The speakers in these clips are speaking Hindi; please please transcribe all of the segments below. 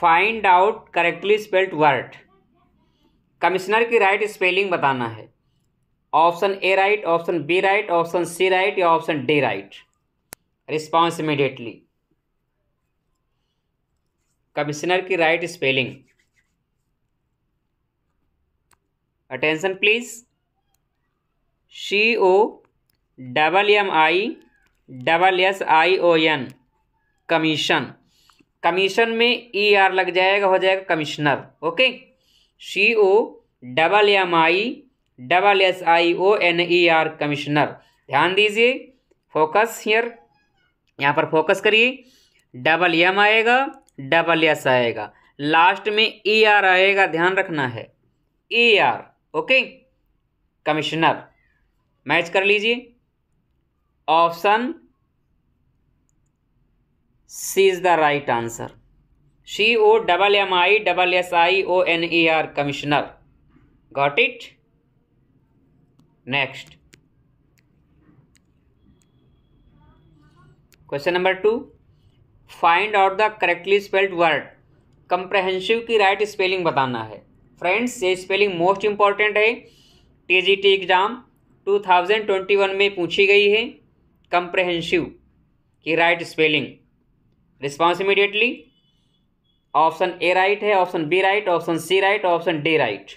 Find out correctly spelled word commissioner की राइट स्पेलिंग बताना है option A right option B right option C right या option D right response immediately commissioner की right spelling attention please C O double M I double S I O N commission commission में ई e आर लग जाएगा हो जाएगा commissioner okay C O double M I double S I O N E R commissioner ध्यान दीजिए फोकस हियर यहाँ पर फोकस करिए डबल एम आएगा डबल एस आएगा लास्ट में ई e आर आएगा ध्यान रखना है E e R okay commissioner match कर लीजिए option C is the right answer C O double M I double S I O N E R commissioner got it next question number two find out the correctly spelled word comprehensive की राइट right स्पेलिंग बताना है फ्रेंड्स ये स्पेलिंग मोस्ट इम्पॉर्टेंट है T G T exam two thousand twenty one में पूछी गई है कंप्रहेंसिव की right right spelling response immediately option A right है option B right option C right option D right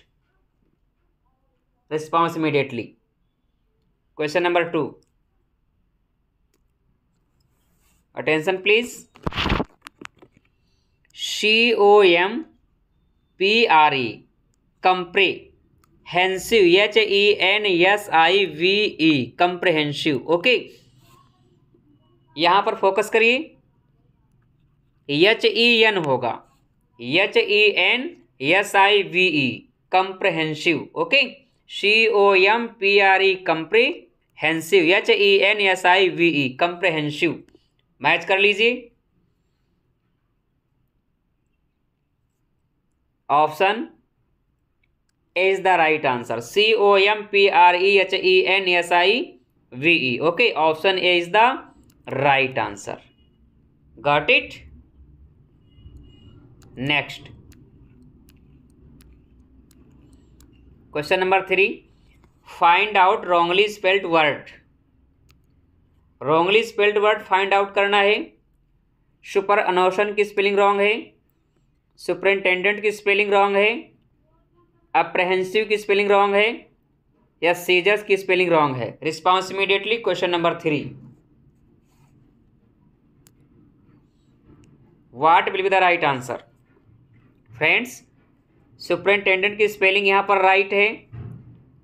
response immediately question number two attention please C O M P R E comprehensive H E N S I V E comprehensive okay यहां पर फोकस करिए यच ई एन होगा H E N S I V E comprehensive okay C O M P R E comprehensive H E N S I V E comprehensive match कर लीजिए option is the right answer C O M P R E H E N S I V E okay option A is the right answer got it next question number three find out wrongly spelled word wrongly spelled word find out करना है सुपर अनोशन की स्पेलिंग रॉन्ग है सुपरिंटेंडेंट की स्पेलिंग रॉन्ग है अप्रहेंसिव की स्पेलिंग रॉन्ग है या सीजर्स की स्पेलिंग रॉन्ग है response immediately question number three what will be the right answer friends superintendent की स्पेलिंग यहाँ पर राइट है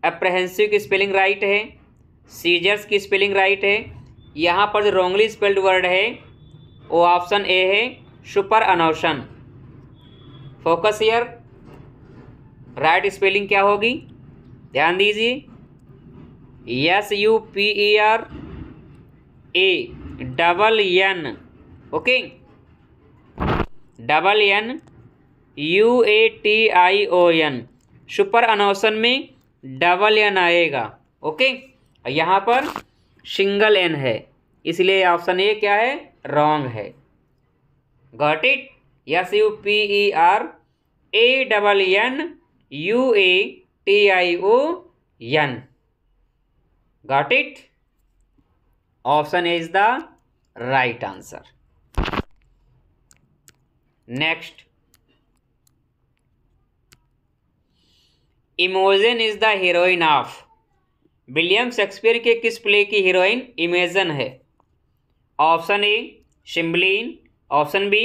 अप्रहेंसिव की स्पेलिंग राइट है सीजर्स की स्पेलिंग राइट है यहाँ पर जो रोंगली स्पेल्ड वर्ड है वो ऑप्शन ए है superannuation focus here right spelling क्या होगी ध्यान दीजिए S U P E R A double N okay double N U A T I O N superannuation में डबल एन आएगा ओके यहाँ पर सिंगल एन है इसलिए ऑप्शन ए क्या है रॉन्ग है got it S U P E R A double N U A T I O N got it option is the right answer next Imogen is the heroine of William Shakespeare के किस प्ले की हीरोइन इमेजन है option A Cymbeline option B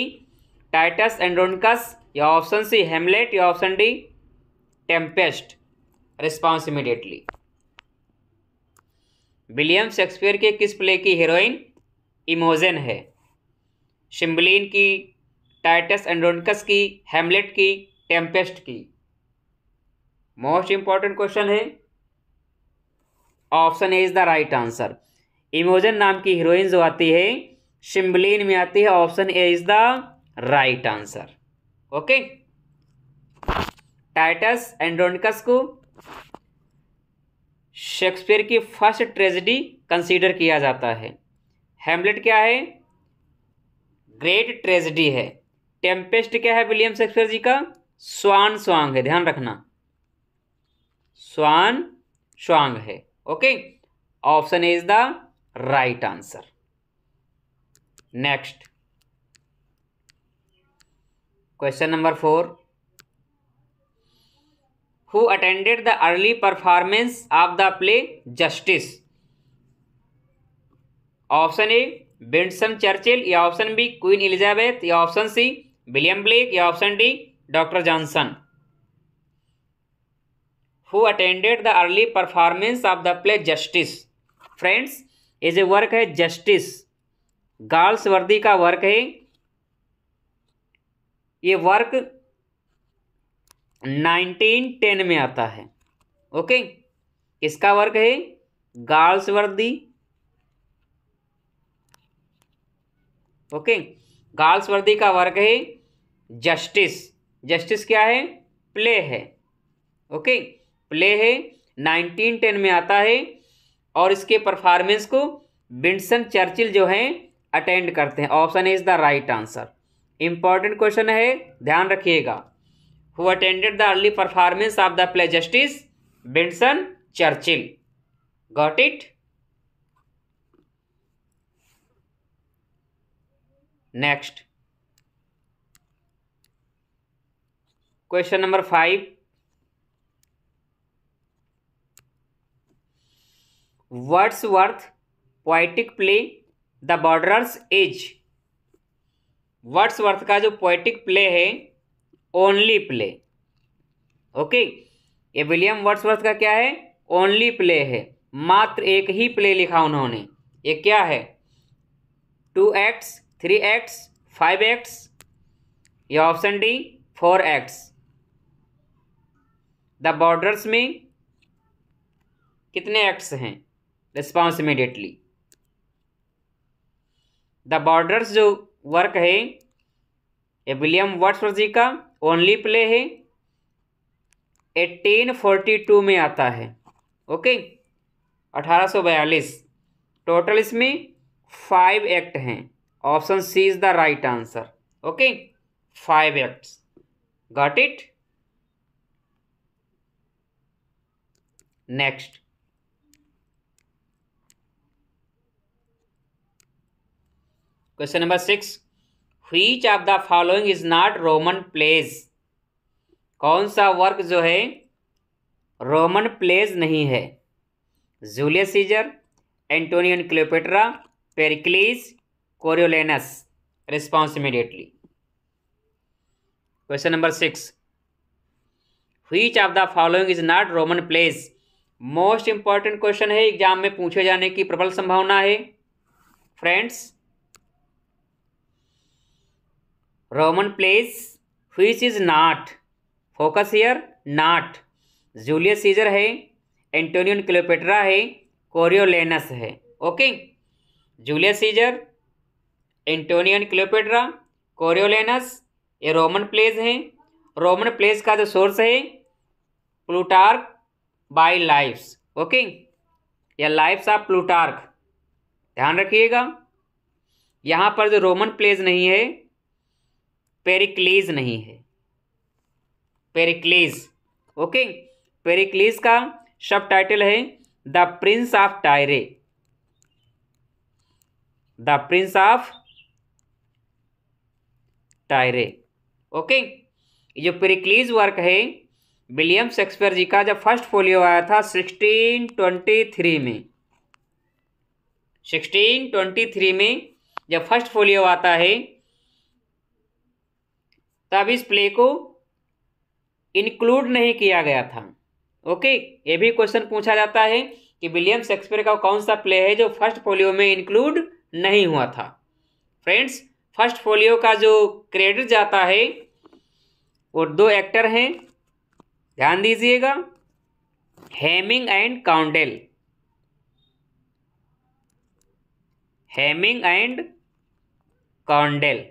Titus Andronicus या ऑप्शन सी हेमलेट या option D Tempest response immediately William Shakespeare के किस प्ले की हीरोइन इमोजन है शिम्बलिन की टाइटस एंड्रोनकस की हेमलेट की टेम्पेस्ट की मोस्ट इंपॉर्टेंट क्वेश्चन है option A is the right answer Imogen नाम की हीरोइन जो आती है शिम्बलिन में आती है option A is the right answer okay Titus Andronicus को शेक्सपियर की फर्स्ट ट्रेजिडी कंसीडर किया जाता है हेमलेट क्या है ग्रेट ट्रेजिडी है टेम्पेस्ट क्या है विलियम शेक्सपियर जी का स्वान स्वांग है ध्यान रखना स्वान श्वांग है okay option is the right answer next question number four who attended the early performance of the play Justice option A बिंडसन चर्चिल या ऑप्शन बी क्वीन एलिजाबेथ या ऑप्शन सी विलियम ब्लेक या option D doctor Johnson who attended the early performance of the play Justice friends ये जो वर्क है जस्टिस गार्ल्स वर्दी का वर्क है ये वर्क नाइनटीन टेन में आता है ओके इसका वर्क है गार्ल्स वर्दी ओके गार्ल्स वर्दी का वर्क है जस्टिस जस्टिस क्या है प्ले है ओके प्ले है 1910 में आता है और इसके परफॉर्मेंस को बिंसन चर्चिल जो हैं अटेंड करते हैं option is the right answer important question है ध्यान रखिएगा who attended the early performance of the play Justice Winston Churchill got it next question number five Wordsworth poetic play the Borderers Wordsworth का जो पोइटिक प्ले है ओनली प्ले ओके ये विलियम वर्ड्स वर्थ का क्या है ओनली प्ले है मात्र एक ही प्ले लिखा उन्होंने ये क्या है two acts three acts five acts ये option D four acts the Borderers में कितने एक्ट्स हैं रिस्पॉन्स इमिडिएटली द बॉर्डर्स जो वर्क है ये विलियम वर्ड्सवर्थ जी का ओनली प्ले है एटीन फोर्टी टू में आता है ओके अठारह सौ बयालीस टोटल इसमें फाइव एक्ट हैं option C is the right answer okay five acts got it next question number six which of the following is not Roman plays कौन सा वर्क जो है रोमन प्लेज नहीं है Julius Caesar Antony and Cleopatra Pericles Coriolanus response immediately question number six which of the following is not Roman plays most important question है एग्जाम में पूछे जाने की प्रबल संभावना है friends roman plays which is not focus here not Julius Caesar है एंटोनियन क्लोपेट्रा है कोरियोलेनस है okay Julius Caesar Antony and Cleopatra Coriolanus ये रोमन प्लेस हैं रोमन प्लेस का जो सोर्स है प्लूटार्क बाय लाइफ्स ओके या लाइफ्स ऑफ प्लूटार्क ध्यान रखिएगा यहाँ पर जो रोमन प्लेस नहीं है पेरिक्लेज नहीं है पेरिक्लेज ओके पेरिक्लेज का सब टाइटल है the prince of Tyre the prince of Tyre okay जो पेरिक्लीज वर्क है विलियम शेक्सपियर जी का जब फर्स्ट फोलियो आया था सिक्सटीन ट्वेंटी थ्री में सिक्सटीन ट्वेंटी थ्री में जब फर्स्ट फोलियो आता है तब तो इस प्ले को इंक्लूड नहीं किया गया था ओके ये भी क्वेश्चन पूछा जाता है कि विलियम शेक्सपियर का कौन सा प्ले है जो फर्स्ट फोलियो में इंक्लूड नहीं हुआ था फ्रेंड्स फर्स्ट फोलियो का जो क्रेडिट जाता है वो दो एक्टर हैं ध्यान दीजिएगा Heminges and Condell Heminges and Condell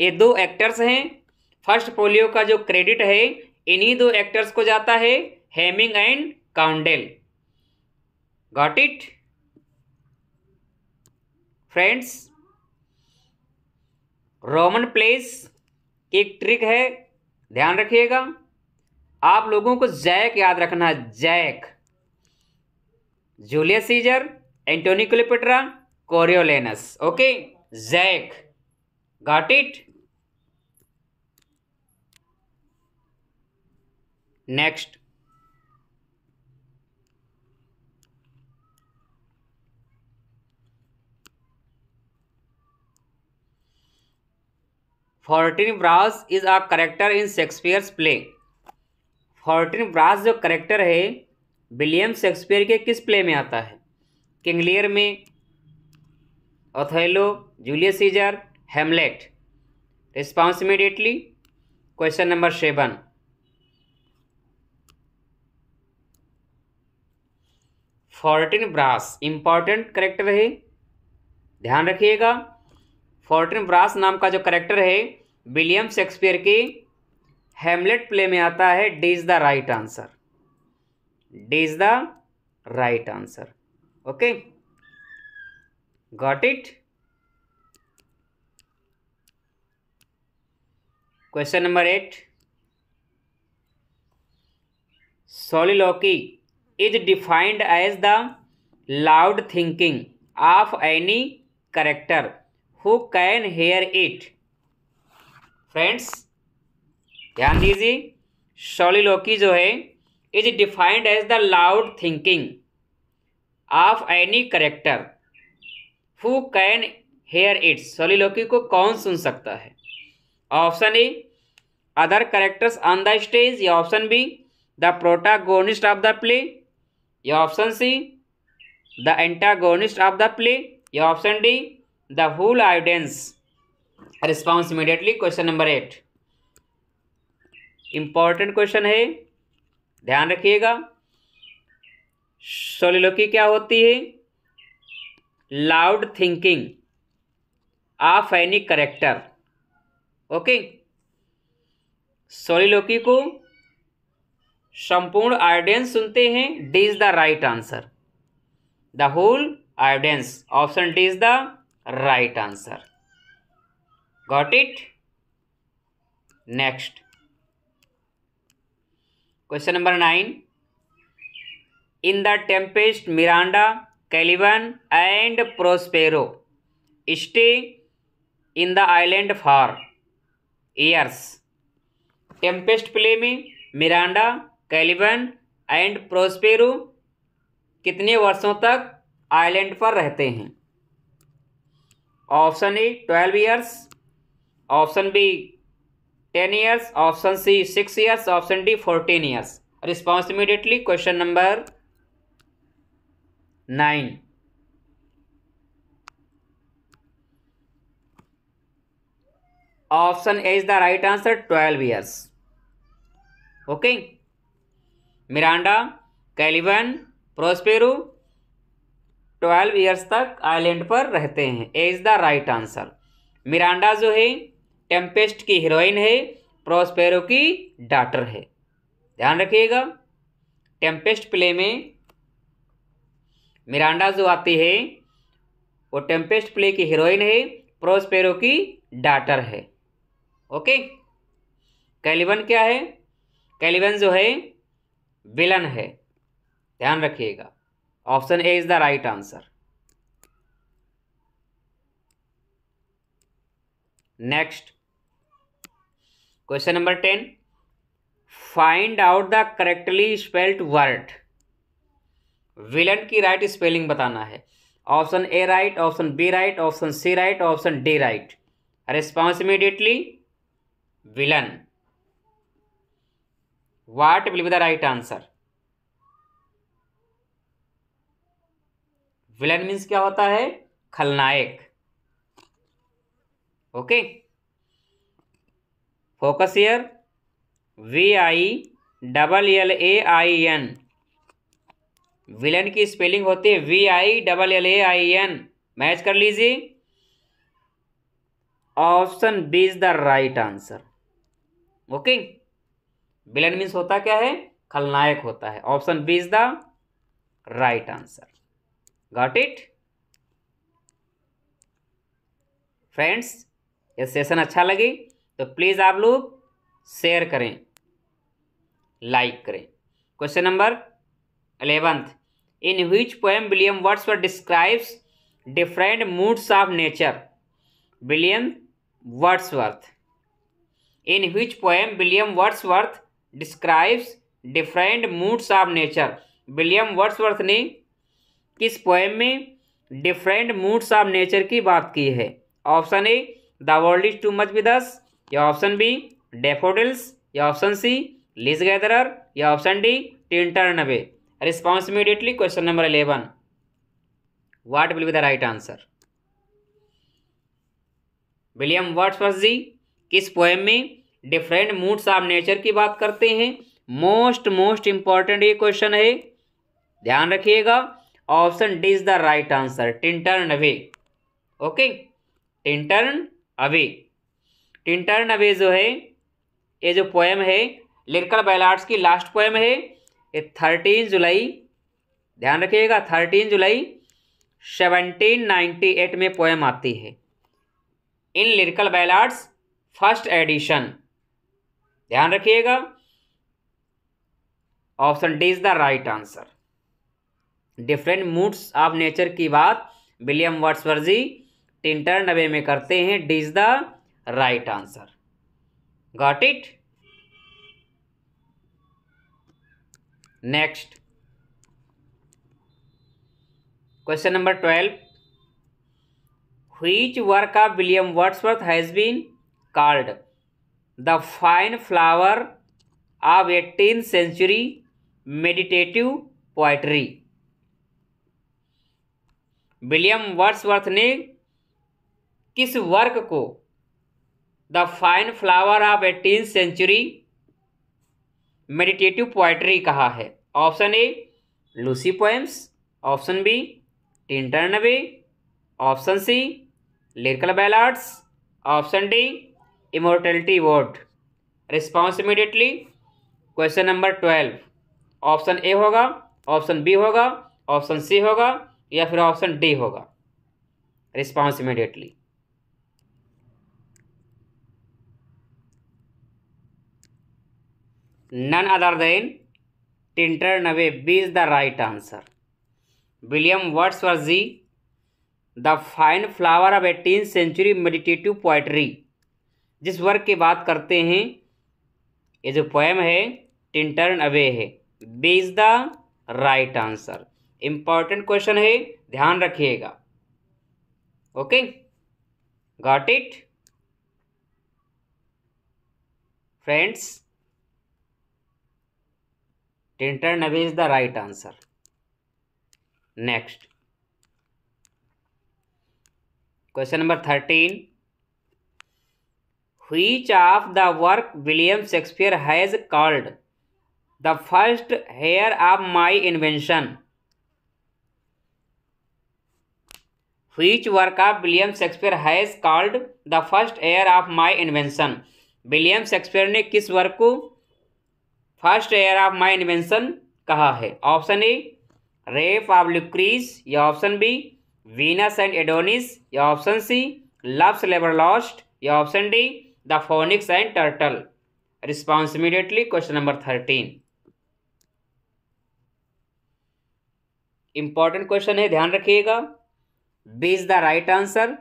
ये दो एक्टर्स हैं फर्स्ट पोलियो का जो क्रेडिट है इन्हीं दो एक्टर्स को जाता है Heminges and Condell got it friends Roman plays एक ट्रिक है ध्यान रखिएगा आप लोगों को जैक याद रखना Jack Julius Caesar Antony Cleopatra Coriolanus okay Jack got it next Fortinbras is a character in Shakespeare's play Fortinbras जो करेक्टर है विलियम शेक्सपियर के किस प्ले में आता है किंगलियर में Othello Julius Caesar Hamlet response immediately question number seven Fortinbras important character है ध्यान रखिएगा फोर्टीन ब्रास नाम का जो करेक्टर है विलियम शेक्सपियर के हेमलेट प्ले में आता है D is the right answer D is the right answer okay got it question number eight soliloquy is defined as the loud thinking of any character who can hear it friends ध्यान दीजिए सोलिलोकी जो है is defined as the loud thinking of any character who can hear it soliloquy को कौन सुन सकता है option A other characters on the stage या option B the protagonist of the play ये option C the antagonist of the play या option D the whole audience response immediately question number eight important question है ध्यान रखिएगा सोलिलोकी क्या होती है loud thinking of any character okay soliloquy को संपूर्ण आयोडेंस सुनते हैं D is the right answer the whole audience option D is the right answer got it next question number nine in the Tempest Miranda Caliban and Prospero stay in the island for years Tempest play में मिरांडा कैलिबन एंड प्रोस्पेरू कितने वर्षों तक आइलैंड पर रहते हैं option A twelve years option B ten years option C six years option D fourteen years response immediately question number nine option A is the right answer twelve years okay Miranda Caliban Prospero twelve years तक आइलैंड पर रहते हैं A is the right answer Miranda जो है टेम्पेस्ट की हीरोइन है प्रोस्पेरो की डाटर है ध्यान रखिएगा टेम्पेस्ट प्ले में मिरांडा जो आती है वो टेम्पेस्ट प्ले की हीरोइन है प्रोस्पेरो की डाटर है ओके कैलिबन क्या है कैलिबन जो है विलन है ध्यान रखिएगा option A is the right answer next question number ten find out the correctly spelled word villain की राइट right स्पेलिंग बताना है option A right option B right option C right option D right response immediately villain what will be the right answer villain means क्या होता है खलनायक okay focus here V I double L A I N villain की स्पेलिंग होती है V I double L A I N match कर लीजिए option B is the right answer okay villain means होता क्या है खलनायक होता है option B is the right answer got it friends ये सेशन अच्छा लगे तो प्लीज़ आप लोग शेयर करें लाइक करें question number eleventh in which poem William Wordsworth describes different moods of nature William Worth in which poem William Worth describes different moods of nature William Wordsworth ने किस पोएम में डिफरेंट मूड्स ऑफ नेचर की बात की है option A the world is too much with us या ऑप्शन बी डेफोडिल्स या ऑप्शन सी लिज गैदरर या option D Tintern Abbey response immediately question number eleven what will be the right answer William Wordsworth ji किस पोएम में डिफरेंट मूड्स ऑफ नेचर की बात करते हैं मोस्ट मोस्ट इंपॉर्टेंट ये क्वेश्चन है ध्यान रखिएगा option D is the right answer Tintern Abbey okay Tintern Abbey Tintern Abbey जो है ये जो पोएम है लिरकल बैलार्ड्स की लास्ट पोएम है ये थर्टीन जुलाई ध्यान रखिएगा थर्टीन जुलाई सेवनटीन नाइन्टी एट में पोएम आती है in lyrical ballads first edition ध्यान रखिएगा option D is the right answer different moods of nature की बात विलियम वर्जी टिंटर नबे में करते हैं D is the right answer got it next question number twelve which work of William Worth has been called the fine flower of eighteen century meditative poetry William Wordsworth ने किस वर्क को the fine flower of eighteen century meditative poetry कहा है option A Lucy poems option B Tintern Abbey option C lyrical ballads option D immortality ode response immediately question number twelve option A होगा ऑप्शन बी होगा ऑप्शन सी होगा या फिर ऑप्शन डी होगा response immediately none other than Tintern Abbey B is the right answer William Wordsworth ji the fine flower of eighteen century meditative poetry जिस वर्ग की बात करते हैं ये जो पोएम है टिंटर्न अवे है B is the right answer important question है ध्यान रखिएगा okay got it friends Tintern Abbey is the right answer next question number thirteen which of the work William Shakespeare has called the first heir of my invention which work of William Shakespeare has called the first heir of my invention William Shakespeare ने किस वर्क को first heir of my invention कहा है option A rape of Lucrece या option B Venus and Adonis या option C love's labour lost या option D the phoenix and turtle response immediately question number thirteen important question है ध्यान रखिएगा B is the right answer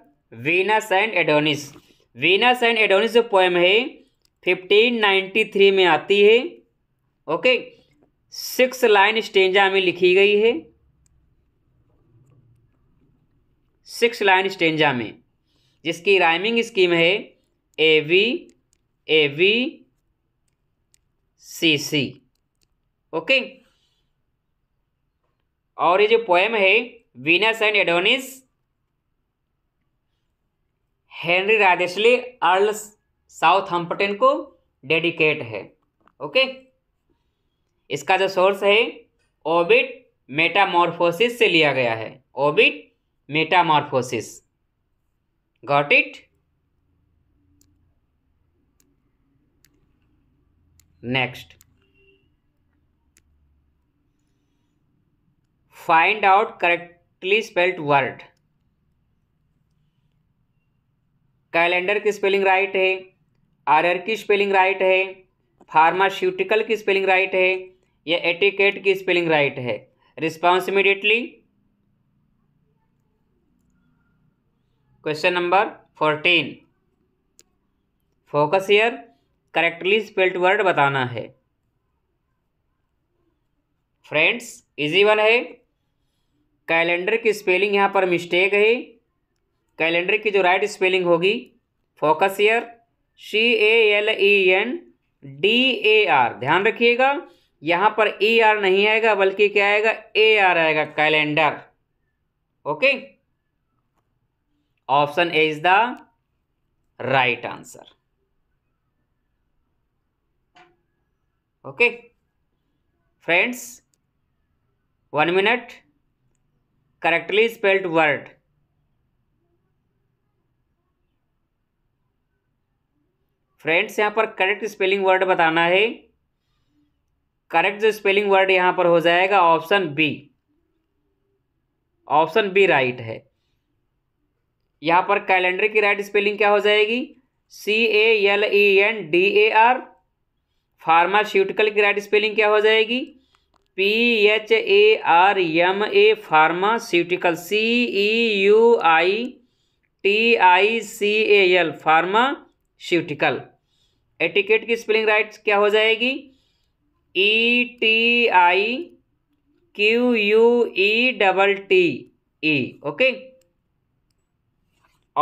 Venus and Adonis Venus and Adonis जो पोएम है फिफ्टीन नाइन्टी थ्री में आती है ओके सिक्स लाइन स्टेंजा में लिखी गई है सिक्स लाइन स्टेंजा में जिसकी राइमिंग स्कीम है A B A B C C okay और ये जो पोएम है Venus and Adonis Henry Wriothesley Earl Southampton को डेडिकेट है ओके इसका जो सोर्स है ओबिट मेटामॉर्फोसिस से लिया गया है Ovid Metamorphosis got it next find out correctly spelled word calendar की स्पेलिंग राइट है आर की स्पेलिंग राइट है फार्मास्यूटिकल की स्पेलिंग राइट है या एटिकेट की स्पेलिंग राइट है response immediately question number fourteen focus here correctly spelt word बताना है फ्रेंड्स इजी वन है कैलेंडर की स्पेलिंग यहाँ पर मिस्टेक है कैलेंडर की जो राइट स्पेलिंग होगी focus here C A L E N D A R ध्यान रखिएगा यहाँ पर ई e आर नहीं आएगा बल्कि क्या आएगा ए आर आएगा calendar okay option A is the right answer okay friends one minute correctly spelled word friends यहां पर करेक्ट स्पेलिंग वर्ड बताना है करेक्ट जो स्पेलिंग वर्ड यहां पर हो जाएगा option B option B right है यहां पर कैलेंडर की राइट स्पेलिंग क्या हो जाएगी सी A L E N D A are pharmaceutical की राइट स्पेलिंग क्या हो जाएगी P H A R M A pharmaceutical C E U I T I C A L pharmaceutical etiquette की स्पेलिंग राइट क्या हो जाएगी E T I Q U E double T E okay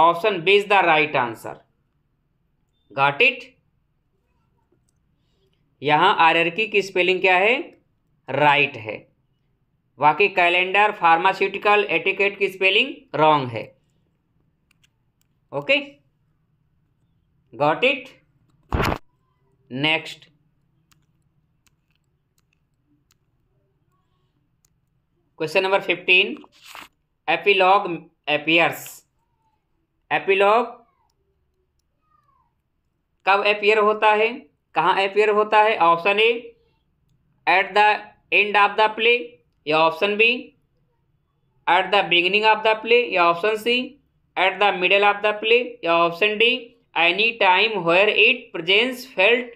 option B is the right answer got it यहाँ आरर्की की स्पेलिंग क्या है राइट right है बाकी कैलेंडर फार्मास्यूटिकल एटिकेट की स्पेलिंग रॉन्ग है okay got it next question number fifteen epilogue appears epilogue कब एपियर होता है कहाँ अपेयर होता है option A at the end of the play या option B at the beginning of the play या option C at the middle of the play या option D any time where it presence felt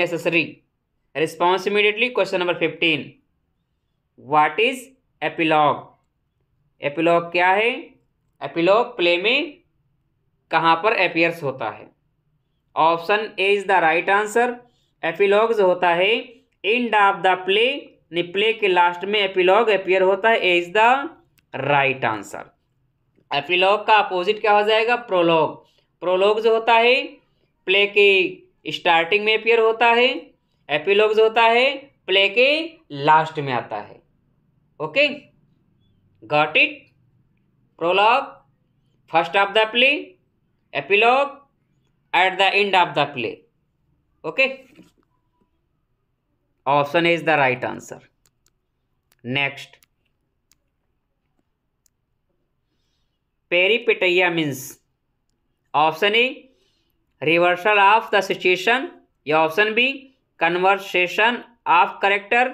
necessary response immediately question number fifteen watt is epilogue epilogue क्या है एपिलॉग प्ले में कहाँ पर अपियर्स होता है option A is the right answer epilogues होता है end of the play play के लास्ट में एपिलॉग अपियर होता है A is the right answer epilogue का अपोजिट क्या हो जाएगा प्रोलॉग प्रोलॉग जो होता है प्ले के स्टार्टिंग में अपियर होता है जो होता है प्ले के लास्ट में आता है okay got it prologue first of the play epilogue at the end of the play okay option is the right answer next peripeteia means option A reversal of the situation या option B conversation of character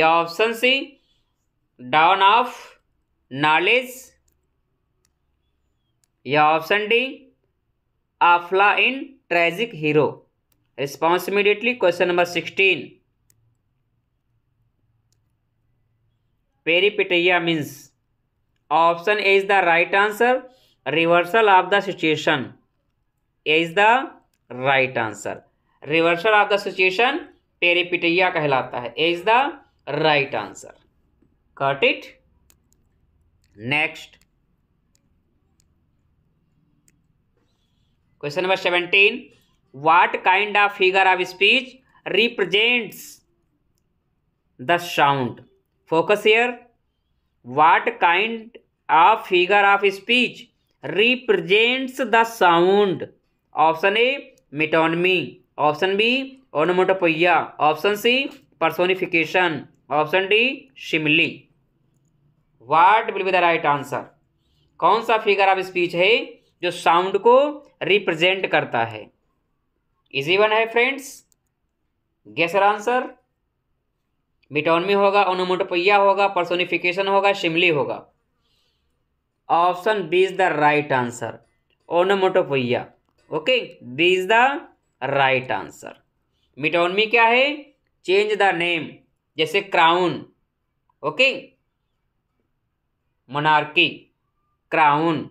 या option C dawn of knowledge या option D a flaw in tragic hero response immediately question number sixteen peripeteia means option A is the right answer reversal of the situation A is the right answer reversal of the situation peripeteia कहलाता है A is the right answer cut it next question number seventeen what kind of figure of speech represents the sound focus here what kind of figure of speech represents the sound option A metonymy option B onomatopoeia option C personification option D simile what will be the right answer कौन सा फिगर ऑफ स्पीच है जो साउंड को रिप्रेजेंट करता है इजी वन है फ्रेंड्स गैसर आंसर मिटोनमी होगा ओनोमोटोपिया होगा पर्सोनिफिकेशन होगा शिमली होगा option B is the right answer onomatopoeia okay B is the right answer metonymy क्या है चेंज द नेम जैसे क्राउन ओके मोनार्की क्राउन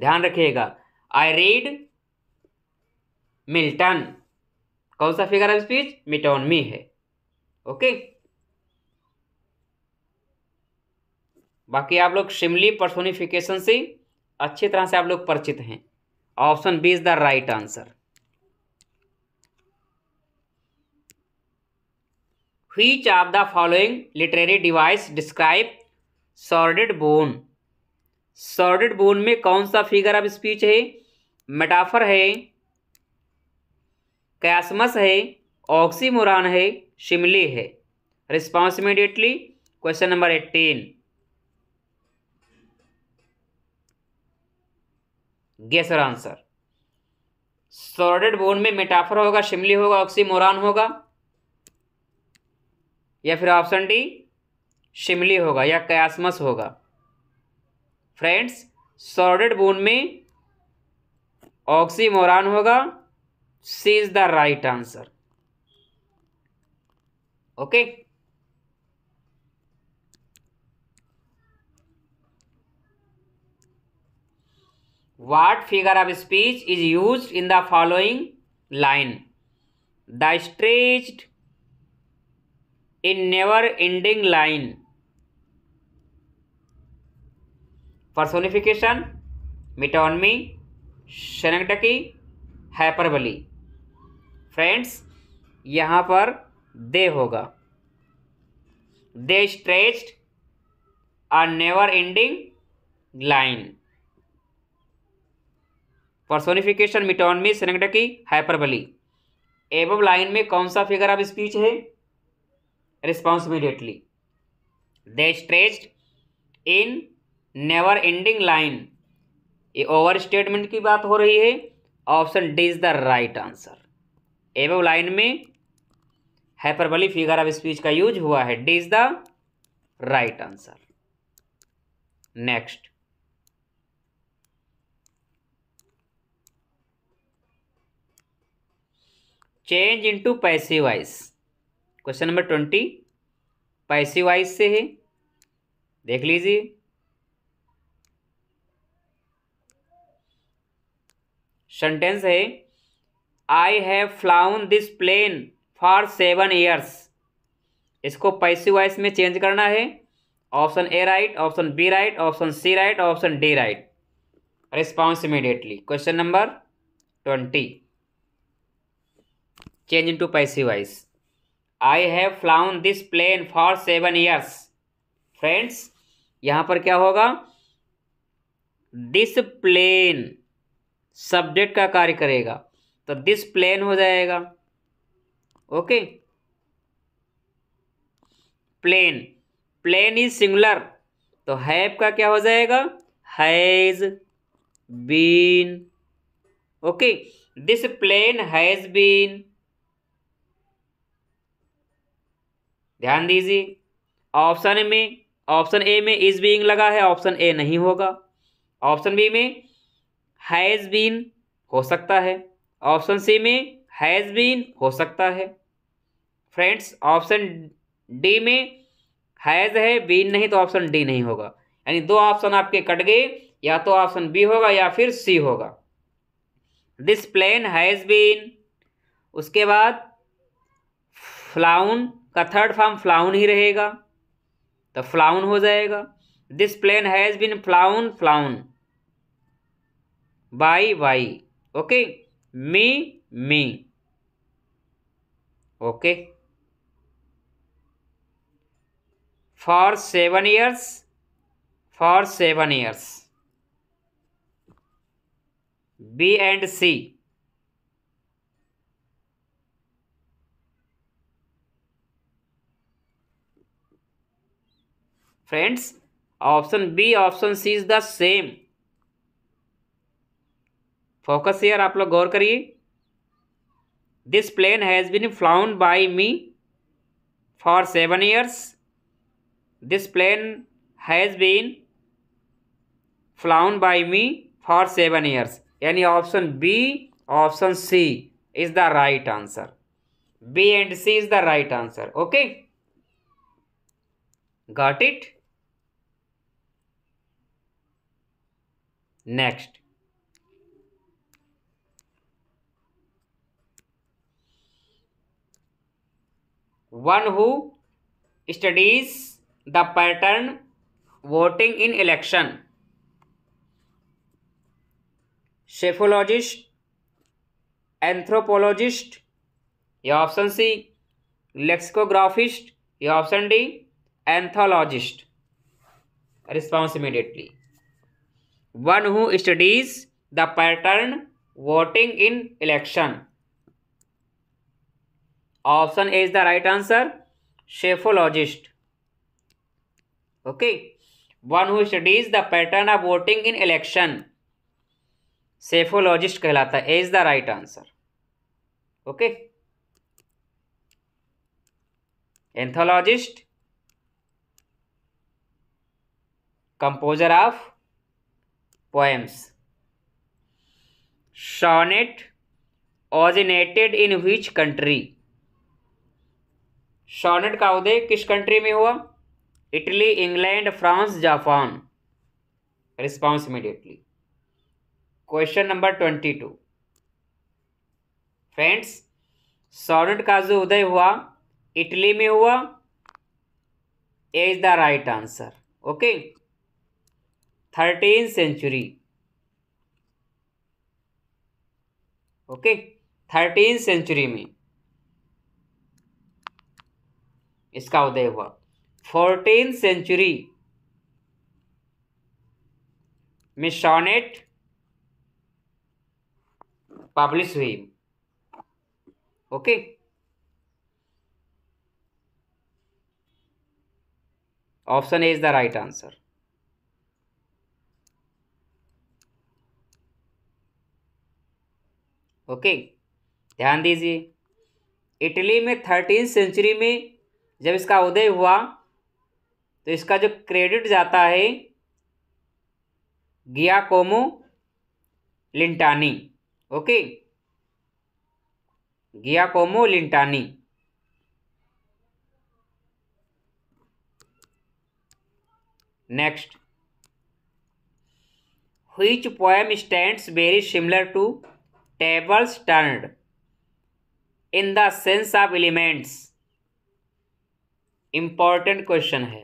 ध्यान रखिएगा आई रीड मिल्टन कौन सा figure of speech metonymy है ओके बाकी आप लोग शिमली पर्सोनिफिकेशन से अच्छी तरह से आप लोग परिचित हैं option B is the right answer which of the following literary device describe sordid boon sordid boon में कौन सा फिगर ऑफ स्पीच है मेटाफर है कैसमस है ऑक्सीमोरान है शिमली है response immediately question number eighteen guess your answer sordid boon में मेटाफर होगा शिमली होगा ऑक्सीमोरान होगा या फिर ऑप्शन डी शिमली होगा या कयासमस होगा फ्रेंड्स सॉलिड बोन में ऑक्सीमोरान होगा C is the right answer okay what figure of speech is use in the following line the stretched in never ending line personification metonymy synecdoche hyperbole friends यहाँ पर दे होगा they stretched a never ending line personification metonymy synecdoche hyperbole above line में कौन सा फिगर ऑफ स्पीच है response immediately they stretched in never ending line ये ओवर स्टेटमेंट की बात हो रही है option D is the right answer above line में हैपरबली फिगर ऑफ स्पीच का यूज हुआ है D is the right answer next change into passive voice question number twenty passive voice से है देख लीजिए सेंटेंस है I have flown this plane for seven years इसको पैसे वाइस में चेंज करना है option A right option B right option C right option D right response immediately question number twenty change into passive voice I have flown this plane for seven years friends यहाँ पर क्या होगा दिस प्लेन सब्जेक्ट का कार्य करेगा तो दिस प्लेन हो जाएगा okay plane plane is singular तो हैव का क्या हो जाएगा has been okay this plane has been ध्यान दीजिए ऑप्शन में ऑप्शन ए में इज बीइंग लगा है ऑप्शन ए नहीं होगा ऑप्शन बी में हैज़ बीन हो सकता है ऑप्शन सी में हैज़ बीन हो सकता है फ्रेंड्स ऑप्शन डी में हैज़ है बीन नहीं तो ऑप्शन डी नहीं होगा यानी दो ऑप्शन आपके कट गए या तो ऑप्शन बी होगा या फिर सी होगा दिस प्लेन हैज़ बीन उसके बाद फ्लाउन का थर्ड फॉर्म फ्लाउन ही रहेगा तो फ्लाउन हो जाएगा this plane has been flown flown by y okay me me okay for 7 years for 7 years b and c friends option b option c is the same focus here आप लोग गौर करिए this plane has been flown by me for seven years this plane has been flown by me for seven years यानी option B option C is the right answer B and C is the right answer okay got it next one who studies the pattern voting in election psephologist anthropologist या ऑप्शन सी लेक्सकोग्राफिस्ट या option D anthologist response immediately one who studies the pattern voting in election option A is the right answer psephologist okay one who studies the pattern of voting in election psephologist कहलाता है A is the right answer okay anthologist composer of poems sonnet originated in which country sonnet का उदय किस कंट्री में हुआ Italy England France Japan response immediately question number twenty two friends sonnet का जो उदय हुआ इटली में हुआ is the right answer okay thirteen century okay thirteen century में इसका उदय हुआ फोर्टीन सेंचुरी में शॉनेट पब्लिश हुई okay option A is the right answer okay ध्यान दीजिए इटली में थर्टीन सेंचुरी में जब इसका उदय हुआ तो इसका जो क्रेडिट जाता है गिया Giacomo Lentini okay Giacomo Lentini next which poem stands very similar to tables turned in the sense of elements important question है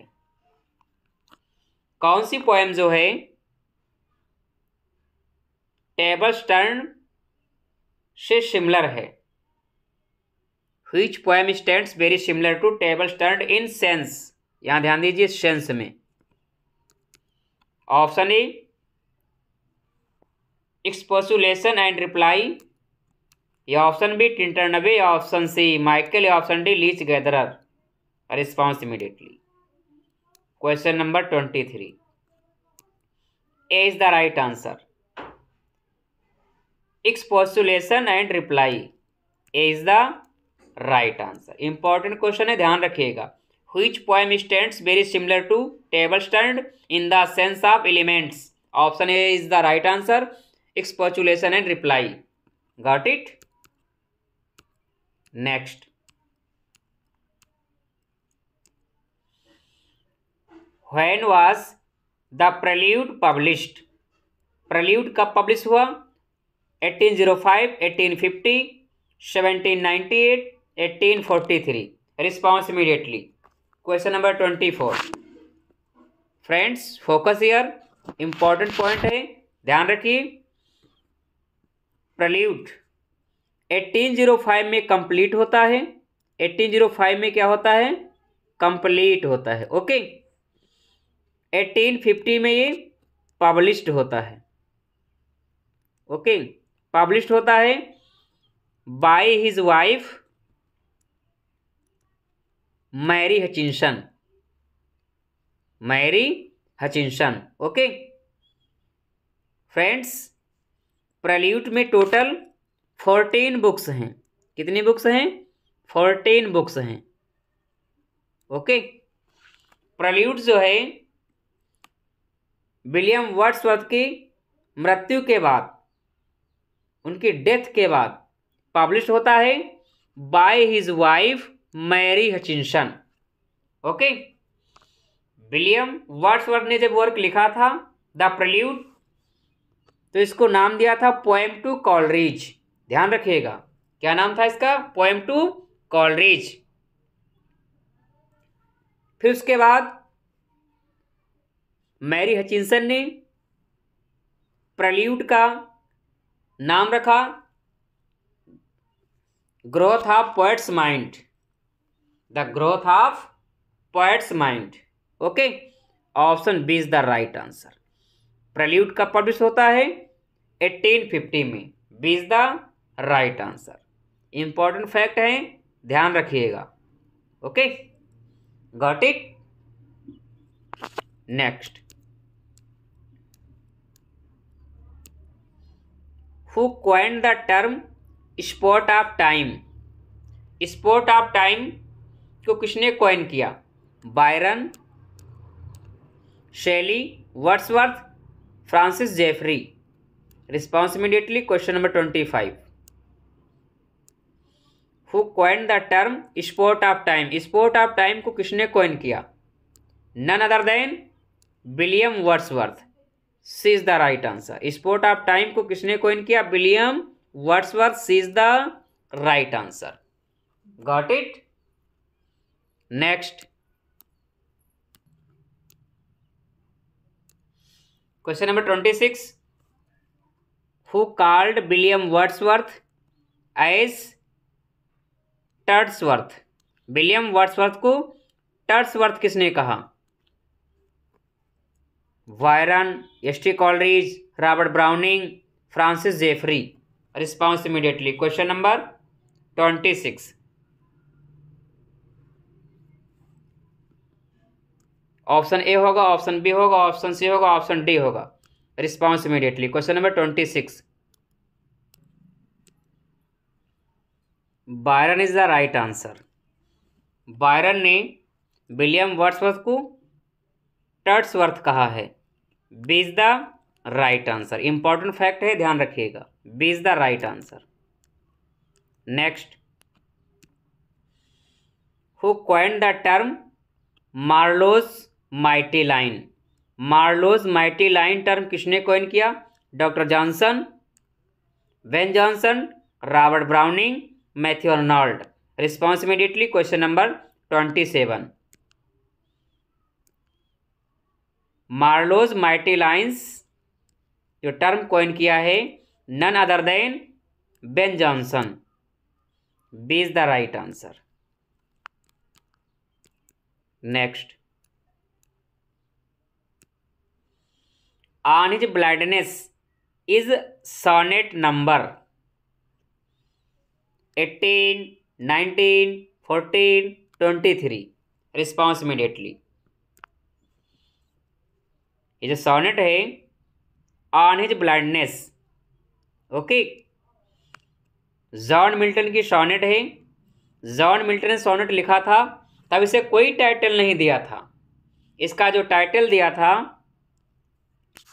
कौन सी पोएम जो है टेबल्स टर्न से सिमिलर है which poem stands very similar to tables turn in sense यहाँ ध्यान दीजिए सेंस में option A expostulation and reply या option B Tintern Abbey option C Michael या option D leech gatherer response immediately. Question number 23. A is the right answer. Expostulation and reply A is the right answer important question है ध्यान रखिएगा which poem stand very similar to table stand in the sense of elements option A is the right answer expostulation and reply got it next when was the prelude published prelude कब पब्लिश हुआ 1805, 1850, 1798, 1843 response immediately question number twenty four friends focus here important point है ध्यान रखिए प्रल्यूट 1805 में कंप्लीट होता है 1805 में क्या होता है कंप्लीट होता है ओके okay? एटीन फिफ्टी में ये पब्लिश्ड होता है ओके पब्लिश्ड होता है by his wife Mary Hutchinson Mary Hutchinson okay friends prelude में टोटल फोर्टीन बुक्स हैं कितनी बुक्स हैं फोर्टीन बुक्स हैं ओके प्रल्यूट जो है विलियम वर्ड्सवर्थ की मृत्यु के बाद उनकी डेथ के बाद पब्लिश होता है by his wife Mary Hutchinson okay William Wordsworth ने जब वर्क लिखा था द प्रल्यूड तो इसको नाम दिया था पोएम टू कॉलरिज ध्यान रखिएगा क्या नाम था इसका पोएम टू कॉलरिज फिर उसके बाद मैरी हचिंसन ने प्रल्यूट का नाम रखा growth of poets mind the growth of poets mind okay option B is the right answer prelude का पब्लिश होता है 1850 फिफ्टी में B is the right answer important fact है ध्यान रखिएगा okay got it next who coined the term sport of time sport of time को किसने coin किया Byron Shelley Wordsworth Francis Jeffrey response immediately question number twenty five who coin the term sport of time sport of time को किसने कॉइन किया none other than William Wordsworth C is the right answer sport of time को किसने कोइन किया William Wordsworth C is the right answer got it next question number twenty six who called William Wordsworth as Turdsworth William Wordsworth को टर्ट्सवर्थ किसने कहा Byron S T Coleridge Robert Browning Francis Jeffrey response immediately question number twenty six option A होगा ऑप्शन बी होगा ऑप्शन सी होगा ऑप्शन डी होगा response immediately question number twenty six Byron is the right answer Byron ने विलियम वर्ड्सवर्थ को टर्ट्सवर्थ कहा है B is the right answer important fact है ध्यान रखिएगा B is the right answer next who coin the term Marlowe's mighty line Marlowe's mighty line term किसने कॉइन किया doctor Johnson Ben Jonson Robert Browning Matthew Arnold response immediately question number twenty seven Marlowe's mighty lines जो टर्म कोइन किया है none other than Ben Jonson B is the right answer next on his blindness is sonnet number eighteen nineteen fourteen twenty three response immediately ये जो सॉनेट है on his blindness okay John Milton की सॉनेट है जॉन मिल्टन ने सॉनेट लिखा था तब इसे कोई टाइटल नहीं दिया था इसका जो टाइटल दिया था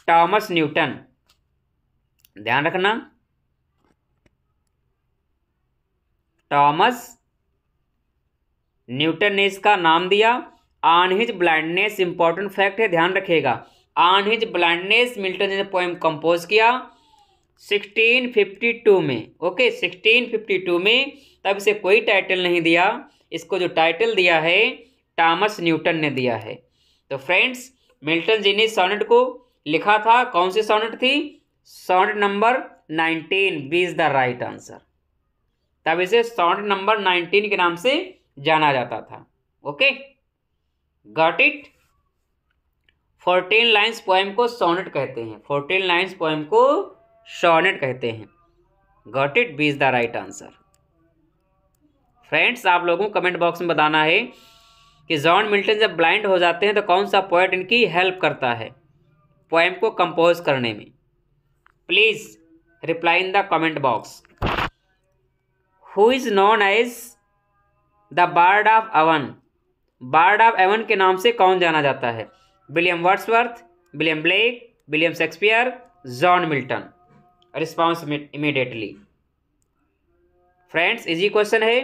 टॉमस न्यूटन ध्यान रखना टॉमस न्यूटन ने इसका नाम दिया on his blindness important fact है ध्यान रखेगा ऑन हिज ब्लाइंडनेस मिल्टन ने पोएम कंपोज किया 1652 में ओके 1652 में तब इसे कोई टाइटल नहीं दिया इसको जो टाइटल दिया है टॉमस न्यूटन ने दिया है तो फ्रेंड्स मिल्टन जी ने सोनेट को लिखा था कौन सी सोनेट थी sonnet number nineteen B is the right answer तब इसे सोनेट नंबर नाइनटीन के नाम से जाना जाता था okay got it fourteen lines poem को सोनेट कहते हैं फोर्टीन लाइन्स पोएम को सोनेट कहते हैं got it B the right answer friends आप लोगों को कमेंट बॉक्स में बताना है कि जॉन मिल्टन जब ब्लाइंड हो जाते हैं तो कौन सा पोइट इनकी हेल्प करता है पोएम को कंपोज करने में please reply in the comment box who is known as the bard of Avon bard of Avon के नाम से कौन जाना जाता है William Wordsworth William Blake William Shakespeare John Milton response immediately friends easy question है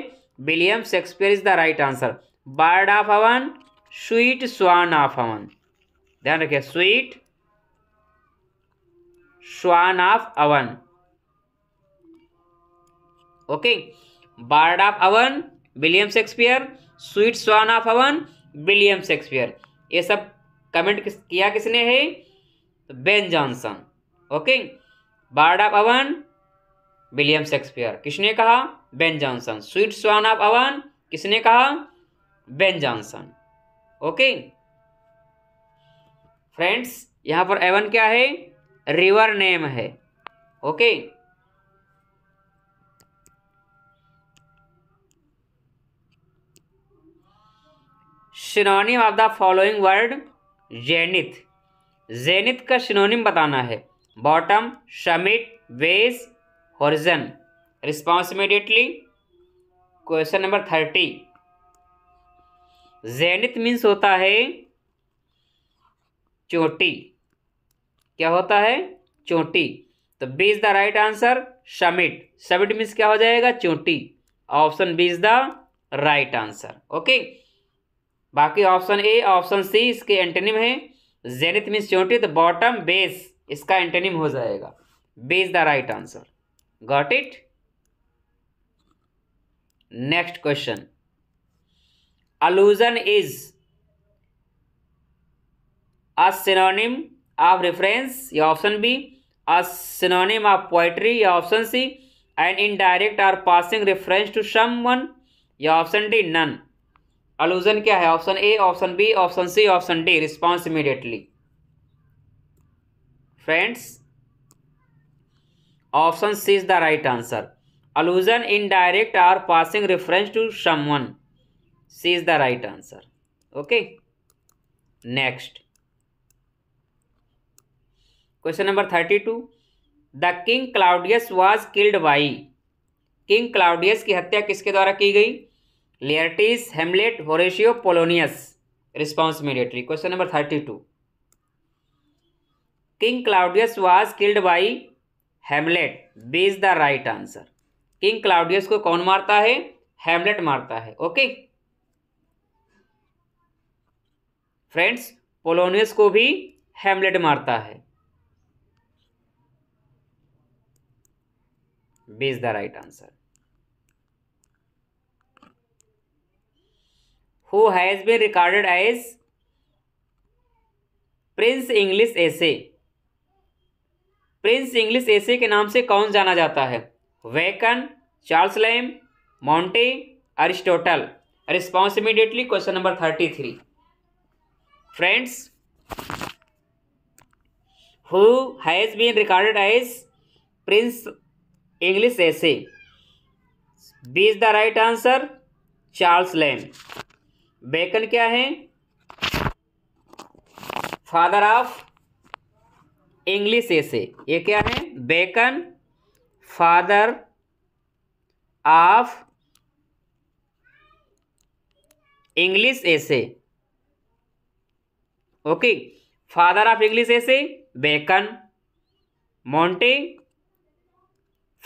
William Shakespeare is the right answer bard of Avon sweet swan of Avon ध्यान रखिए sweet swan of Avon okay bard of Avon William Shakespeare sweet swan of Avon William Shakespeare ये सब कमेंट किस, किया किसने है तो Ben Jonson okay bard of Avon William Shakespeare किसने कहा Ben Jonson sweet swan of Avon किसने कहा बेन जॉनसन ओके फ्रेंड्स यहां पर एवन क्या है रिवर नेम है okay synonym of the following word zenith zenith का सिनोनिम बताना है bottom summit base horizon response immediately question number thirty zenith means होता है चोटी क्या होता है चोटी तो B is the right answer summit summit means क्या हो जाएगा चोटी option B is the right answer okay बाकी ऑप्शन ए ऑप्शन सी इसके एंटेनिम है जेनिथ मीन चोटी द बॉटम बेस इसका एंटेनिम हो जाएगा base the right answer got it next question allusion is a synonym of reference या option B a synonym of poetry या option C and indirect or passing reference to someone या ऑप्शन डी नन अलूजन क्या है option A option B option C option D response immediately friends option C is the right answer allusion indirect or passing reference to someone C is the right answer okay next question number thirty two the king Claudius was killed by king Claudius की हत्या किसके द्वारा की गई Laertes Hamlet Horatio Polonius response immediately question number thirty two king Claudius was killed by Hamlet B is the right answer king Claudius को कौन मारता है हेमलेट मारता है ओके फ्रेंड्स पोलोनियस को भी हेमलेट मारता है B is the right answer who has been recorded as prince English essay prince English essay के नाम से कौन जाना जाता है Bacon Charles Lamb Montaigne Aristotle response immediately question number thirty three friends who has been recorded as prince English essay B is the right answer Charles Lamb Bacon क्या है फादर ऑफ इंग्लिश एसे ये क्या है Bacon father of English essay okay father of English essay Bacon Montaigne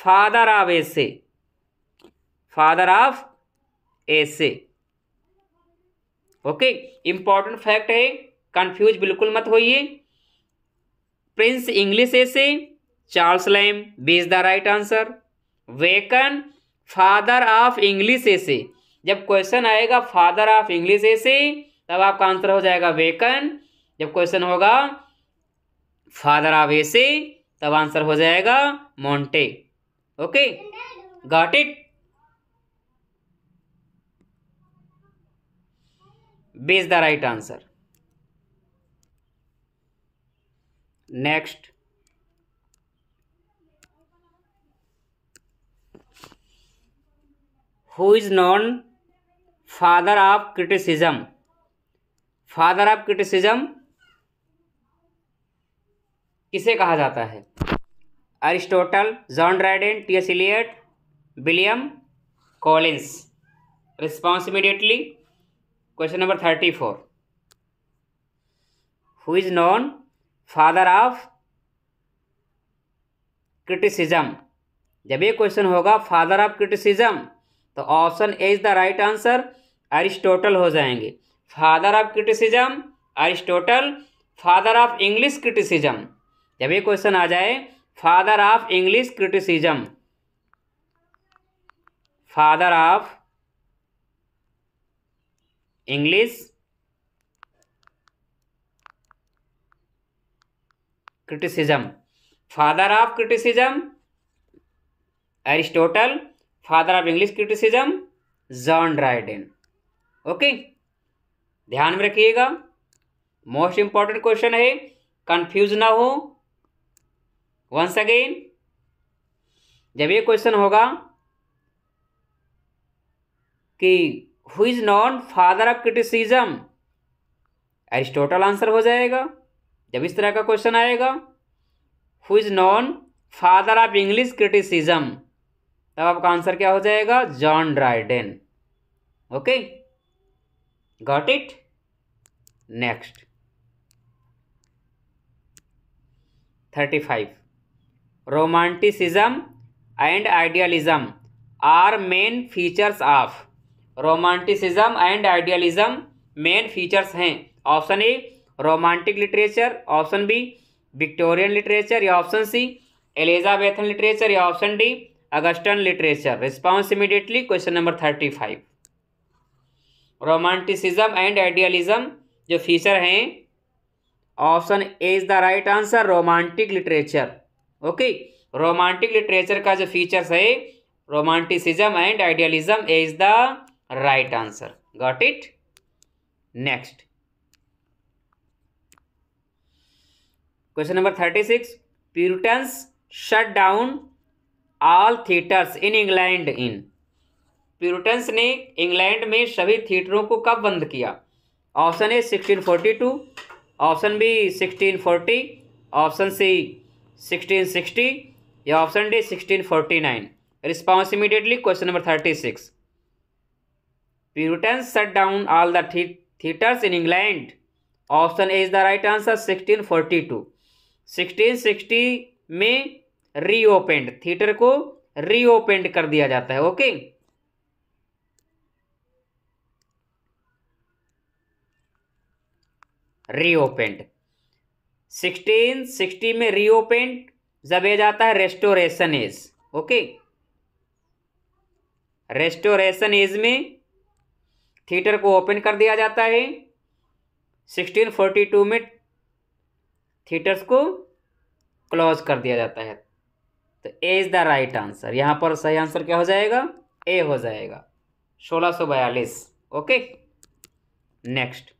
father of essay father of essay okay important fact है कंफ्यूज बिल्कुल मत होइए prince English essay Charles Lamb B is the right answer Bacon father of English essay जब क्वेश्चन आएगा फादर ऑफ इंग्लिश ऐसे तब आपका आंसर हो जाएगा वेकन जब क्वेश्चन होगा फादर ऑफ ऐसे तब आंसर हो जाएगा Montaigne okay got it B is the right answer next who is known father of criticism? Father of criticism किसे कहा जाता है Aristotle John Dryden T S Eliot William Collins response immediately question number thirty four who is known father of criticism जब ये क्वेश्चन होगा फादर ऑफ क्रिटिसिज्म तो option A is the right answer Aristotle हो जाएंगे father of criticism Aristotle father of English criticism जब ये क्वेश्चन आ जाए father of English criticism father of English criticism father of criticism Aristotle father of English criticism John Dryden okay ध्यान में रखिएगा मोस्ट इंपॉर्टेंट क्वेश्चन है कंफ्यूज ना हो वंस अगेन जब ये क्वेश्चन होगा कि who is known father of criticism Aristotle answer हो जाएगा जब इस तरह का क्वेश्चन आएगा who is known father of English criticism तब आपका आंसर क्या हो जाएगा John Dryden okay got it next thirty five romanticism and idealism are main features of romanticism and idealism main features हैं option A romantic literature option B Victorian literature या ऑप्शन सी एलिजाबेथन लिटरेचर या option D Augustan literature response immediately question number thirty five romanticism and idealism जो फीचर हैं option A is the right answer romantic literature okay romantic literature का जो फीचर्स है romanticism and idealism is the right answer. Got it? Next. Question number 36. Puritans shut down all theaters in England in. Puritans ने इंग्लैंड में सभी थिएटरों को कब बंद किया option A 1642, option B 1640, option C 1660 या option D 1649. Response immediately question number thirty six Puritans shut down all the theatres in England option A is the right answer sixteen forty two sixteen sixty में रीओपेंड थिएटर को रीओपेंड कर दिया जाता है ओके रीओपेंड सिक्सटीन सिक्सटी में रीओपेंड जब यह जाता है restoration age okay restoration age में थिएटर को ओपन कर दिया जाता है 1642 में थिएटर्स को क्लोज कर दिया जाता है तो A is the right answer यहाँ पर सही आंसर क्या हो जाएगा ए हो जाएगा 1642 okay next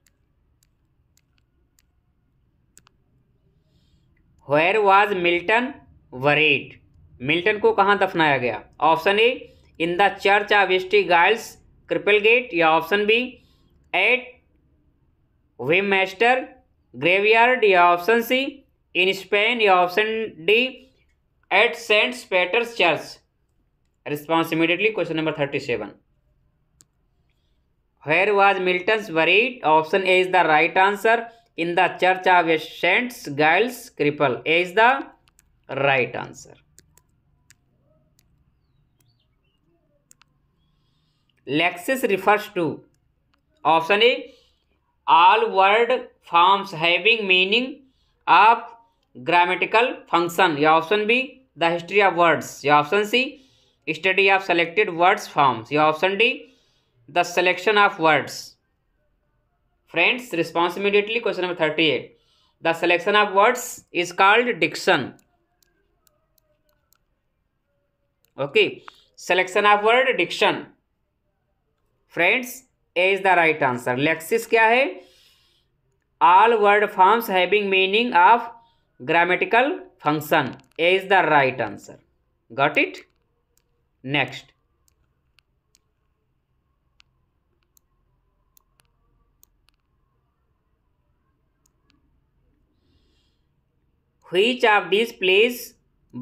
where was Milton buried Milton को कहाँ दफनाया गया option A in the church of St Giles Cripplegate या option B at Westminster graveyard या ऑप्शन सी इन स्पेन या option D at Saint Peter's church response immediately question number thirty seven where was Milton buried option A is the right answer in the church of saints Giles cripple A is the right answer lexis refers to option A all word forms having meaning of grammatical function या option B the history of words या option C study of selected words forms या option D the selection of words friends response immediately question number thirty eight the selection of words is called diction okay selection of word diction friends A is the right answer lexis क्या है all word forms having meaning of grammatical function A is the right answer got it next which of these plays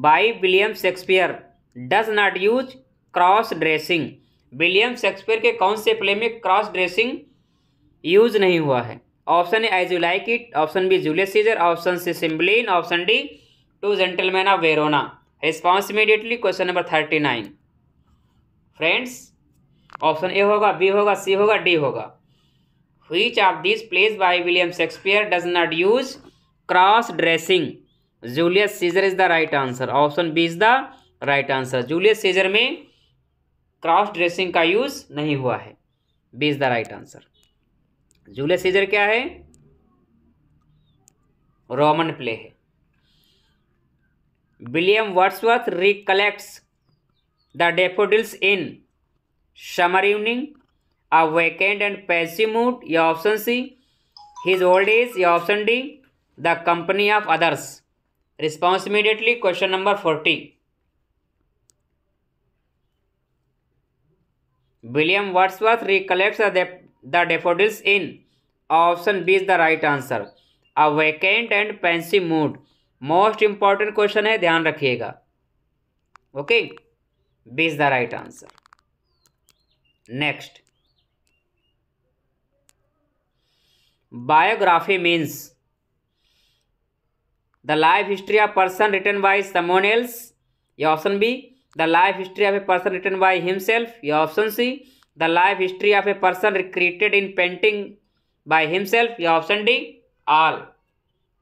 by william shakespeare does not use cross dressing William Shakespeare के कौन से प्ले में क्रॉस ड्रेसिंग यूज नहीं हुआ है option A as you like it option B Julius Caesar option C Cymbeline option D two gentlemen of Verona response immediately question number thirty nine friends option A होगा बी होगा सी होगा डी होगा which of these plays by William Shakespeare does not use cross dressing Julius Caesar is the right answer option B is the right answer Julius Caesar में क्रॉस ड्रेसिंग का यूज नहीं हुआ है B is the right answer Julius Caesar क्या है रोमन प्ले है William Wordsworth recollects the daffodils in summer evening a vacant and pensive mood या option C his old age या option D the company of others response immediately question number forty William Wordsworth recollects the daffodils in option B is the right answer a vacant and pensive mood most important question है ध्यान रखिएगा okay B is the right answer next biography means the life history of person written by someone else ये option B the life history of a person written by himself या option C the life history of a person recreated in painting by himself या option D all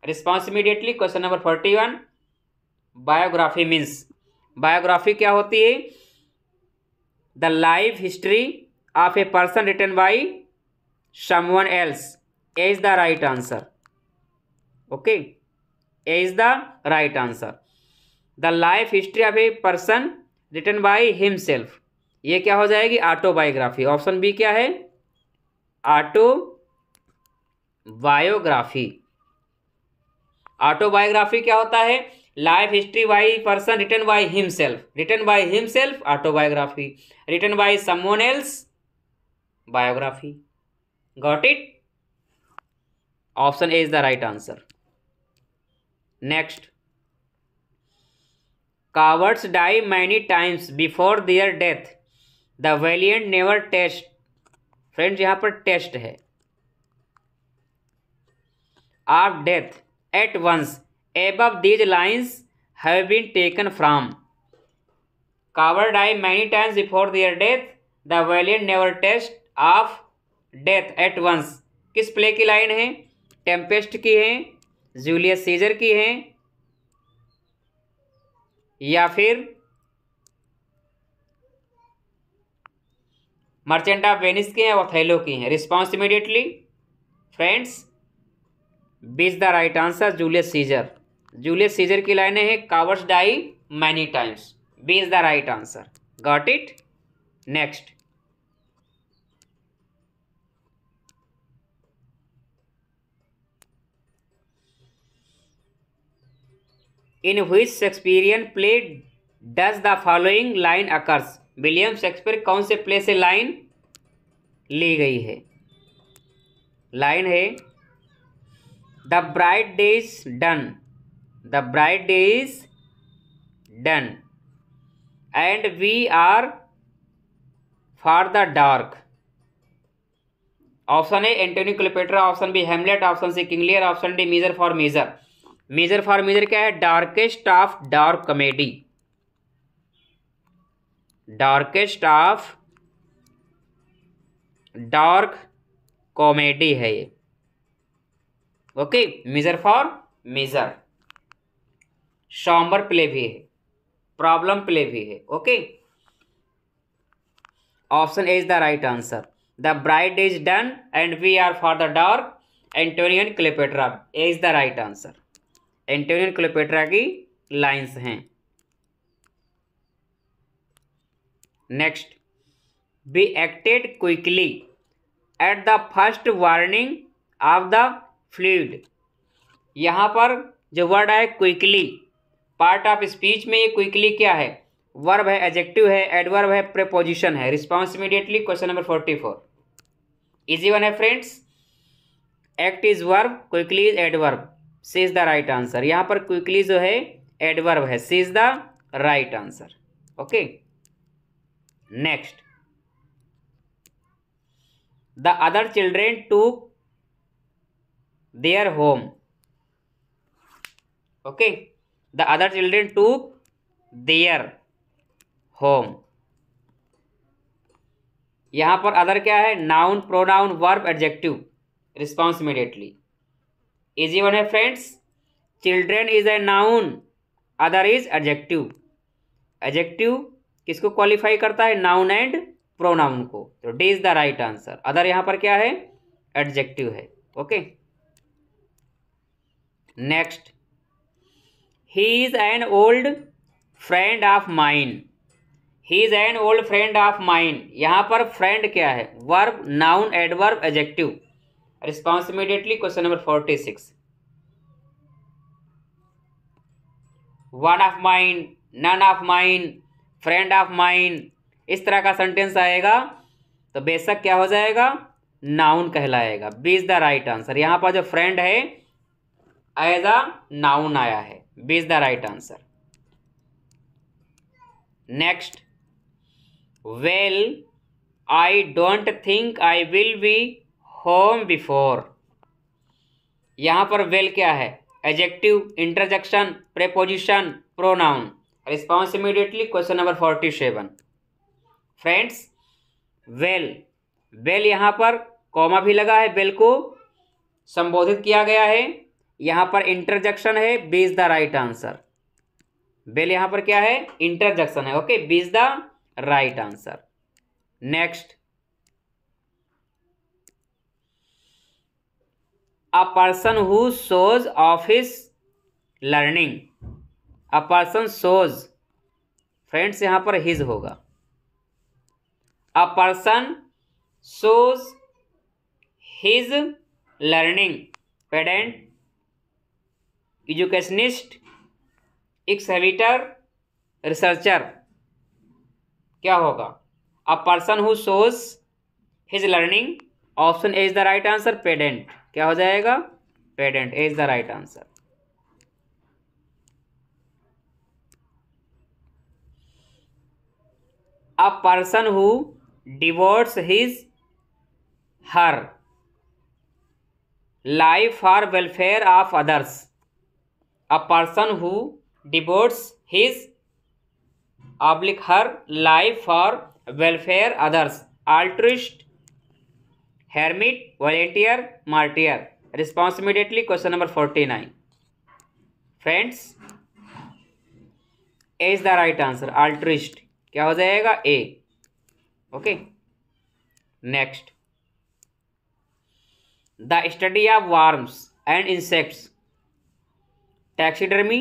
response immediately question number forty one biography means biography क्या होती है the life history of a person written by someone else A is the right answer okay A is the right answer the life history of a person written by himself ये क्या हो जाएगी ऑटोबायोग्राफी ऑप्शन बी क्या है ऑटो बायोग्राफी ऑटोबायोग्राफी क्या होता है life history by person written by himself written by himself autobiography written by someone else biography got it option A is the right answer next cowards die many times before their death the valiant never taste friends यहाँ पर टेस्ट है आफ डेथ एट वंस एब these lines have been taken from coward die many times before their death the valiant never taste of death at once किस प्ले की लाइन है टेम्पेस्ट की है जूलियस सीजर की है या फिर मर्चेंट ऑफ वेनिस के हैं ओथेलो के हैं response immediately friends B is the right answer Julius Caesar Julius Caesar की लाइनें हैं cowards die many times B is the right answer got it next in which Shakespearean play does the following line occurs William Shakespeare कौन से प्ले से लाइन ली गई है लाइन है the bright day is done the bright day is done and we are for the dark option है Antony Cleopatra option B Hamlet option C King Lear option D measure for measure measure for measure क्या है darkest of dark comedy darkest of dark comedy है ये okay measure for measure sombre play भी है प्रॉब्लम प्ले भी है okay option is the right answer the bright is done and we are for the dark Antony and Cleopatra is the right answer Antony and Cleopatra की लाइंस हैं next be acted quickly at the first warning of the flood यहाँ पर जो वर्ड है क्विकली पार्ट ऑफ स्पीच में ये क्विकली क्या है वर्ब है एजेक्टिव है एडवर्ब है प्रेपोजिशन है response immediately question number forty four easy one है friends act is verb quickly is adverb C is the right answer यहाँ पर क्विकली जो है एडवर्ब है C is the right answer okay next the other children to their home okay the other children to their home यहां पर अदर क्या है noun pronoun verb adjective response immediately easy one है friends children is a noun other is adjective adjective किसको क्वालिफाई करता है नाउन एंड प्रोनाउन को तो D is the right answer other यहां पर क्या है एडजेक्टिव है okay next he is an old friend of mine he is an old friend of mine यहां पर फ्रेंड क्या है verb noun adverb adjective response immediately question number forty six one of mind none of mind friend of mind इस तरह का सेंटेंस आएगा तो बेशक क्या हो जाएगा नाउन कहलाएगा B is the right answer यहां पर जो फ्रेंड है एज अ नाउन आया है B is the right answer next well I don't think I will be home before यहाँ पर वेल क्या है adjective interjection preposition pronoun response immediately question number forty seven friends well well यहाँ पर कॉमा भी लगा है वेल को संबोधित किया गया है यहाँ पर इंटरजेक्शन है B is the right answer well यहाँ पर क्या है इंटरजेक्शन है okay B is the right answer next a person who shows off his learning a person shows friends यहाँ पर हिज होगा a person shows his learning pedant educationist exhibitor researcher क्या होगा a person who shows his learning option A is the right answer pedant क्या हो जाएगा pedant is the right answer a person who devotes his her life for welfare of others a person who devotes his oblique her life for welfare others altruist hermit volunteer martyr response immediately question number forty nine friends A is the right answer altruist क्या हो जाएगा A okay next the study of worms and insects taxidermy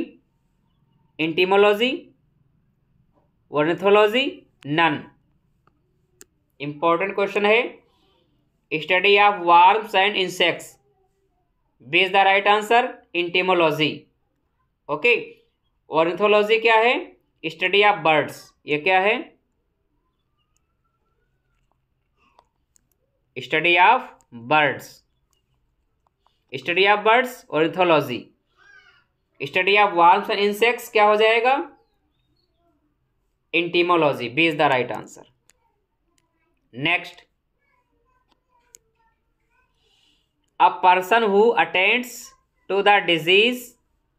entomology ornithology none important question है study of worms and insects B is the right answer entomology okay ornithology क्या है स्टडी ऑफ बर्ड्स ये क्या है study of birds study of birds ornithology study of worms and insects क्या हो जाएगा entomology B is the right answer next a person who attends to the disease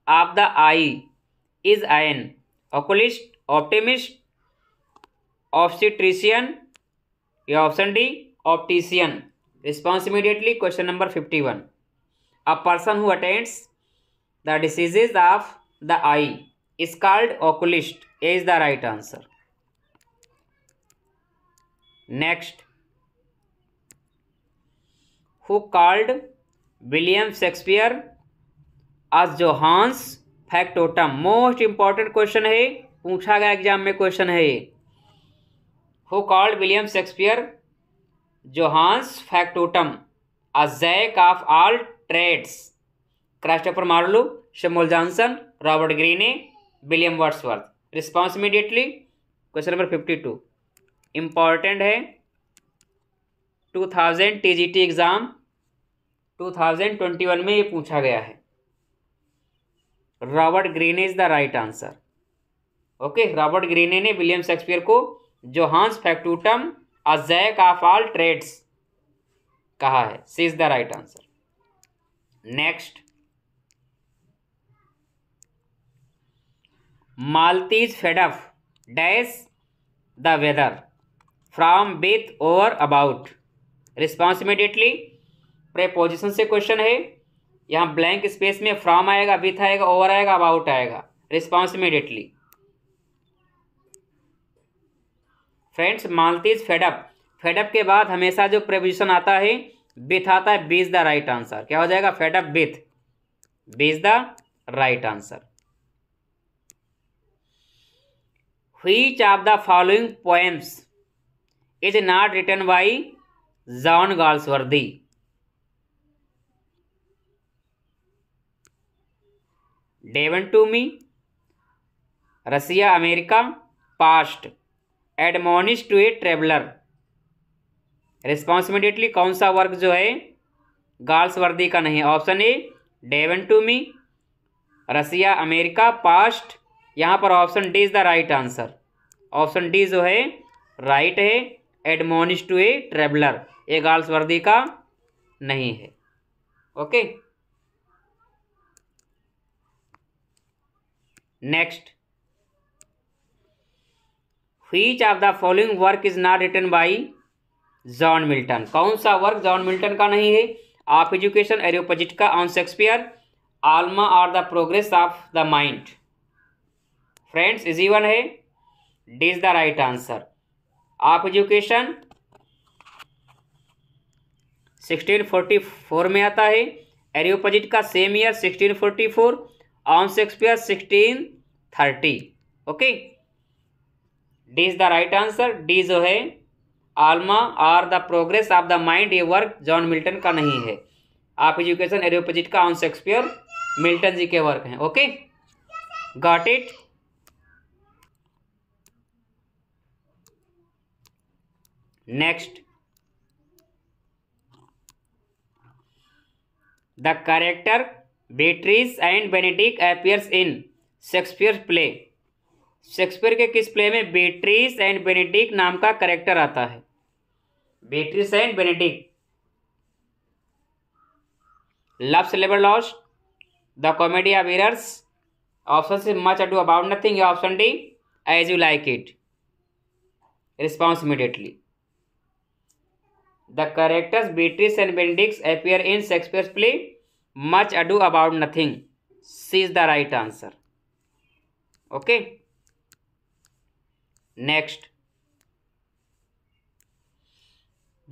of the eye is an oculist, optimist, obstetrician. Your option D, optician. Response immediately. Question number 51. A person who attends the diseases of the eye is called oculist. A is the right answer. Next. Called William Shakespeare Shakespeare Johannes factotum most important question है पूछा गया एग्जाम में क्वेश्चन है ये who called William Shakespeare Johannes factotum a Jack Jack of all trades Christopher Marlowe Samuel Johnson Robert Greene William Wordsworth response immediately question number fifty two important है two thousand T G T exam 2021 में ये पूछा गया है Robert Greene is the right answer okay Robert ग्रीने ने विलियम शेक्सपियर को Johannes factotum a Jack of all trades कहा है C is the right answer next Malti is fed up dash the weather from with over about response immediately preposition से क्वेश्चन है यहाँ ब्लैंक स्पेस में फ्रॉम आएगा विथ आएगा ओवर आएगा अबाउट आएगा response immediately friends Malti is fed up fed up के बाद हमेशा जो प्रेपोजिशन आता है बिथ आता है बीज द राइट आंसर क्या हो जाएगा fed up with B is the right answer which of the following poems is not written by John Galsworthy Devon to me Russia America past admonish to a traveller response immediately कौन सा वर्क जो है गार्ल्स वर्दी का नहीं option A Devon to me Russia America past यहाँ पर option D is the right answer option D जो है राइट है एडमोनिश टू ए ट्रेवलर ये गार्ल्स वर्दी का नहीं है okay okay? Next which of the following work is not written by John Milton कौन सा वर्क जॉन मिल्टन का नहीं है ऑफ एजुकेशन का on Shakespeare Alma or the progress of the mind friends easy one है D is the right answer of education 1644 में आता है एरियोपजिट का same year 1644 on Shakespeare sixteen thirty okay D is the right answer D जो है Alma or the progress of the mind ये वर्क जॉन मिल्टन का नहीं है आप एजुकेशन एरियोपोजिट का ऑन शेक्सपियर मिल्टन जी के वर्क हैं okay got it next the character Beatrice and Benedick appears in Shakespeare play Shakespeare के किस प्ले में बेट्रीज एंड बेनेडिक नाम का करेक्टर आता है Beatrice and Benedick love's labour's lost the comedy of option C much ado about nothing option D as you like it response immediately the characters Beatrice and Benedick's appear in Shakespeare's play much ado about nothing C is the right answer okay next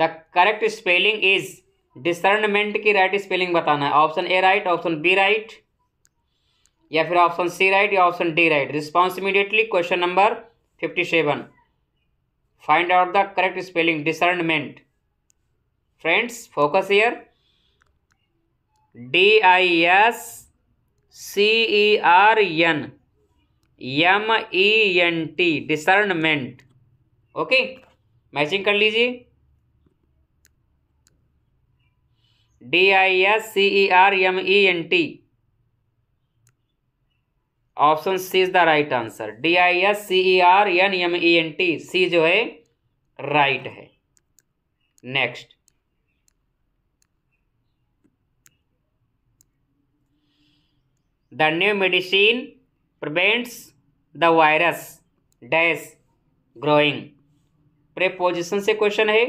the correct spelling is discernment की राइट स्पेलिंग बताना है option A right option B right या फिर ऑप्शन सी राइट या option D right response immediately question number fifty seven find out the correct spelling discernment friends focus here D I S C E R N M E N T discernment okay matching कर लीजिए D I S C E R M E N T option C is the right answer D I S C E R N M E N T C जो है राइट right है next the new medicine prevents the virus dash growing preposition से क्वेश्चन है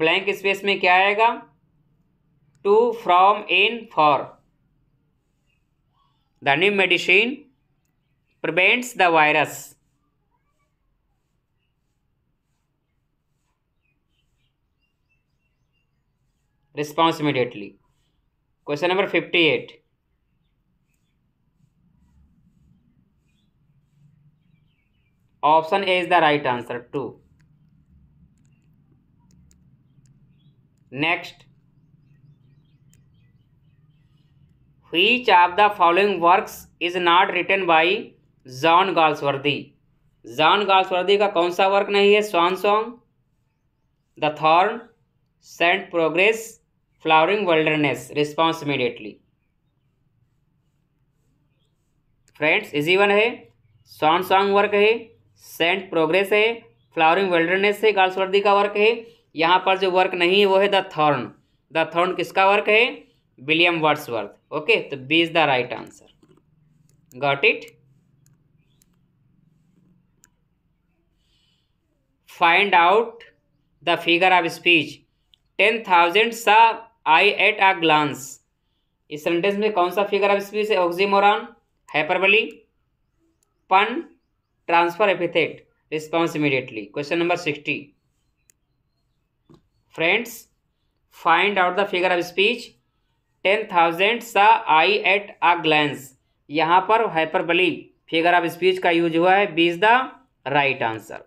ब्लैंक स्पेस में क्या आएगा to from in for the new medicine prevents the virus response immediately question number fifty eight option A is the right answer to next which of the following works is not written by John Galsworthy John Galsworthy का कौन सा वर्क नहीं है swan song the thorn saint's progress flowering wilderness response immediately friends easy one है स्वान सॉन्ग वर्क है सेंट प्रोग्रेस है फ्लावरिंग वेल्डरनेस है गार्ल्स वर्दी का वर्क है यहाँ पर जो वर्क नहीं है वो है द थर्न द थॉर्न किसका वर्क है विलियम वर्ड्सवर्थ ओके तो B is the right answer got it find out the figure of speech ten thousand saw I at a glance इस सेंटेंस में कौन सा फिगर ऑफ स्पीच है oxymoron hyperbole pun transfer epithet response immediately question number sixty friends find out the figure of speech ten thousand saw I at a glance यहाँ पर हाइपरबली फिगर ऑफ स्पीच का यूज हुआ है बीज द राइट आंसर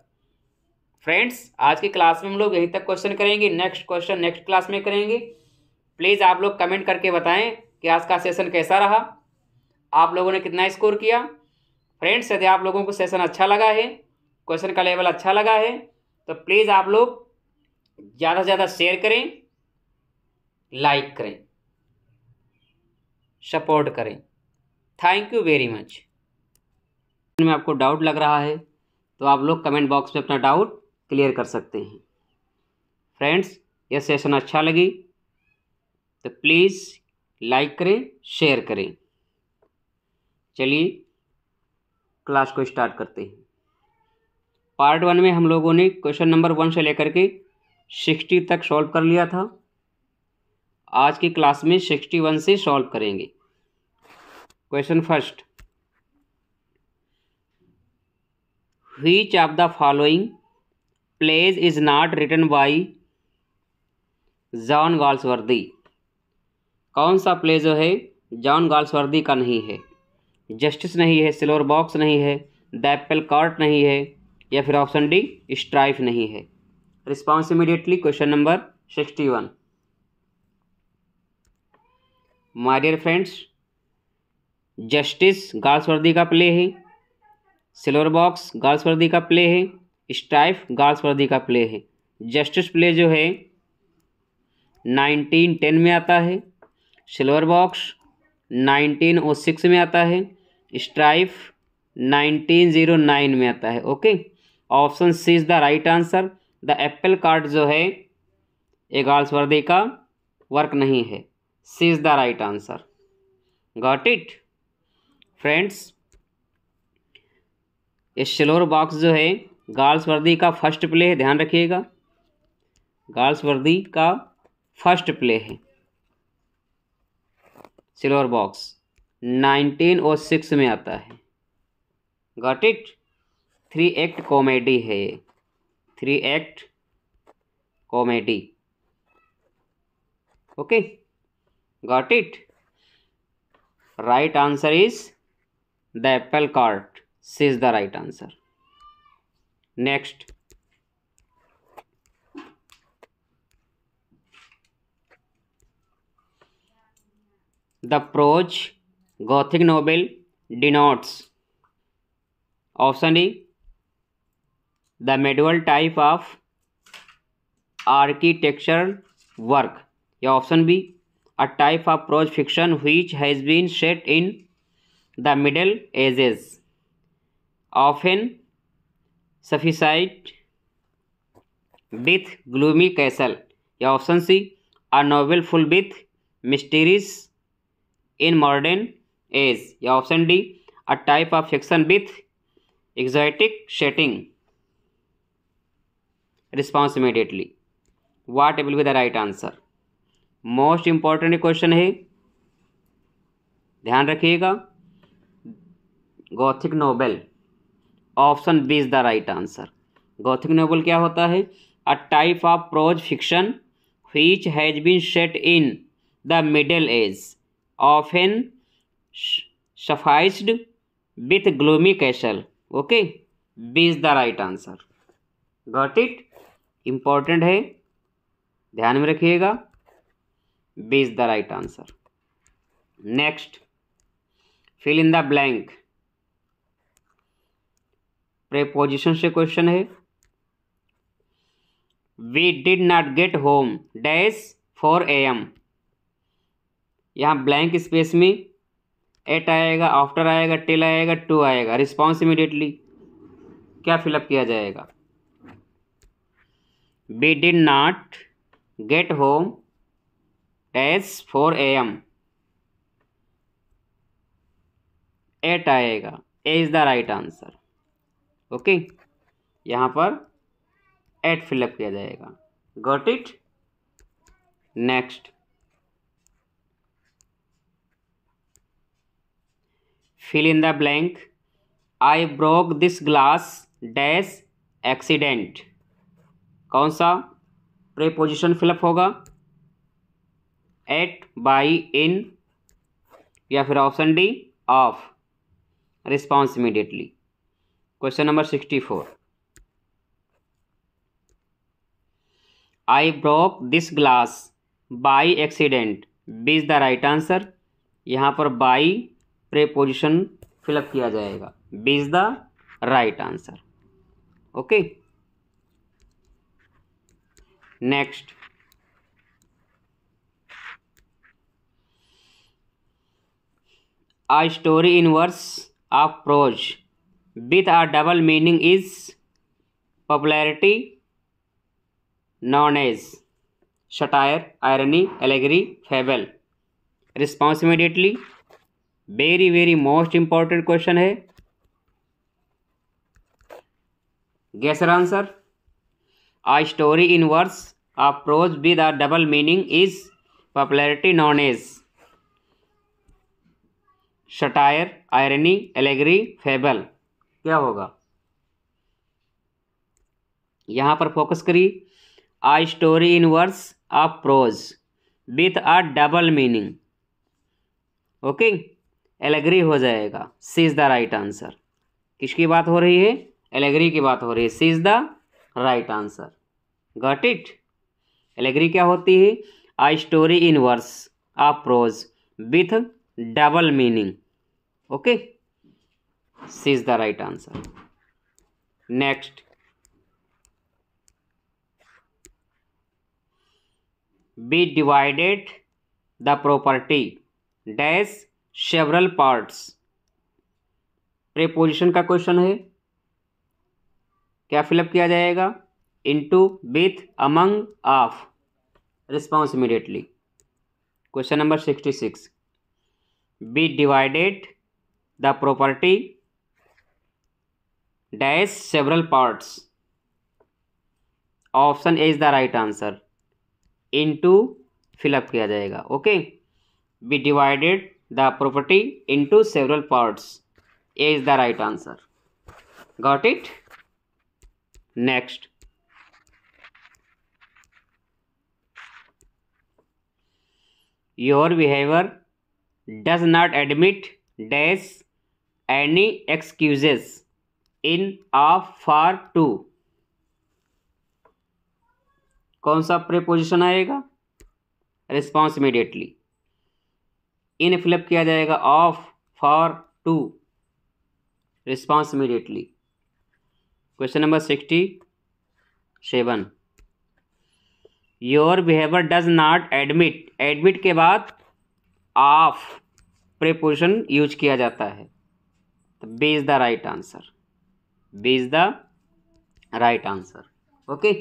फ्रेंड्स आज की क्लास में हम लोग यहीं तक क्वेश्चन करेंगे नेक्स्ट क्वेश्चन नेक्स्ट क्लास में करेंगे प्लीज़ आप लोग कमेंट करके बताएं कि आज का सेशन कैसा रहा आप लोगों ने कितना स्कोर किया फ्रेंड्स यदि आप लोगों को सेशन अच्छा लगा है क्वेश्चन का लेवल अच्छा लगा है तो प्लीज़ आप लोग ज़्यादा से ज़्यादा शेयर करें लाइक करें सपोर्ट करें थैंक यू वेरी मच में आपको डाउट लग रहा है तो आप लोग कमेंट बॉक्स में अपना डाउट क्लियर कर सकते हैं फ्रेंड्स यह सेशन अच्छा लगी तो प्लीज़ लाइक करें शेयर करें चलिए क्लास को स्टार्ट करते हैं पार्ट वन में हम लोगों ने क्वेश्चन नंबर वन से लेकर के सिक्सटी तक सॉल्व कर लिया था आज की क्लास में सिक्सटी वन से सॉल्व करेंगे question first which of the following plays is not written by John Galsworthy कौन सा प्ले जो है जॉन गाल्सवर्दी का नहीं है जस्टिस नहीं है सिल्वर बॉक्स नहीं है द कार्ट नहीं है या फिर ऑप्शन डी स्ट्राइफ नहीं है response immediately question number sixty one my dear friends justice worthy का प्ले है सिल्वर बॉक्स वर्दी का प्ले है स्ट्राइफ वर्दी का प्ले है जस्टिस प्ले जो है नाइनटीन टेन में आता है silver box nineteen O six में आता है स्ट्राइफ 1909 में आता है okay option C is the right answer the apple cart जो है वर्दी का वर्क नहीं है C is the right answer got it friends ये स्लोर बॉक्स जो है गार्ल्स वर्दी का फर्स्ट प्ले है ध्यान रखिएगा गार्ल्स वर्दी का फर्स्ट प्ले है स्लोर बॉक्स नाइनटीन और सिक्स में आता है got it three act comedy है ये three act comedy okay got it right answer is the apple cart is the right answer next the prose gothic novel denotes option D the medieval type of architecture work या option B a type of prose fiction which has been set in the middle ages of an suffocate with gloomy castle या option C a novel full with mysteries in modern age या option D a type of fiction with exotic setting response immediately what will be the right answer most important question है ध्यान रखिएगा gothic novel option B is the right answer gothic novel क्या होता है a type of prose fiction has been set in the the age of an sufficed with gloomy castle okay B is the right answer got it important है ध्यान में रखिएगा B is the right answer next fill in the blank preposition से क्वेश्चन है we did not get home dash four A M यहाँ ब्लैंक स्पेस में एट आएगा आफ्टर आएगा टिल आएगा टू आएगा रिस्पॉन्स इमिडिएटली क्या फिलअप किया जाएगा B did not get home as four A M at आएगा A is the right answer okay यहाँ पर एट फिलअप किया जाएगा got it next fill in the blank I broke this glass dash accident कौन सा प्रीपोजिशन फिलअप होगा एट बाई इन या फिर option D of response immediately question number sixty four I broke this glass by accident B is the right answer यहाँ पर बाई प्रेपोजिशन फिलअप किया जाएगा B is the right answer okay next a story in verse of prose with a double meaning is popularity known as satire irony allegory fable response immediately very very most important question है guess your answer a story in verse a prose with a double meaning is popularity known as satire irony allegory fable क्या होगा यहां पर फोकस करिए a story in verse a prose with a double meaning okay allegory हो जाएगा C is the right answer किसकी बात हो रही है एलेग्री की बात हो रही है C is the right answer got it allegory क्या होती है a story in verse a prose with double meaning okay C is the right answer next B divided the property dash several parts preposition का क्वेश्चन है क्या फिलअप किया जाएगा into with among of response immediately question number sixty six B divided the property dash several parts option A is the right answer into fill up किया जाएगा okay B divided the property into several parts. A is the right answer. Got it? Next. Your behavior does not admit dash any excuses in of for to. कौन सा प्रेपोजिशन आएगा रिस्पॉन्स इमीडिएटली इन फिलअप किया जाएगा of for to response immediately question number sixty seven your behaviour does not admit admit के बाद ऑफ प्रिपोजिशन यूज किया जाता है तो B is the right answer B is the right answer okay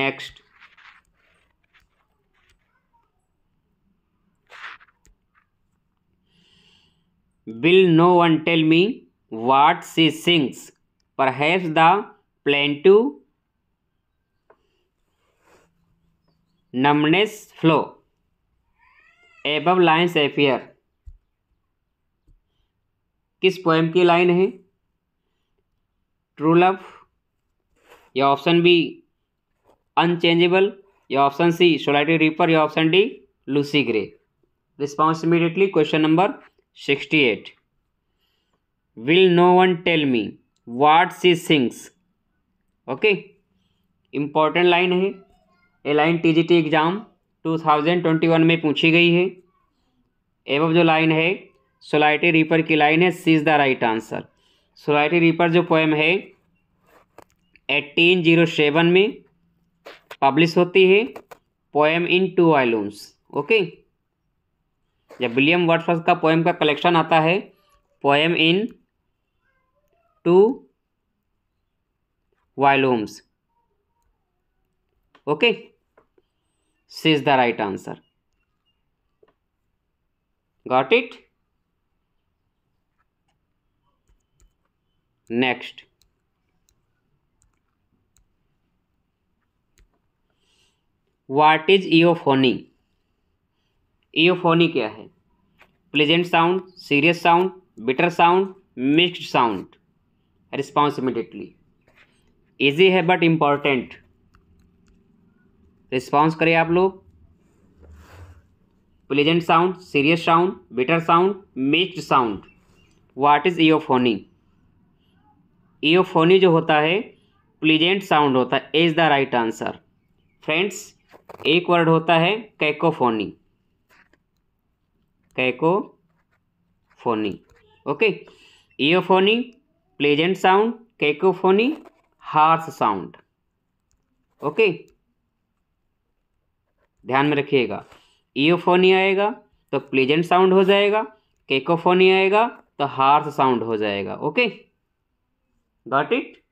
next will no one tell me what she sings per have the to numbers flow ebb lines afar किस पोएम की लाइन है ट्रू लव या ऑप्शन बी अनचेंजेबल या ऑप्शन सी सोलाइटी रिपर या option D Lucy Gray response immediately question number sixty eight will no one tell me what she sings okay important line है ये line T G T exam two thousand twenty one में पूछी गई है एवं जो लाइन है सोलाइटी रीपर की लाइन है C is the right answer solitary reaper जो पोएम है एटीन जीरो सेवन में पब्लिश होती है poem in two volumes okay या विलियम वर्ड्सवर्थ का पोएम का कलेक्शन आता है poem in two volumes okay C is the right answer got it next what is euphony euphony क्या है pleasant sound serious sound bitter sound mixed sound response immediately easy है बट इम्पॉर्टेंट रिस्पॉन्स करें आप लोग pleasant sound serious sound bitter sound mixed sound what is euphony euphony जो होता है प्लीजेंट साउंड होता है is the right answer friends एक वर्ड होता है cacophony cacophony okay euphony pleasant sound cacophony harsh sound okay ध्यान में रखिएगा ईयोफोनी आएगा तो प्लेजेंट साउंड हो जाएगा कैकोफोनी आएगा तो हार्स साउंड हो जाएगा okay got it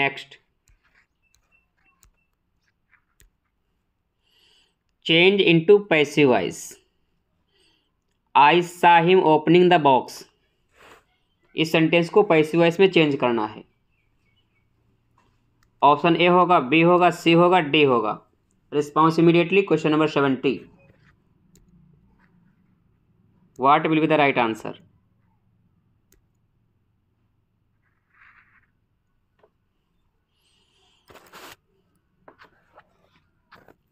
next change into passive eyes I saw him opening the box इस सेंटेंस को पैसिव वॉइस में चेंज करना है ऑप्शन ए होगा बी होगा सी होगा डी होगा response immediately question number seventy what will be the right answer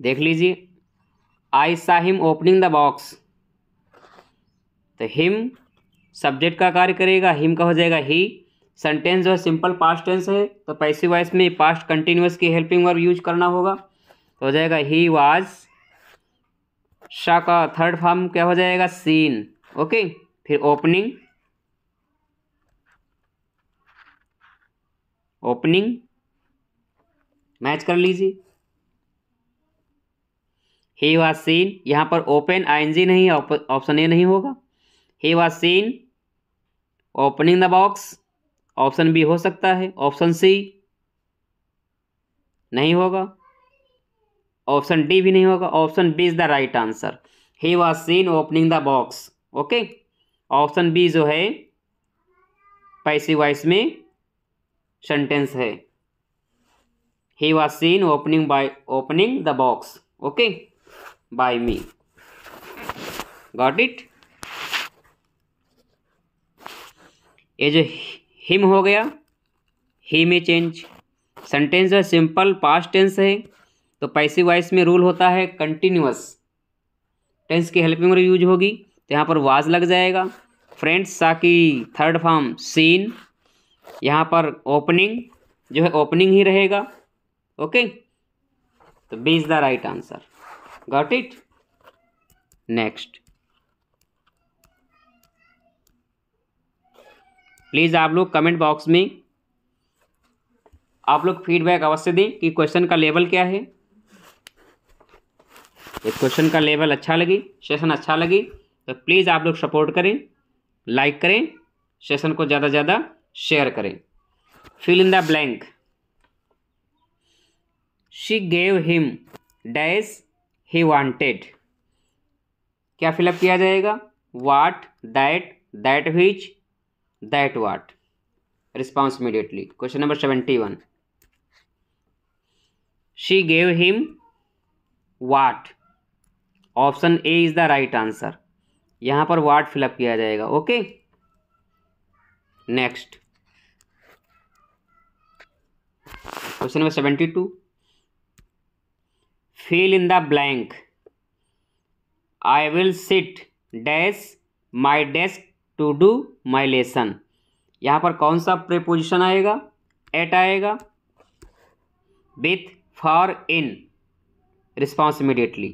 देख लीजिए I saw him opening the box तो हिम सब्जेक्ट का कार्य करेगा हिम का हो जाएगा ही सेंटेंस जो है सिंपल पास्ट टेंस है तो पैसे वाइस में पास्ट कंटिन्यूस की हेल्पिंग वर्ब यूज करना होगा तो हो जाएगा ही वाज शा का थर्ड फॉर्म क्या हो जाएगा सीन ओके फिर ओपनिंग ओपनिंग मैच कर लीजिए ही वॉज सीन यहाँ पर ओपन आई नहीं ऑप्शन ए नहीं होगा he was seen opening the box option B हो सकता है ऑप्शन सी नहीं होगा ऑप्शन डी भी नहीं होगा option B is the right answer he was seen opening the box okay option B जो है पैसे वाइस में सेंटेंस है he was seen opening by opening the box okay by me got it ये जो हिम हो गया ही में चेंज सेंटेंस जो सिंपल पास्ट टेंस है तो पैसिव वाइस में रूल होता है कंटिन्यूस टेंस की हेल्पिंग में यूज होगी तो यहाँ पर वाज लग जाएगा फ्रेंड्स साकी थर्ड फॉर्म सीन यहाँ पर ओपनिंग जो है ओपनिंग ही रहेगा ओके तो B is the right answer got it next please आप लोग कमेंट बॉक्स में आप लोग फीडबैक अवश्य दें कि क्वेश्चन का लेवल क्या है एक क्वेश्चन का लेवल अच्छा लगे सेशन अच्छा लगे तो प्लीज़ आप लोग सपोर्ट करें लाइक करें सेशन को ज़्यादा से ज़्यादा शेयर करें fill in the blank she gave him dash he wanted क्या फिलअप किया जाएगा what that that which that what response immediately question number seventy one she gave him what option A is the right answer यहां पर वाट फिलअप किया जाएगा okay next question number seventy two fill in the blank I will sit dash my desk to do my lesson यहाँ पर कौन सा प्रीपोजिशन आएगा एट आएगा with for in response immediately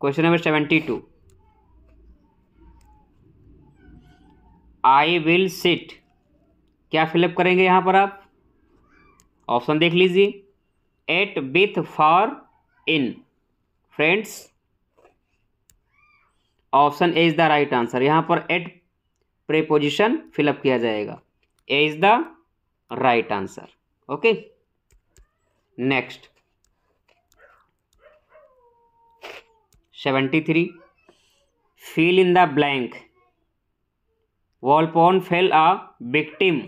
question number seventy two I will sit क्या फिलअप करेंगे यहाँ पर आप ऑप्शन देख लीजिए at with for in friends option A is the right answer यहां पर एट प्रेपोजिशन फिलअप किया जाएगा A is the right answer okay next seventy three fill in the blank Volpone fell a victim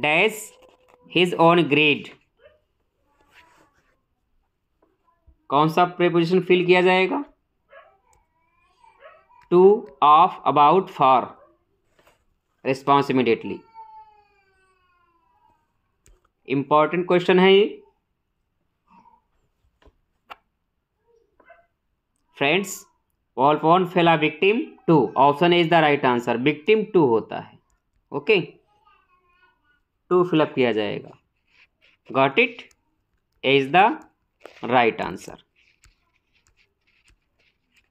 dash his own greed कौन सा प्रीपोजिशन फिल किया जाएगा to of about for response immediately important question है ये friends Volpone fell a victim to option is the right answer victim to होता है ओके टू फिलअप किया जाएगा got it is the right answer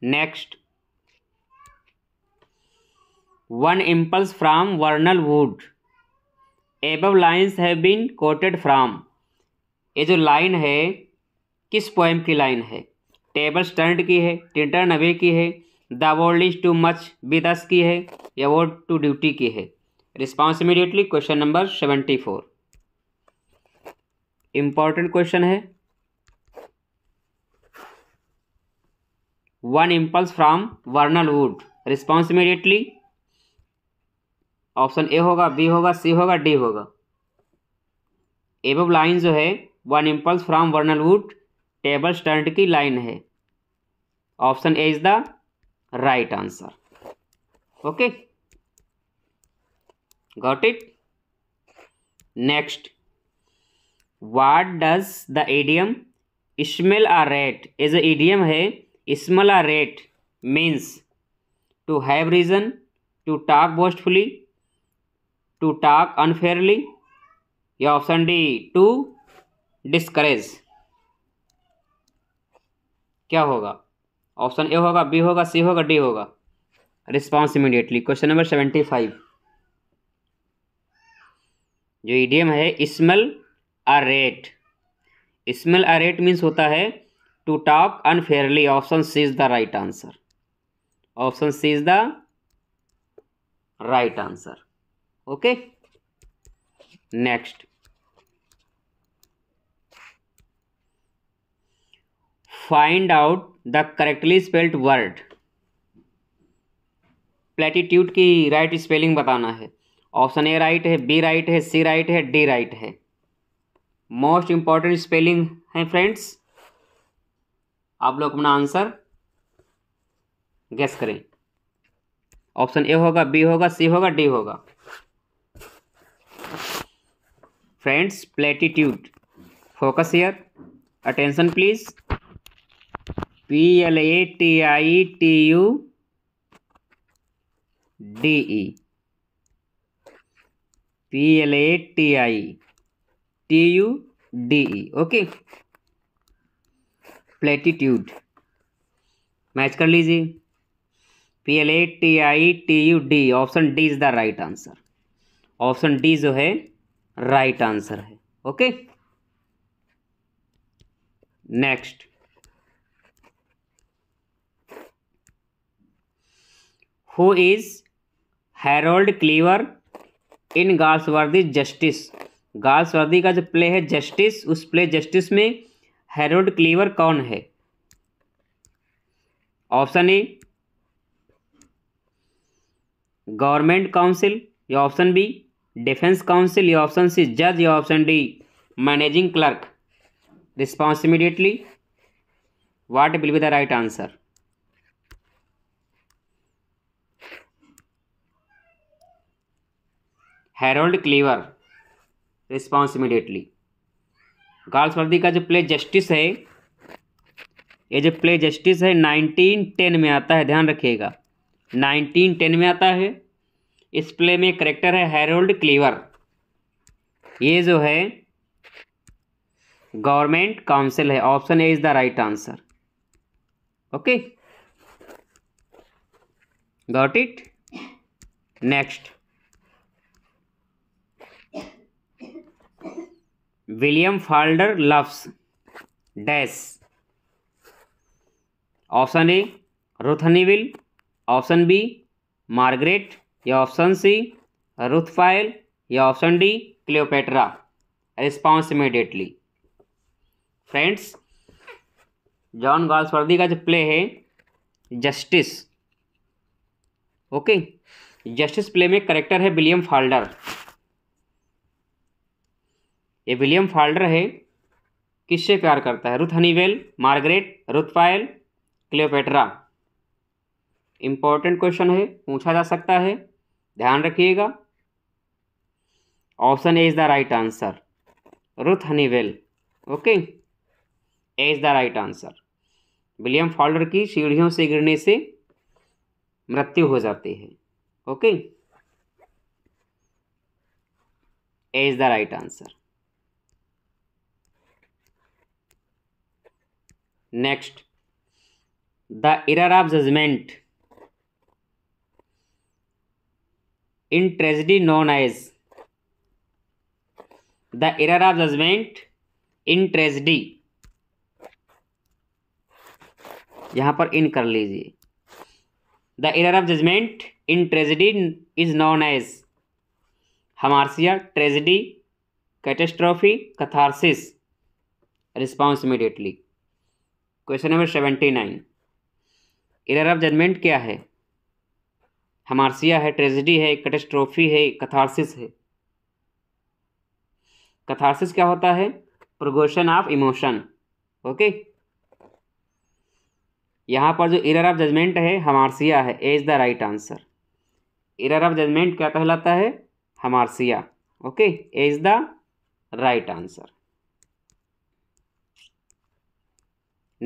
next one impulse from vernal wood above lines have been quoted from ये जो लाइन है किस पोएम की लाइन है टेबल स्टर्ड की है टिंटर नबे की है the world is too much with us की है या वर्ड टू ड्यूटी की है response immediately question number seventy four important question है one impulse from Vernal Wood. Response immediately. Option A होगा बी होगा सी होगा डी होगा एबव लाइन जो है one impulse from vernal wood tables turned की लाइन है option A is the right answer okay got it next what does the idiom smell a rat as A है smell a rat means to have reason to talk boastfully to talk unfairly या ऑप्शन डी टू डिस्करेज क्या होगा ऑप्शन ए होगा बी होगा सी होगा डी होगा response immediately question number seventy five जो ईडीएम है smell a rat smell a rat means होता है to talk unfairly option C is the right answer option C is the right answer okay next find out the correctly spelled word platitude की राइट स्पेलिंग बताना है ऑप्शन ए राइट है बी राइट है सी राइट है डी राइट है मोस्ट इंपॉर्टेंट स्पेलिंग है फ्रेंड्स आप लोग अपना आंसर गैस करें ऑप्शन ए होगा बी होगा सी होगा डी होगा friends platitude focus your attention please P L A T I T U D E P L A T I T U D E okay platitude match कर लीजिए P L A T I T U D option D is the right answer option D जो है राइट आंसर है okay next who is Harold cleaver in Galsworthy Justice Galsworthy का जो प्ले है जस्टिस उस प्ले जस्टिस में हेरोल्ड क्लीवर कौन है ऑप्शन ए गवर्नमेंट काउंसिल या ऑप्शन बी डिफेंस काउंसिल या ऑप्शन सी जज या option D managing clerk response immediately what will be the right answer Harold Cleaver response immediately कार्ल का जो प्ले जस्टिस है ये जो प्ले जस्टिस है नाइनटीन टेन में आता है ध्यान रखिएगा नाइनटीन टेन में आता है इस प्ले में करेक्टर है हेरोल्ड क्लीवर ये जो है गवर्नमेंट काउंसिल है option A is the right answer okay got it next William Falder loves dash option A Ruth Honeywill option B Margaret या ऑप्शन सी रुथफाइल या option D Cleopatra response immediately friends John Galsworthy का जो प्ले है जस्टिस ओके जस्टिस प्ले में करेक्टर है विलियम फाल्डर ये विलियम फाल्डर है किससे प्यार करता है Ruth Honeywill Margaret Ruth Fyle Cleopatra important question है पूछा जा सकता है ध्यान रखिएगा option A is the right answer Ruth Honeywill okay A is the right answer William Falder की सीढ़ियों से गिरने से मृत्यु हो जाती है okay A is the right answer next the error of judgement in tragedy known as the error of judgement in tragedy यहां पर इन कर लीजिए the error of judgement in tragedy is known as hamartia tragedy catastrophe catharsis response immediately question number seventy nine error of judgement क्या है हमारसिया है ट्रेजिडी है कैटेस्ट्रोफी है कथारसिस है कथारसिस क्या होता है प्रोगोशन ऑफ इमोशन ओके यहाँ पर जो एरर ऑफ जजमेंट है हमारसिया है A is the right answer error of judgement क्या कहलाता है hamartia okay A is the right answer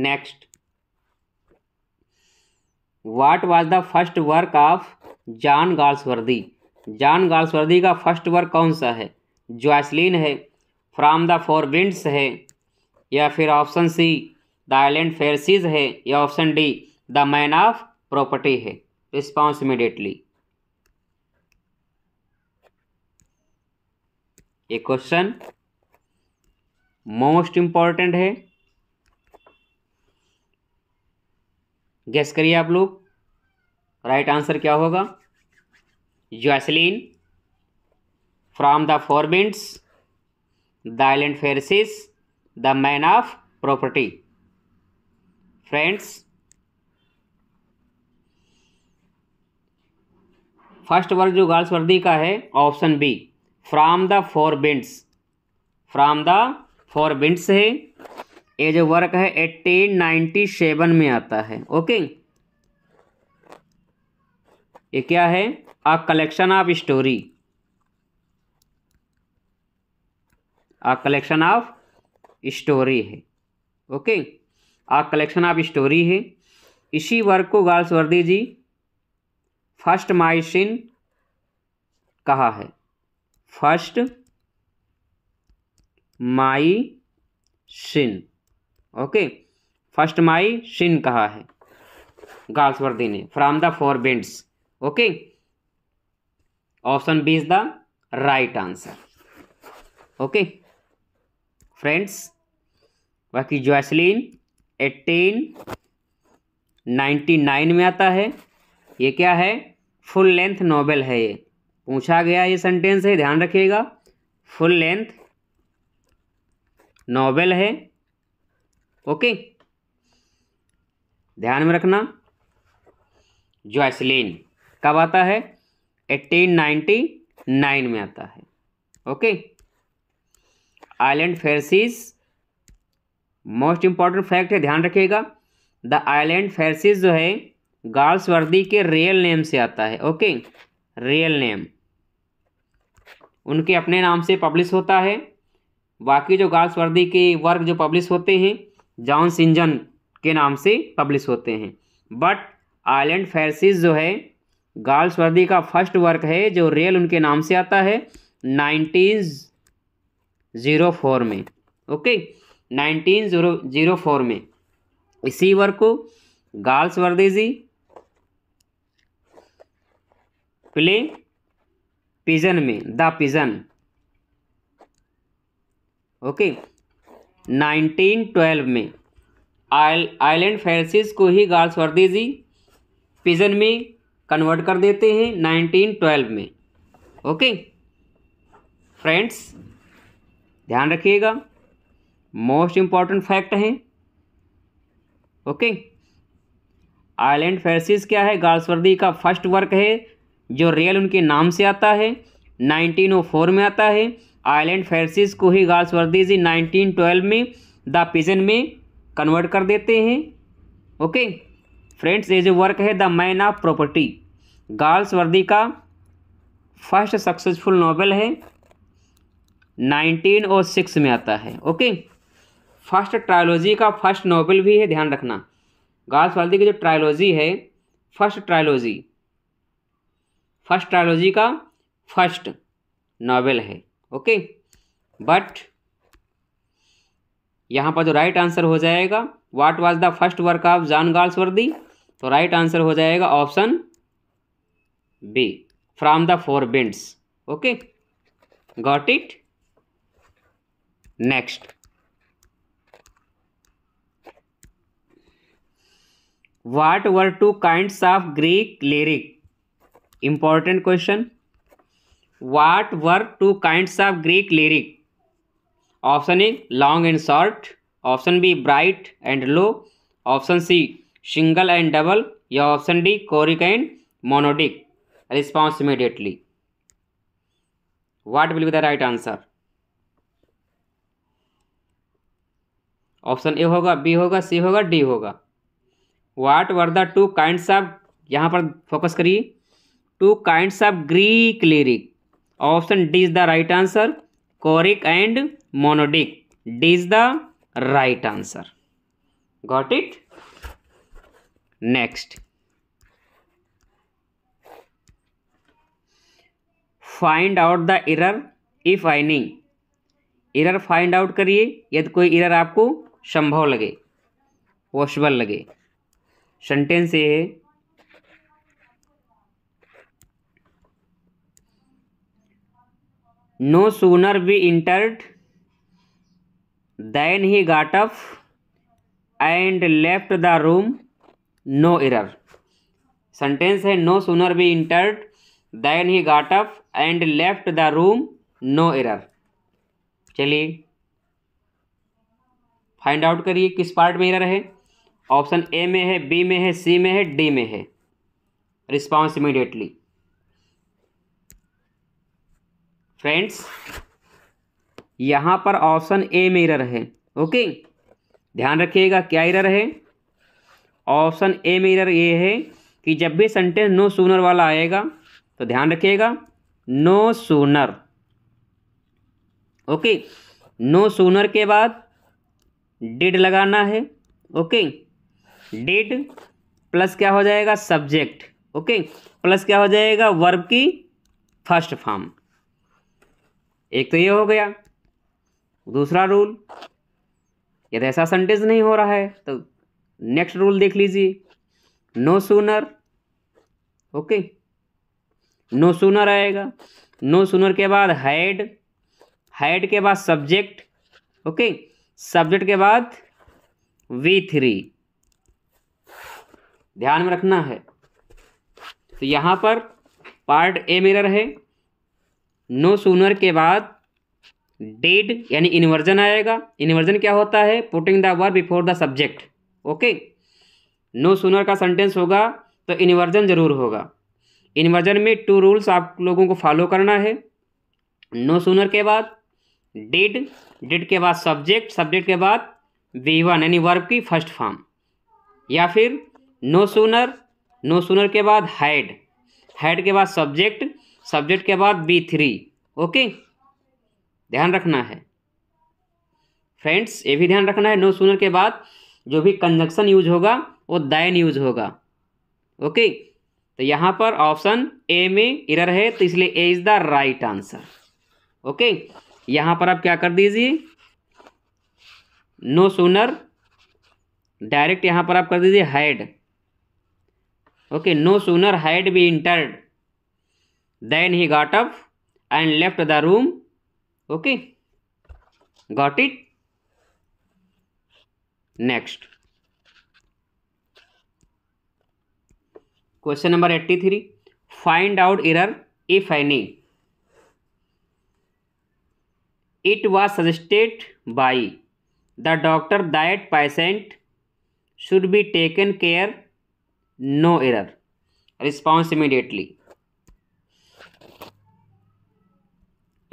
next what was the first work of John Galsworthy John Galsworthy का फर्स्ट वर्क कौन सा है ज्वासलिन है फ्राम द फोर विंड्स है या फिर option C the island Pharisees है या option D the man of property है रिस्पॉन्स इमिडिएटली ये क्वेश्चन मोस्ट इम्पॉर्टेंट है गैस करिए आप लोग राइट आंसर क्या होगा Jocelyn from the four winds the island Pharisees the man of property friends first work जो गर्ल्स वर्दी का है option B from the four winds from the four winds है ये जो वर्क है एट्टीन नाइन्टी सेवन में आता है ओके ये क्या है a collection of story a collection of story है okay a collection of story है इसी वर्क को गार्ल्स वर्दी जी फर्स्ट माइसिन कहा है first my sin okay first my sin कहा है गार्ल्सवर्दी ने from the four winds okay option B is the right answer okay friends बाकी जॉसलिन एटीन नाइन्टी नाइन में आता है ये क्या है फुल लेंथ नॉवेल है ये पूछा गया ये सेंटेंस है ध्यान रखिएगा फुल लेंथ नॉवेल है ओके ध्यान में रखना जॉयसलिन कब आता है एट्टीन नाइन्टी नाइन में आता है okay island Pharisees most important fact है ध्यान रखिएगा द आइलैंड फेरसिस जो है गार्ल्स वर्दी के रियल नेम से आता है ओके रियल नेम उनके अपने नाम से पब्लिश होता है बाकी जो गार्ल्स वर्दी के वर्क जो पब्लिश होते हैं जॉन सिंजन के नाम से पब्लिश होते हैं बट आइलैंड फैरसिस जो है गार्ल्स वर्दी का फर्स्ट वर्क है जो रेल उनके नाम से आता है नाइनटीन ज़ीरो फोर में okay nineteen zero zero four में इसी वर्क को Galsworthy ji play pigeon में द पिजन ओके 1912 में आइलैंड फेरसिस को ही गार्ल्स वर्दीजी पिजन में कन्वर्ट कर देते हैं 1912 में ओके फ्रेंड्स ध्यान रखिएगा मोस्ट इम्पॉर्टेंट फैक्ट हैं ओके आइलैंड फेरसिस क्या है गार्ल्स वर्दी का फर्स्ट वर्क है जो रियल उनके नाम से आता है 1904 में आता है आइलैंड फेरसिस को ही Galsworthy's in nineteen twelve में द पिजन में कन्वर्ट कर देते हैं ओके फ्रेंड्स ये जो वर्क है the man of property Galsworthy का फर्स्ट सक्सेसफुल नॉवल है नाइनटीन और सिक्स में आता है ओके फर्स्ट ट्रायोलॉजी का फर्स्ट नॉवल भी है ध्यान रखना गार्ल्स वर्दी की जो ट्रायोलॉजी है फर्स्ट ट्रायोलॉजी फर्स्ट ट्रायोलॉजी का फर्स्ट नावल है ओके बट यहां पर जो राइट आंसर हो जाएगा what was the first work of John Galsworthy तो राइट आंसर हो जाएगा option B from the four winds okay got it next what were two kinds of Greek lyric important question what were two kinds of Greek lyric option A long and short option B bright and low option C single and double या option D choric and monodic response immediately what will be the right answer option A होगा बी होगा सी होगा डी होगा what were the two kinds of यहाँ पर फोकस करिए two kinds of Greek lyric option D is the right answer choric and monodic D is the right answer got it next find out the error if any error find out करिए यदि कोई इरर आपको संभव लगे पॉसिबल लगे सेंटेंस ये है no sooner we entered than he got up and left the room no error sentence है no sooner we entered than he got up and left the room no error चलिए फाइंड आउट करिए किस पार्ट में एरर है ऑप्शन ए में है बी में है सी में है डी में है रिस्पॉन्स इमीडिएटली फ्रेंड्स यहाँ पर ऑप्शन ए में है ओके ध्यान रखिएगा क्या इरर है ऑप्शन ए में ये है कि जब भी सेंटेंस नो सूनर वाला आएगा तो ध्यान रखिएगा no sooner okay no sooner के बाद डिड लगाना है ओके डिड प्लस क्या हो जाएगा सब्जेक्ट ओके प्लस क्या हो जाएगा वर्ब की फर्स्ट फॉर्म एक तो ये हो गया दूसरा रूल यदि ऐसा सेंटेंस नहीं हो रहा है तो नेक्स्ट रूल देख लीजिए no sooner okay no sooner आएगा नो सूनर के बाद हैड हैड के बाद सब्जेक्ट ओके सब्जेक्ट के बाद वी थ्री ध्यान में रखना है तो यहाँ पर पार्ट ए मेरा रहे नो सूनर के बाद डेड यानी इन्वर्जन आएगा इन्वर्जन क्या होता है putting the verb before the subject okay no sooner का सेंटेंस होगा तो इन्वर्जन जरूर होगा इन्वर्जन में टू रूल्स आप लोगों को फॉलो करना है नो सूनर के बाद डेड डेड के बाद सब्जेक्ट सब्जेक्ट के बाद वी वन यानी वर्ब की फर्स्ट फॉर्म या फिर नो सूनर नो सूनर के बाद हैड हैड के बाद सब्जेक्ट सब्जेक्ट के बाद बी थ्री ओके ध्यान रखना है फ्रेंड्स ये भी ध्यान रखना है नो सूनर के बाद जो भी कंजक्शन यूज होगा वो दैन यूज होगा ओके तो यहाँ पर ऑप्शन ए में इरर है तो इसलिए A is the right answer okay यहाँ पर आप क्या कर दीजिए नो सुनर डायरेक्ट यहाँ पर आप कर दीजिए had okay no sooner had we entered then he got up and left the room okay got it next question number 83 find out error if any it was suggested by the doctor that patient should be taken care no error response immediately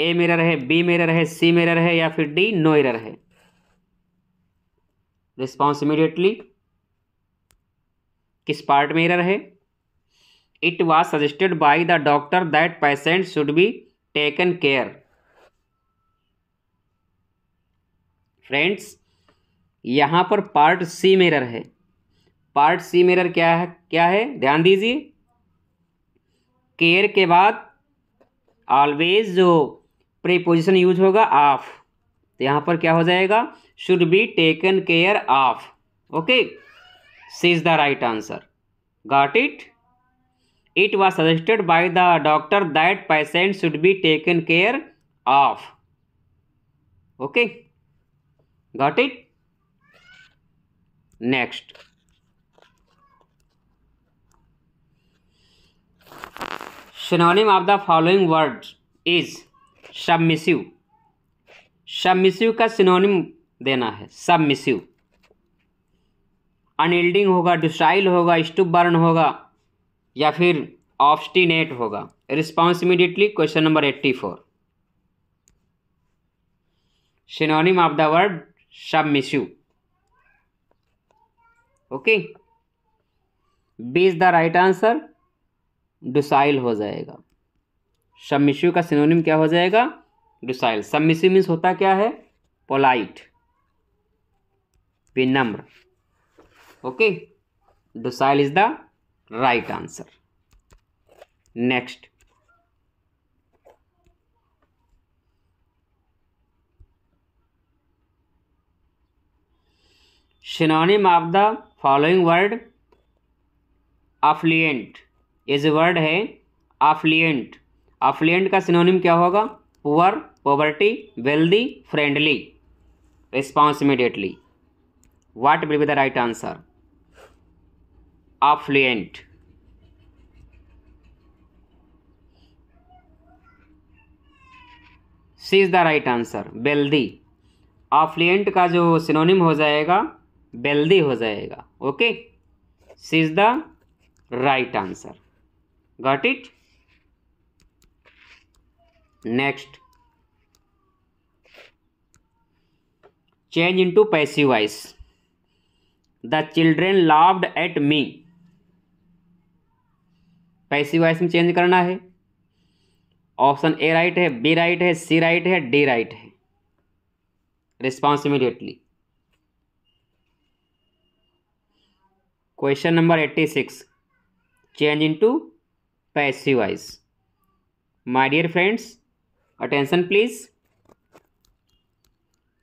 A में है बी में है सी में है या फिर डी नो एरर है रिस्पॉन्स इमीडिएटली किस पार्ट में एरर है it was suggested by the doctor that patient should be taken care friends यहां पर पार्ट सी मेरर है पार्ट सी मेरर क्या है क्या है ध्यान दीजिए केयर के बाद ऑलवेज जो प्रीपोजिशन यूज होगा ऑफ तो यहाँ पर क्या हो जाएगा should be taken care of okay C is the right answer got it it was suggested by the doctor that patient should be taken care of okay got it next synonym of the following word is submissive submissive का सिनोनिम देना है सबमिसिव अनइल्डिंग होगा डिस्टाइल होगा स्टूप बर्न होगा या फिर ऑब्स्टिनेट होगा response immediately question number eighty four synonym of the word submissive okay B is the right answer docile हो जाएगा सबमिशिव का सिनोनिम क्या हो जाएगा डुसाइल सबमिशिव मीन्स होता क्या है पोलाइट विनम्र okay docile is the right answer next synonym of the following word affluent is word है अफ्लिएंट अफ्लुएंट का सिनोनिम क्या होगा poor poverty wealthy friendly response immediately what will be the right answer affluent C is the right answer wealthy affluent का जो सिनोनिम हो जाएगा बेल्दी हो जाएगा okay C is the right answer got it next change into passive voice the children लाव्ड eight me passive voice में चेंज करना है ऑप्शन ए राइट है बी राइट है सी राइट है डी राइट है response immediately question number eighty six change into passive voice my dear friends attention please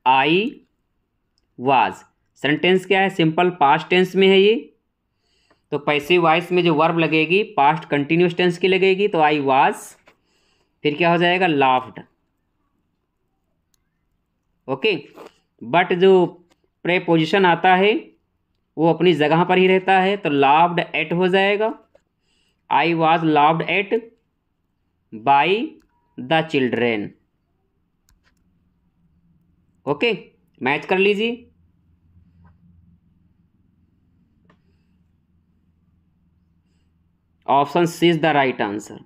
I was sentence क्या है सिंपल पास्ट टेंस में है ये तो पैसे वाइस में जो वर्ब लगेगी पास्ट कंटिन्यूस टेंस की लगेगी तो आई वाज फिर क्या हो जाएगा लाफ्ड ओके बट जो प्रेपोजिशन आता है वो अपनी जगह पर ही रहता है तो लाफ्ड एट हो जाएगा I was laughed at by the children okay match कर लीजिए option C is the right answer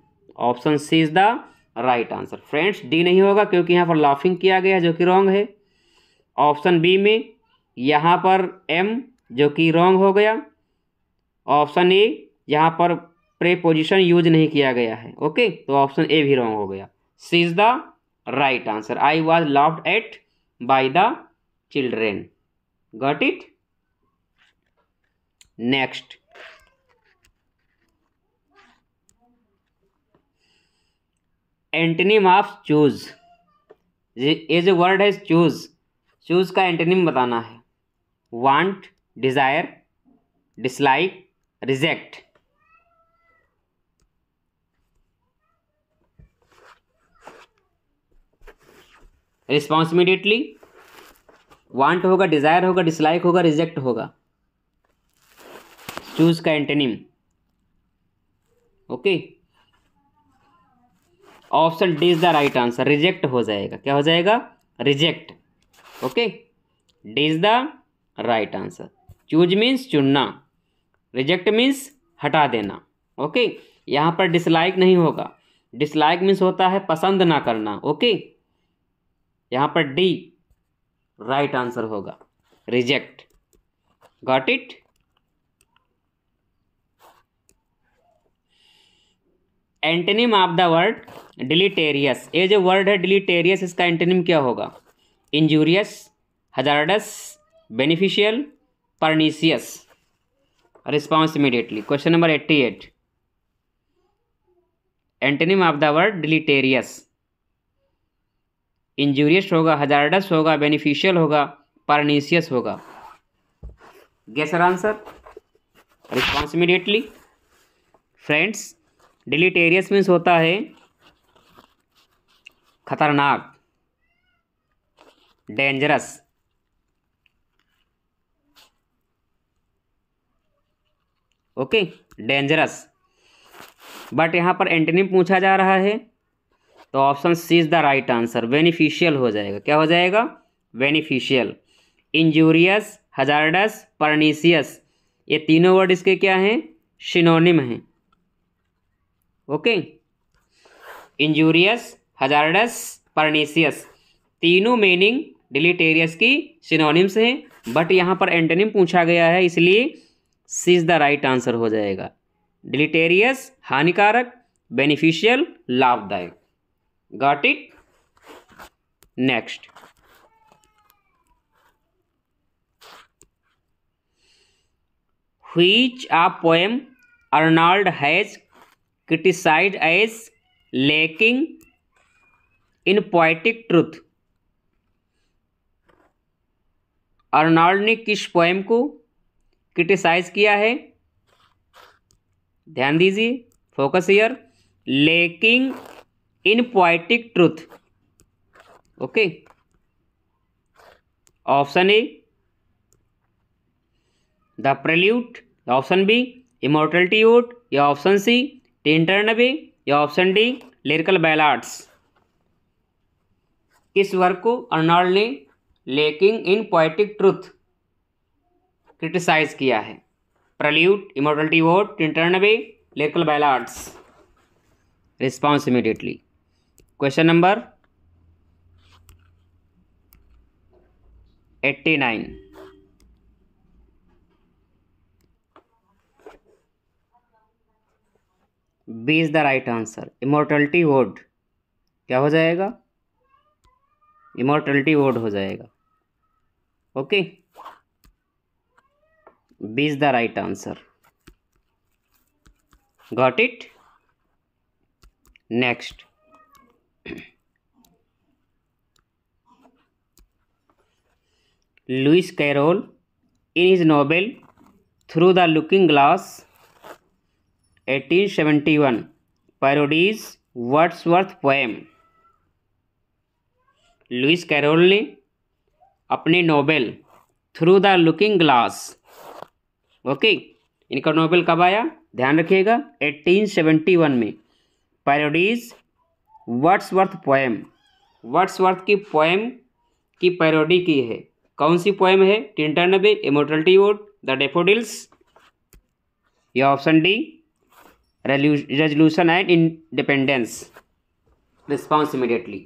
option C is the right answer friends D नहीं होगा क्योंकि यहाँ पर लाफिंग किया गया जो कि रॉन्ग है ऑप्शन बी में यहाँ पर एम जो कि रॉन्ग हो गया ऑप्शन ए यहाँ पर प्रेपोजिशन यूज नहीं किया गया है ओके तो ऑप्शन ए भी रॉन्ग हो गया C is the right answer I was laughed at by the children got it next antonym of choose ये जो वर्ड है चूज चूज का एंटनीम बताना है want desire dislike reject response immediately want होगा डिज़ायर होगा डिसलाइक होगा रिजेक्ट होगा चूज का antonym okay option D is the right answer reject हो जाएगा क्या हो जाएगा reject okay D is the right answer choose means चुनना रिजेक्ट मीन्स हटा देना ओके okay? यहाँ पर डिसलाइक नहीं होगा डिसलाइक मीन्स होता है पसंद ना करना ओके okay? यहाँ पर डी राइट आंसर होगा reject got it antonym of the word deleterious ये जो वर्ड है डिलीटेरियस इसका एंटेनिम क्या होगा injurious hazardous beneficial pernicious response immediately question number eighty eight antonym of the word deleterious injurious होगा हजारडस होगा बेनिफिशियल होगा पार्नीसियस होगा guess your answer response immediately friends deleterious means होता है खतरनाक डेंजरस ओके डेंजरस बट यहाँ पर एंटनिम पूछा जा रहा है तो option C is the right answer beneficial हो जाएगा क्या हो जाएगा बेनिफिशियल इंजूरियस हजारडस परनीसियस ये तीनों वर्ड इसके क्या हैं शिनोनिम हैं ओके इंजूरियस हजारडस परनीसियस तीनों मीनिंग डिलीटेरियस की सिनोनिम्स हैं बट यहाँ पर एंटोनिम पूछा गया है इसलिए C is the right answer हो जाएगा डिलीटेरियस हानिकारक बेनिफिशियल लाभदायक got it next which a poem arnold has criticized as lacking in poetic truth Arnold ने किस पोएम को क्रिटिसाइज किया है ध्यान दीजिए focus here lacking in poetic truth okay option A the prelude option B ode या ऑप्शन सी बे या ऑप्शन डी लिरिकल बैलार्ड्स इस वर्क को अर्नाल्ड ने lacking in poetic truth criticise किया है prelude ode ode by lyrical ballads response immediately question number eighty nine B is the right answer immortality ode क्या हो जाएगा इमोर्टलिटी वोड हो जाएगा okay B is the right answer got it next Lewis Carroll in his novel through the looking glass 1871 parodies worth poem Lewis Carroll ने अपने novel through the looking glass okay इनका नॉवेल कब आया ध्यान रखिएगा 1871 में parodies worth poem Wordsworth की पोएम की पैरोडी की है कौन सी पोएम है Tintern Abbey immortality ode the daffodils या option D resolution and independence response immediately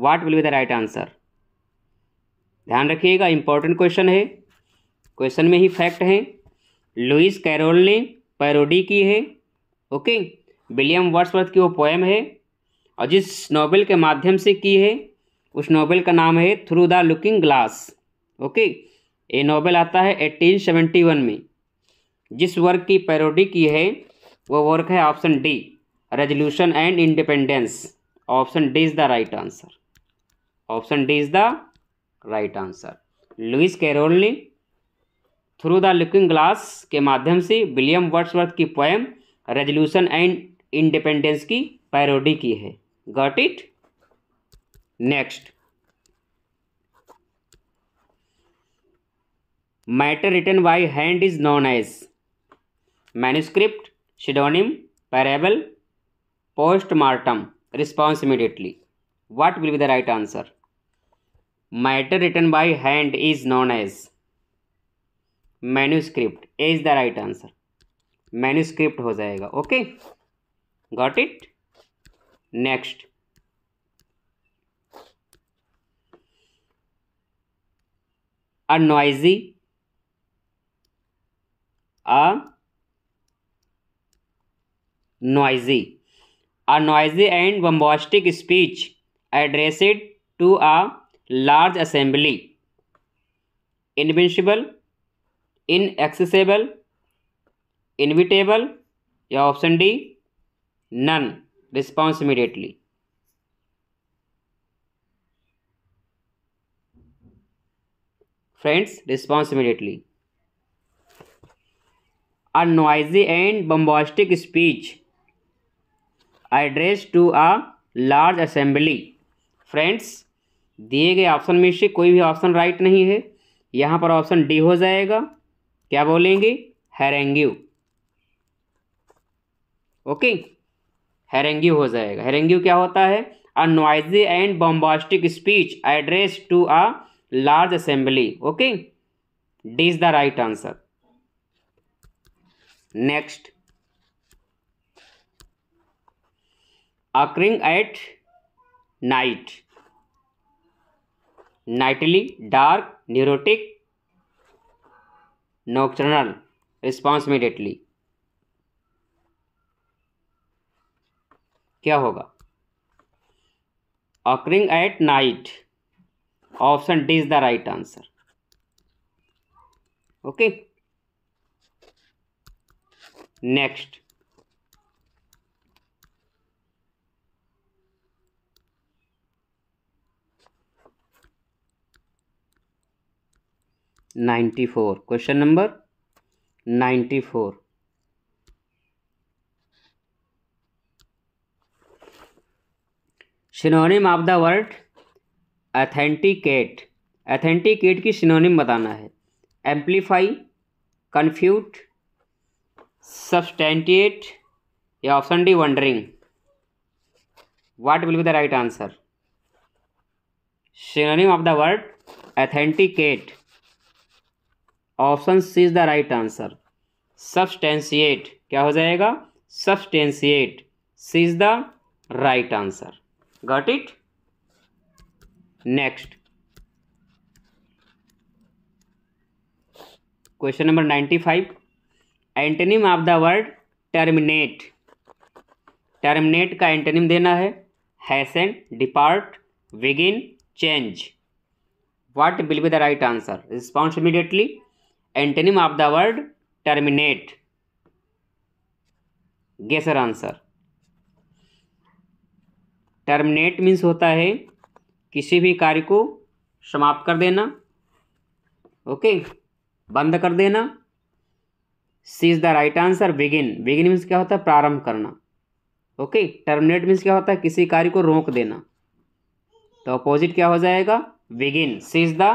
what will be the right answer ध्यान रखिएगा इंपॉर्टेंट क्वेश्चन है क्वेश्चन में ही फैक्ट है लुइस कैरोल ने पैरोडी की है ओके विलियम वर्ड्सवर्थ की वो पोएम है और जिस नॉवेल के माध्यम से की है उस नॉवेल का नाम है through the looking glass okay ये नॉवेल आता है एटीन सेवेंटी वन में जिस वर्क की पैरोडी की है वह वर्क है option D resolution and independence option D is the right answer option D is the right answer Lewis Carroll ने थ्रू द लुकिंग ग्लास के माध्यम से विलियम वर्ड्सवर्थ की पोएम रेजोल्यूशन एंड इंडिपेंडेंस की पैरोडी की है got it Next, matter written by hand is known as manuscript, pseudonym, parable, post mortem, Response immediately. What will be the right answer? Matter written by hand is known as manuscript. A is the right answer. Manuscript manuscript हो जाएगा Okay, got it. Next. A noisy a noisy a noisy and bombastic speech addressed to a large assembly invincible inexorable inevitable या option D none response immediately friends response immediately. A noisy and bombastic speech address to a large assembly friends दिए गए ऑप्शन में से कोई भी ऑप्शन राइट नहीं है यहाँ पर ऑप्शन डी हो जाएगा क्या बोलेंगे हैरेंग्यू ओके हैरेंग्यू हो जाएगा हैरेंग्यू क्या होता है a noisy and bombastic speech address to a large assembly okay D is the right answer next occurring at night nightly dark neurotic nocturnal response immediately क्या होगा occurring at night option D is the right answer okay next ninety four question number ninety four synonym of the word authenticate authenticate की सिनोनिम बताना है एम्प्लीफाई कन्फ्यूट सब्सटेंटिएट या option D wandering what will be the right answer synonym of the word authenticate option C is the right answer substantiate क्या हो जाएगा substantiate C is the right answer got it next question number ninety five antonym of the word terminate terminate का एंटनिम देना है हैसन डिपार्ट विगिन change what will be the right answer response immediately antonym of the word terminate guess your answer terminate means होता है किसी भी कार्य को समाप्त कर देना ओके बंद कर देना C is the right answer begin begin means क्या होता है प्रारंभ करना ओके टर्मिनेट मीन्स क्या होता है किसी कार्य को रोक देना तो अपोजिट क्या हो जाएगा begin C is the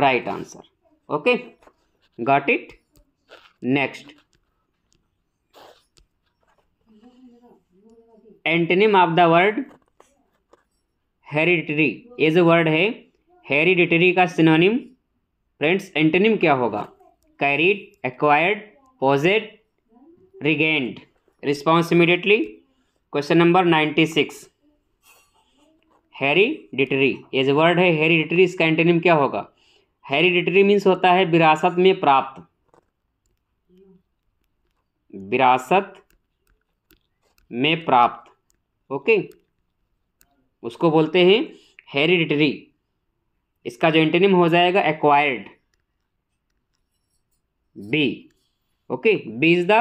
right answer okay got it next antonym of the word hereditary ये जो वर्ड है हेरिडिटरी का सिनोनिम फ्रेंड्स एंटोनिम क्या होगा carried acquired posit regained response immediately question number ninety six hereditary ये जो वर्ड है हेरिडिटरी इसका एंटेनिम क्या होगा हेरिडिटरी मीन्स होता है विरासत में प्राप्त विरासत में प्राप्त ओके okay? उसको बोलते हैं हेरिडिटरी इसका जो एंटेनिम हो जाएगा acquired B okay B is the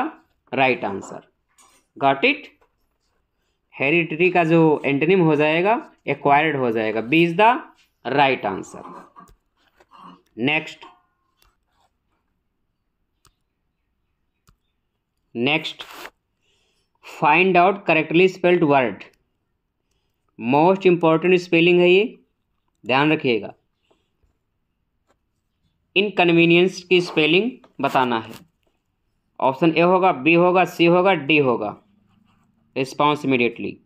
right answer got it hereditary का जो एंटेनिम हो जाएगा एक्वायर्ड हो जाएगा B is the right answer next next find out correctly spelled word most important spelling है ये ध्यान रखिएगा इनकन्वीनियंस की स्पेलिंग बताना है ऑप्शन ए होगा बी होगा सी होगा डी होगा response immediately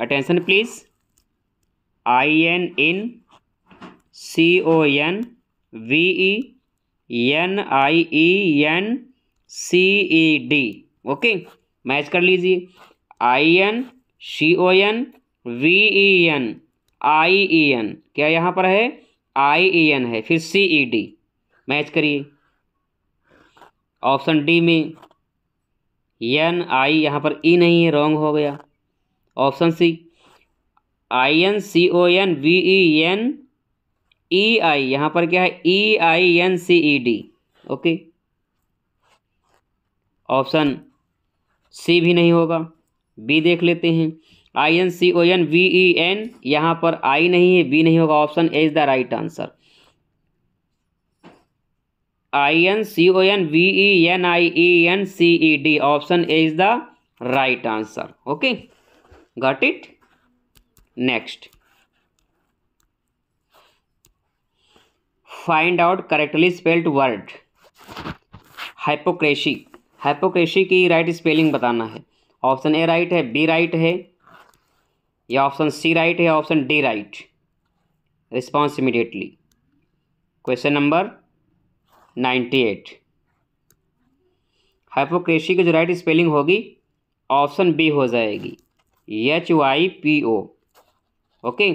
attention please I N N C O N V E N I E N C E D okay match कर लीजिए I N C O N V E N I E N क्या यहाँ पर है आई ई एन है फिर सी ई डी मैच करिए ऑप्शन डी में एन आई यहाँ पर ई e नहीं है रॉन्ग हो गया option C I N C O N V E N E I यहाँ पर क्या है E I N C E D okay option C भी नहीं होगा बी देख लेते हैं I N C O N V E N यहाँ पर आई नहीं है बी नहीं होगा option A is the right answer I N C O N V E N I E N C E D option A is the right answer okay got it next find out correctly spelled word hypocrisy hypocrisy की राइट स्पेलिंग बताना है ऑप्शन ए राइट है बी राइट है या ऑप्शन सी राइट है option D right response immediately question number ninety eight hypocrisy की जो राइट स्पेलिंग होगी ऑप्शन बी हो जाएगी H Y P O okay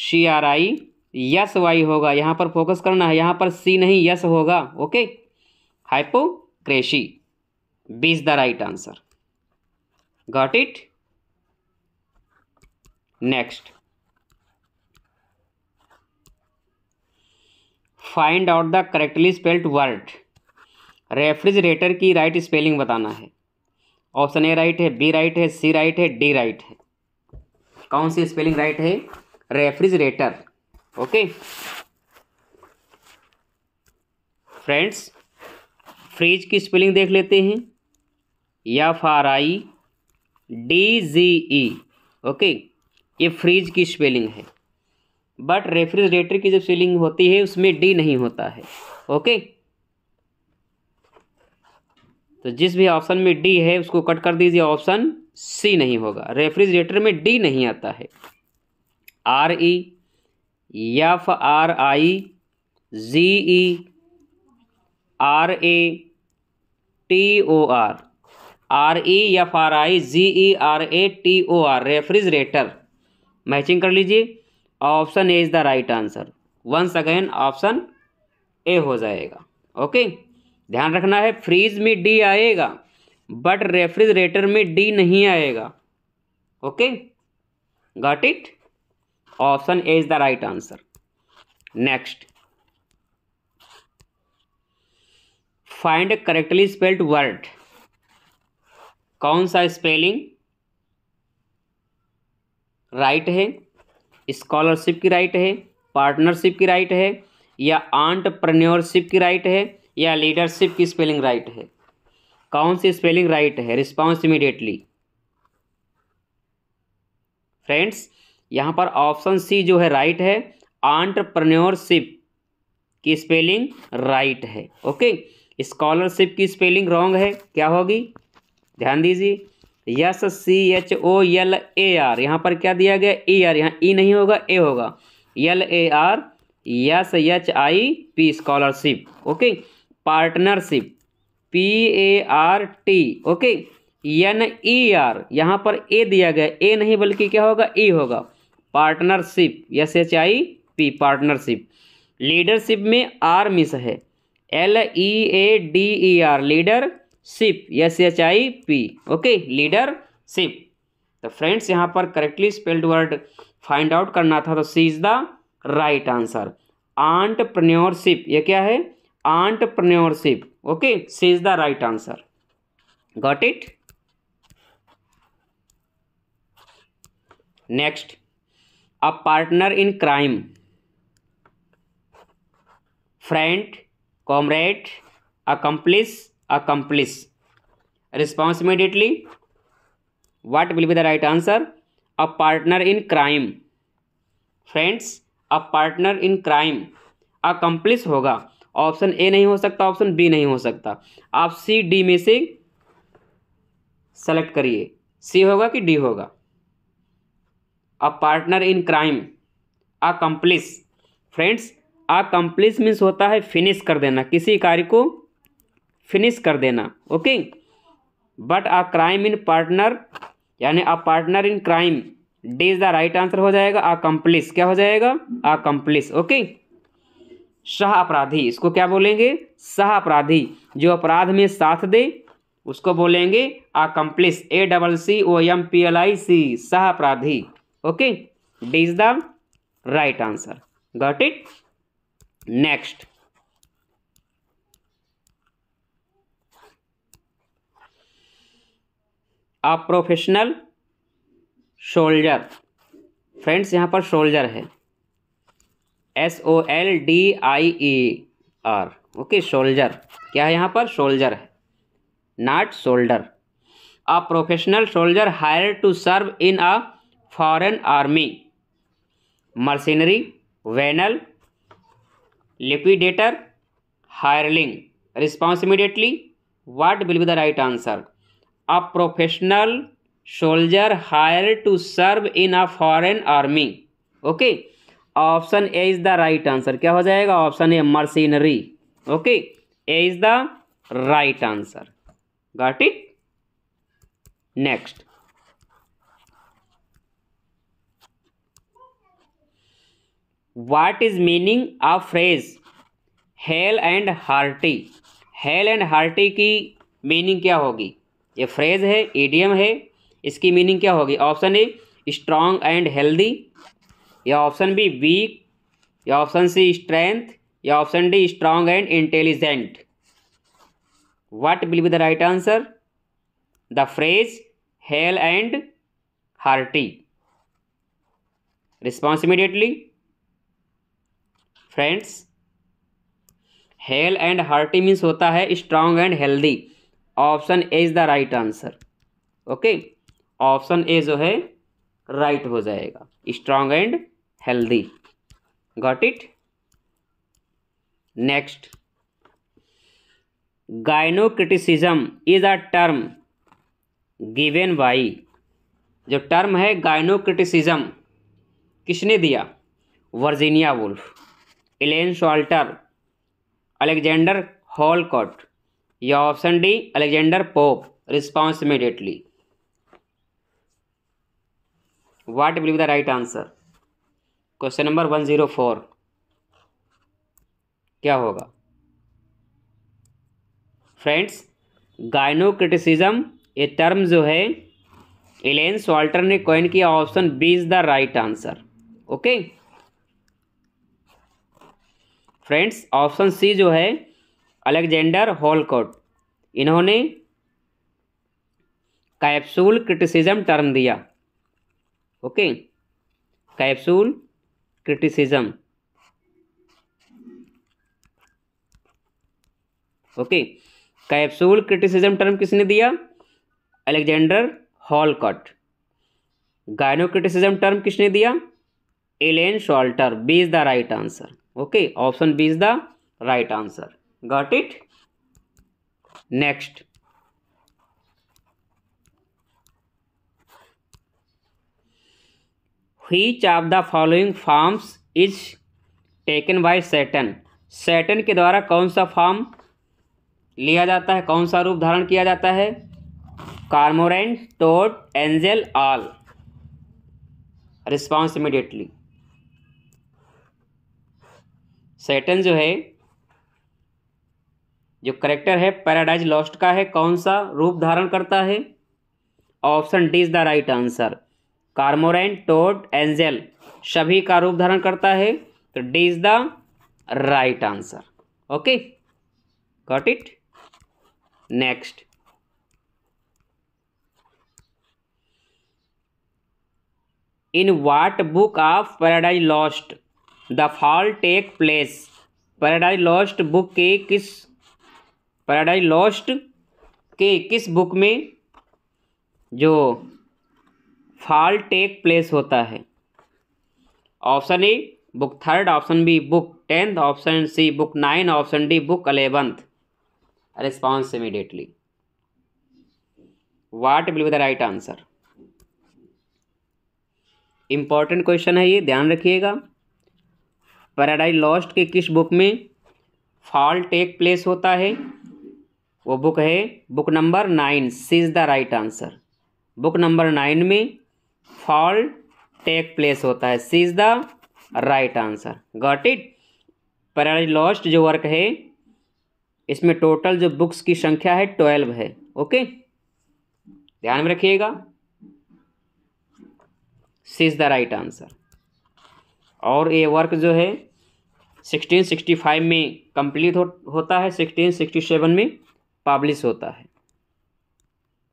C R I S Y होगा यहाँ पर फोकस करना है यहाँ पर सी नहीं यस होगा okay hypocrisy B is the right answer got it next find out the correctly spelled word refrigerator की राइट स्पेलिंग बताना है ऑप्शन ए राइट है बी राइट है सी राइट है डी राइट है कौन सी स्पेलिंग राइट है रेफ्रिजरेटर ओके फ्रेंड्स फ्रिज की स्पेलिंग देख लेते हैं F R I D G E okay ये फ्रीज की स्पेलिंग है बट रेफ्रिजरेटर की जब स्पेलिंग होती है उसमें डी नहीं होता है ओके तो जिस भी ऑप्शन में डी है उसको कट कर दीजिए ऑप्शन सी नहीं होगा रेफ्रिजरेटर में डी नहीं आता है R E F R I G E R A T O R R E F R I G E R A T O R refrigerator matching कर लीजिए option A is the right answer once again option A हो जाएगा ओके ध्यान रखना है फ्रीज में डी आएगा बट रेफ्रिजरेटर में डी नहीं आएगा okay got it option A is the right answer next find correctly spelled word कौन सा स्पेलिंग राइट है स्कॉलरशिप की राइट है पार्टनरशिप की राइट है या प्रन्योरशिप की राइट है या लीडरशिप की स्पेलिंग राइट है कौन सी स्पेलिंग राइट है रिस्पॉन्स इमीडिएटली फ्रेंड्स यहाँ पर ऑप्शन सी जो है राइट है आंट्रप्रन्योरशिप की स्पेलिंग राइट है ओके स्कॉलरशिप की स्पेलिंग रॉन्ग है क्या होगी ध्यान दीजिए S C H O L A R यहाँ पर क्या दिया गया ई आर यहाँ ई नहीं होगा ए होगा L A R S H I P scholarship okay partnership P A R T okay N E R यहाँ पर ए दिया गया ए नहीं बल्कि क्या होगा ई होगा partnership S H I P partnership leadership में आर मिस है L E A D E R leader ship S H I P okay leader ship तो फ्रेंड्स यहाँ पर correctly spelled word find out करना था तो C is the right answer entrepreneurship ये क्या है entrepreneurship okay C is the right answer got it next a partner in crime friend comrade accomplice accomplish response immediately what will be the right answer a partner in crime friends a partner in crime accomplish होगा ऑप्शन ए नहीं हो सकता ऑप्शन बी नहीं हो सकता आप सी डी में से सेलेक्ट करिए सी होगा कि डी होगा a partner in crime accomplice friends accomplice means होता है फिनिश कर देना किसी कार्य को फिनिश कर देना okay but a crime in partner यानी a partner in crime D is the right answer हो जाएगा आ कम्प्लिस क्या हो जाएगा आ कम्प्लिस ओके सह अपराधी इसको क्या बोलेंगे सह अपराधी जो अपराध में साथ दे उसको बोलेंगे accomplice A double C O M P L I C सह अपराधी okay D is the right answer got it next a professional soldier friends यहाँ पर शोल्जर है S O L D I E R okay soldier क्या है यहाँ पर शोल्जर है not shoulder a professional soldier hired to serve in a foreign army mercenary venal liquidator hireling response immediately what will be the right answer a professional soldier hired to serve in a foreign army okay option A is the right answer क्या हो जाएगा option A mercenary okay A is the right answer got it next what is meaning a phrase hale and hearty hale and hearty की मीनिंग क्या होगी ये फ्रेज है एडियम है इसकी मीनिंग क्या होगी option A strong and healthy या ऑप्शन बी वीक या ऑप्शन सी स्ट्रेंथ या option D strong and intelligent what will be the right answer the phrase hale and hearty response immediately friends hale and hearty means होता है strong and healthy option A is the right answer okay option A जो है राइट हो जाएगा strong and healthy got it next gynocriticism is a term given by जो टर्म है गायनोक्रिटिसिज्म किसने दिया Virginia Woolf Elaine Showalter Alexander Holcot या option D Alexander Pope response immediately what will the right answer question number one zero four क्या होगा फ्रेंड्स गायनो क्रिटिसिज्म ये टर्म जो है एलेन स्वाल्टर ने कॉइन किया option B is the right answer okay friends option C जो है अलेक्जेंडर हॉलकोट इन्होंने कैप्सूल क्रिटिसिज्म टर्म दिया okay capsule criticism okay capsule criticism term किसने दिया Alexander Holcot gynocriticism term किसने दिया Elaine Showalter B is the right answer okay option B is the right answer got it next which of the following forms is taken by saturn saturn के द्वारा कौन सा फॉर्म लिया जाता है कौन सा रूप धारण किया जाता है cormorant toad angel all response immediately Satan जो है जो करेक्टर है पैराडाइज लॉस्ट का है कौन सा रूप धारण करता है option D is the right answer cormorant toad angel सभी का रूप धारण करता है तो D is the right answer okay got it next in what book of Paradise Lost the fall take place Paradise Lost book के किस पैराडाइज लॉस्ट के किस बुक में जो फॉल टेक प्लेस होता है option A book third option B book tenth option C book nine option D book eleventh response immediately what will be the right answer important question है ये ध्यान रखिएगा पैराडाइज लॉस्ट के किस बुक में फॉल टेक प्लेस होता है वो बुक है book number nine C is the right answer book number nine में फॉल टेक प्लेस होता है C is the right answer got it Paradise Lost जो वर्क है इसमें टोटल जो बुक्स की संख्या है ट्वेल्व है ओके ध्यान में रखिएगा C is the right answer और ये वर्क जो है सिक्सटीन सिक्सटी फाइव में कंप्लीट हो, होता है सिक्सटीन सिक्सटी सेवन में पब्लिश होता है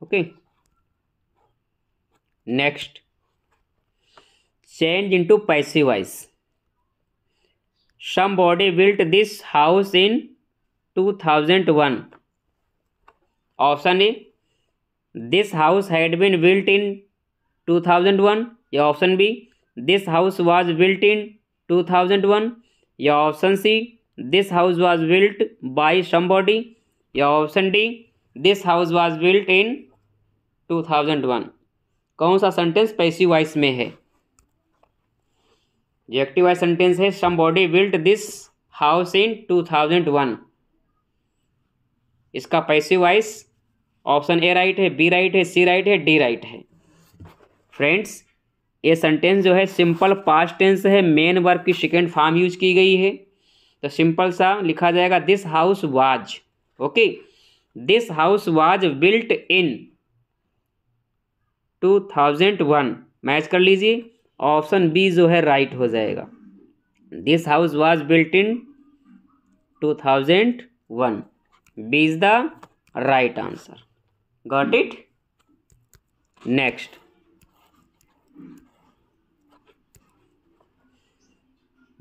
okay next change into voice somebody built this house in two thousand one option A this house had been built in two thousand one या option B this house was built in two thousand one या option C this house was built by body या option D this house was built in two thousand one कौन सा सेंटेंस पैसिव वाइस में है जो एक्टिव वाइस सेंटेंस है body built this house in two thousand one इसका passive voice option A right है बी राइट है सी राइट है डी राइट है फ्रेंड्स ये सेंटेंस जो है सिंपल पास्ट टेंस है मेन वर्ब की सेकेंड फॉर्म यूज की गई है तो सिंपल सा लिखा जाएगा this house was okay this house was built in two one match कर लीजिए ऑप्शन बी जो है राइट हो जाएगा this house was built in two thousand one B is the right answer got it next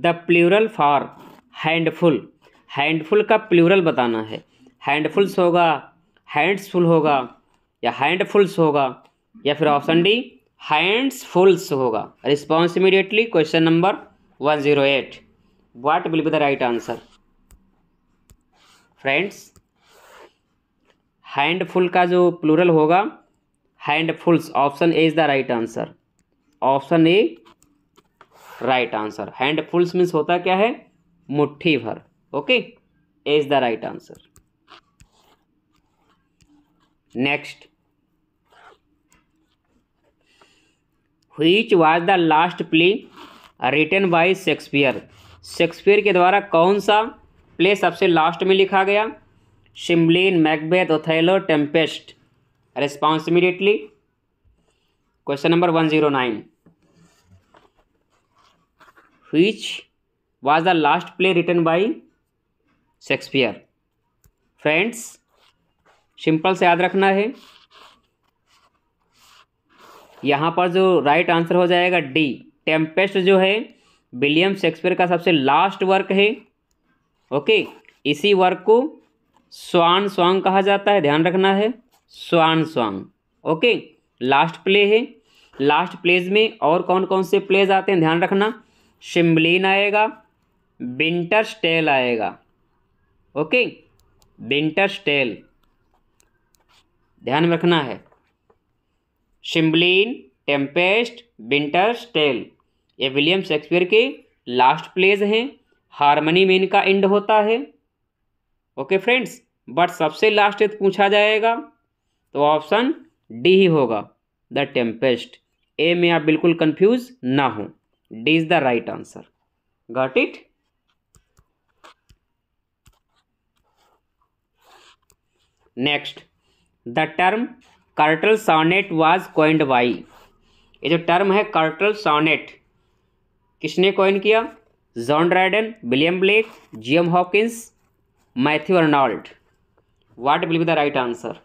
the plural for handful handful का प्लूरल बताना है हैंडफुल्स होगा हैंड्सफुल होगा या हैंडफुल्स होगा या फिर ऑप्शन डी हैंड्स फुल्स होगा response immediately question number one zero eight what will be the right answer friends handful का जो प्लूरल होगा handfuls option A is the right answer option A right answer handfuls means होता क्या है मुट्ठी भर okay A is the right answer next which was the last play written by Shakespeare Shakespeare के द्वारा कौन सा प्ले सबसे लास्ट में लिखा गया Cymbeline Macbeth Othello Tempest response immediately question number one zero nine which was the last play written by Shakespeare friends simple से याद रखना है यहाँ पर जो राइट आंसर हो जाएगा डी टेम्पेस्ट जो है विलियम शेक्सपियर का सबसे लास्ट वर्क है ओके इसी वर्क को स्वान स्वांग कहा जाता है ध्यान रखना है swan song okay last play है लास्ट प्लेज में और कौन कौन से प्लेज आते हैं ध्यान रखना शिमलिन आएगा विंटर स्टेल आएगा ओके विंटर स्टेल ध्यान में रखना है शिम्बलिन टेम्पेस्ट विंटर स्टेल ये विलियम शेक्सपियर के लास्ट प्लेज हैं हारमनी में इनका एंड होता है ओके फ्रेंड्स बट सबसे लास्ट यदि तो पूछा जाएगा तो ऑप्शन डी ही होगा द टेम्पेस्ट ए में आप बिल्कुल कंफ्यूज ना हो D is the right answer got it next the term curtal sonnet was coined by ये जो टर्म है कार्टल सॉनेट किसने कॉइन किया John Dryden William Blake GM Hawkins Matthew Arnold what will be the right answer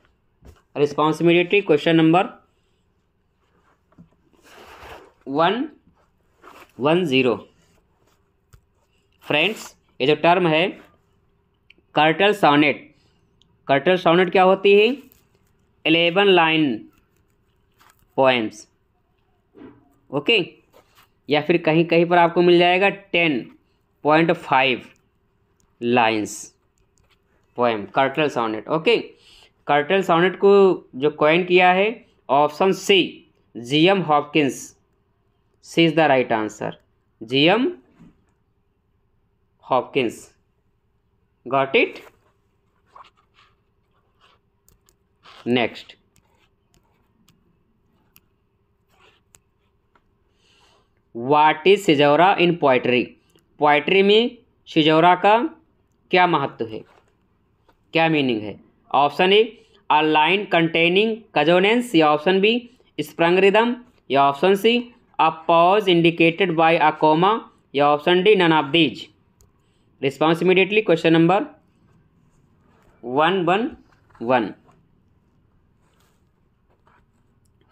responsibility question number one one zero friends ये जो टर्म है कर्टल सॉनेट कर्टल सॉनेट क्या होती है एलेवन लाइन पोएम्स ओके या फिर कहीं कहीं पर आपको मिल जाएगा ten point five lines poem curtal sonnet okay curtal sonnet को जो क्वेंट किया है option C G M Hopkins C is the right answer G M Hopkins got it next what is caesura in poetry poetry में सिजौरा का क्या महत्व है क्या मीनिंग है option A a line containing consonance या ऑप्शन बी स्प्रंग रिदम या option C a pause indicated by a coma या option D none of these response immediately question number one one one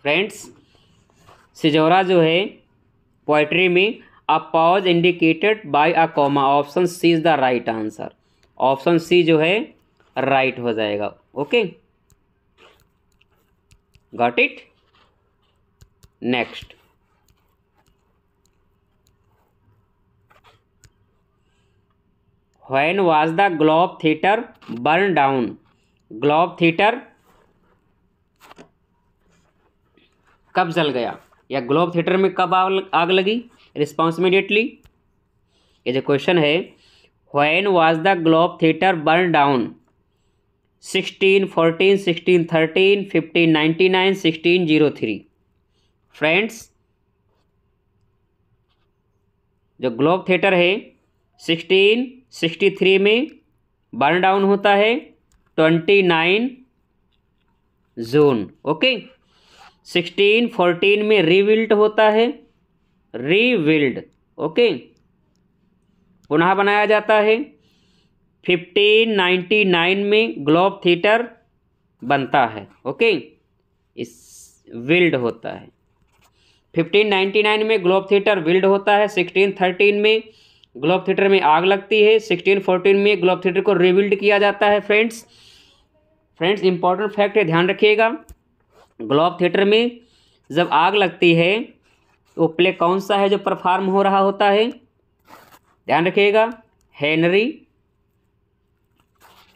friends caesura जो है पोइट्री में a pause indicated by a comma option C is the right answer option C जो है राइट right हो जाएगा okay got it next when was the Globe Theatre burn down Globe Theatre कब जल गया या ग्लोब थिएटर में कब आग लगी रिस्पॉन्स इमीडिएटली ये जो क्वेश्चन है when was the Globe Theatre burn down sixteen fourteen sixteen thirteen fifteen ninety nine sixteen zero three friends जो ग्लोब थिएटर है सिक्सटीन सिक्सटी थ्री में बर्न डाउन होता है twenty nine June okay sixteen fourteen में रीविल्ड होता है रीविल्ड ओके पुनः बनाया जाता है फिफ्टीन नाइन्टी नाइन में ग्लोब थिएटर बनता है ओके इस विल्ड होता है फिफ्टीन नाइन्टी नाइन में ग्लोब थिएटर विल्ड होता है सिक्सटीन थर्टीन में ग्लोब थिएटर में आग लगती है सिक्सटीन फोर्टीन में ग्लोब थिएटर को रिबिल्ड किया जाता है फ्रेंड्स फ्रेंड्स इंपॉर्टेंट फैक्ट है ध्यान रखिएगा ग्लोब थिएटर में जब आग लगती है वो प्ले कौन सा है जो परफॉर्म हो रहा होता है ध्यान रखिएगा Henry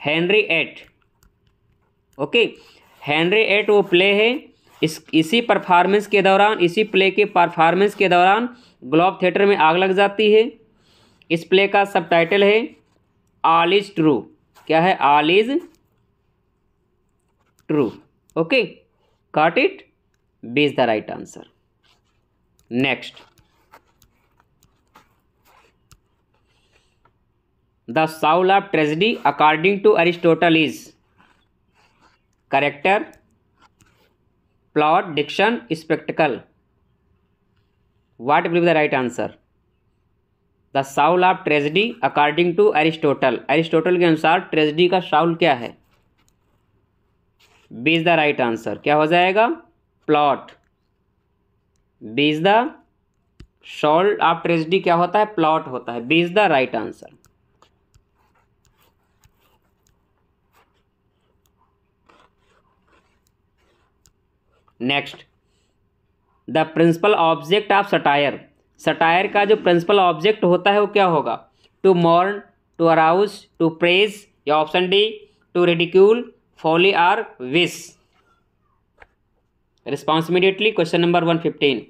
Henry eight okay Henry eight वो प्ले है इस इसी परफॉर्मेंस के दौरान इसी प्ले के परफॉर्मेंस के दौरान ग्लोब थिएटर में आग लग जाती है इस प्ले का सब टाइटल है आल इज ट्रू क्या है all is true okay cut it? B is the right answer. Next. The soul of tragedy according to Aristotle is character, plot, diction, spectacle. What will be the right answer? The soul of tragedy according to Aristotle Aristotle के अनुसार ट्रेजडी का साउल क्या है B is the right answer क्या हो जाएगा plot B is the soul of tragedy क्या होता है प्लॉट होता है B is the right answer next the principal object of satire satire का जो प्रिंसिपल ऑब्जेक्ट होता है वो क्या होगा to mourn to arouse to praise या option D to ridicule folly or vice response immediately question number one fifteen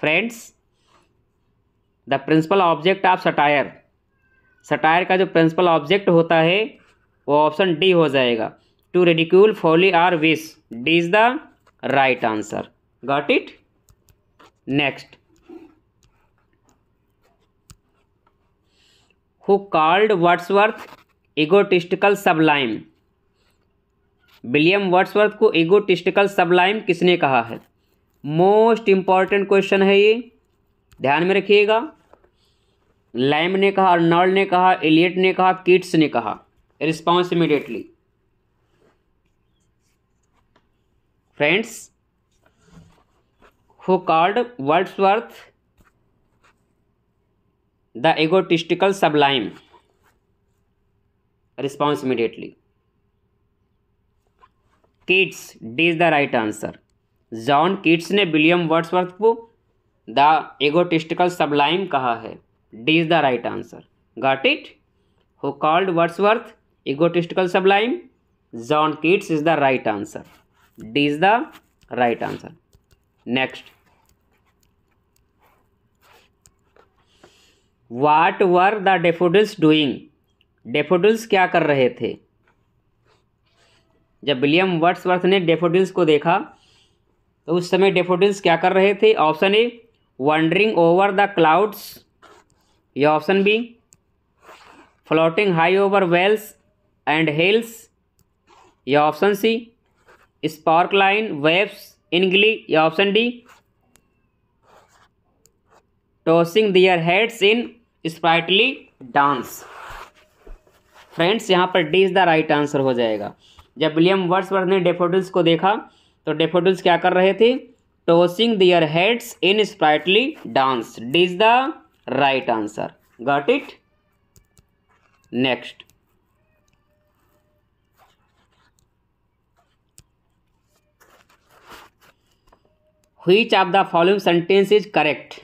friends the principal object of satire satire का जो प्रिंसिपल ऑब्जेक्ट होता है वो ऑप्शन डी हो जाएगा to ridicule folly or vice D is the right answer got it next who called Wordsworth egotistical sublime William Wordsworth को एगोटिस्टिकल सबलाइम किसने कहा है मोस्ट इंपॉर्टेंट क्वेश्चन है ये ध्यान में रखिएगा लैम ने कहा अर्नॉल्ड ने कहा एलियट ने कहा किट्स ने कहा response immediately friends who called Wordsworth the egotistical sublime response immediately Keats D is the right answer John Keats ने विलियम वर्ड्सवर्थ को द एगोटिस्टिकल सबलाइम कहा है D is the right answer got it who called Wordsworth egotistical sublime John Keats is the right answer D is the right answer next what were the daffodils doing daffodils क्या कर रहे थे जब विलियम वर्ड्सवर्थ ने डेफोडिल्स को देखा तो उस समय डेफोडिल्स क्या कर रहे थे option A wandering over the clouds या option B floating high over vales and hills या option C sparkling waves glee या option D tossing their heads in sprightly dance friends यहाँ पर D is the right answer हो जाएगा जब विलियम वर्ड्स ने डेफोडिल्स को देखा तो डेफोडिल्स क्या कर रहे थे tossing their heads in sprightly dance this the right answer got it next which of the following sentence is correct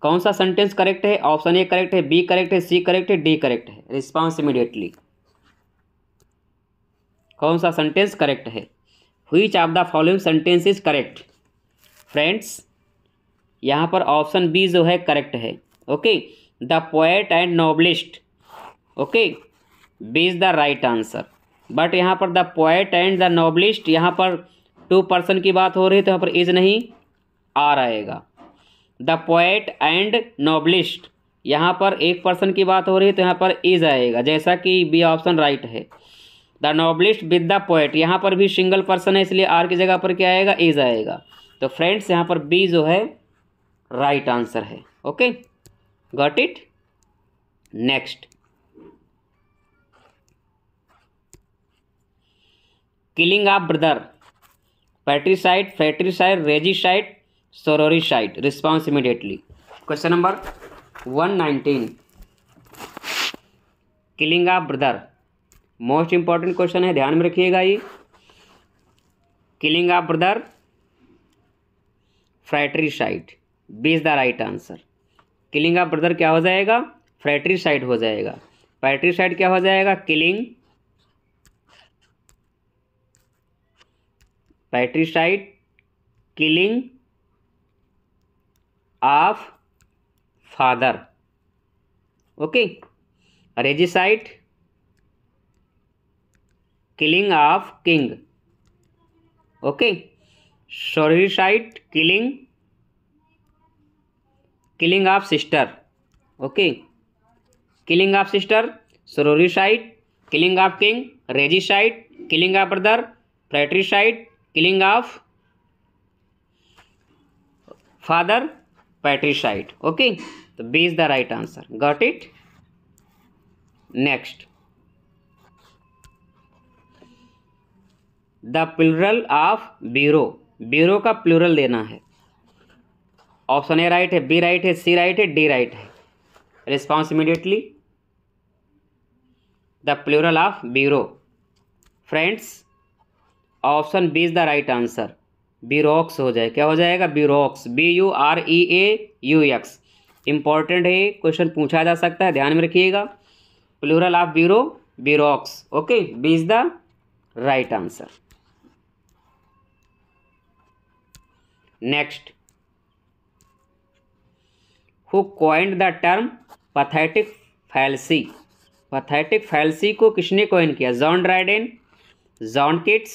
कौन सा सेंटेंस करेक्ट है ऑप्शन ए करेक्ट है बी करेक्ट है सी करेक्ट है डी करेक्ट है रिस्पॉन्स इमीडिएटली कौन सा सेंटेंस करेक्ट है which of the following sentence is correct friends यहाँ पर ऑप्शन बी जो है करेक्ट है okay the poet and नॉबलिस्ट okay B is the right answer but यहाँ पर the poet and the novelist यहाँ पर टू पर्सन की बात हो रही है तो यहाँ पर इज नहीं आ रहेगा द पोएट एंड नॉबलिस्ट यहाँ पर एक पर्सन की बात हो रही है तो यहाँ पर इज आएगा जैसा कि बी ऑप्शन राइट है the novelist with the poet यहाँ पर भी सिंगल पर्सन है इसलिए आर की जगह पर क्या आएगा इज आएगा तो फ्रेंड्स यहाँ पर बी जो है राइट right आंसर है okay got it next killing of brother patricide fratricide regicide sororicide response immediately question number one nineteen killing of brother most important question है ध्यान में रखिएगा ये किलिंग ऑफ ब्रदर फ्रैटरी B is the right answer killing of brother क्या हो जाएगा फ्रैटरी साइट हो जाएगा साइट क्या हो जाएगा किलिंग साइट killing of father okay regicide killing of king okay sororicide killing killing of sister okay killing of sister sororicide killing of king regicide killing of brother patricide killing of father patricide okay तो B is the right answer got it next the plural of bureau bureau का प्लूरल देना है ऑप्शन ए राइट है बी राइट है सी राइट है डी राइट है response immediately the plural of bureau friends option B is the right answer bureaux हो जाए क्या हो जाएगा bureaux B U R E A U X important है क्वेश्चन पूछा जा सकता है ध्यान में रखिएगा plural of bureau bureaux okay B is the right answer next who coined the term pathetic fallacy pathetic fallacy को किसने क्वाइन किया John Dryden John Keats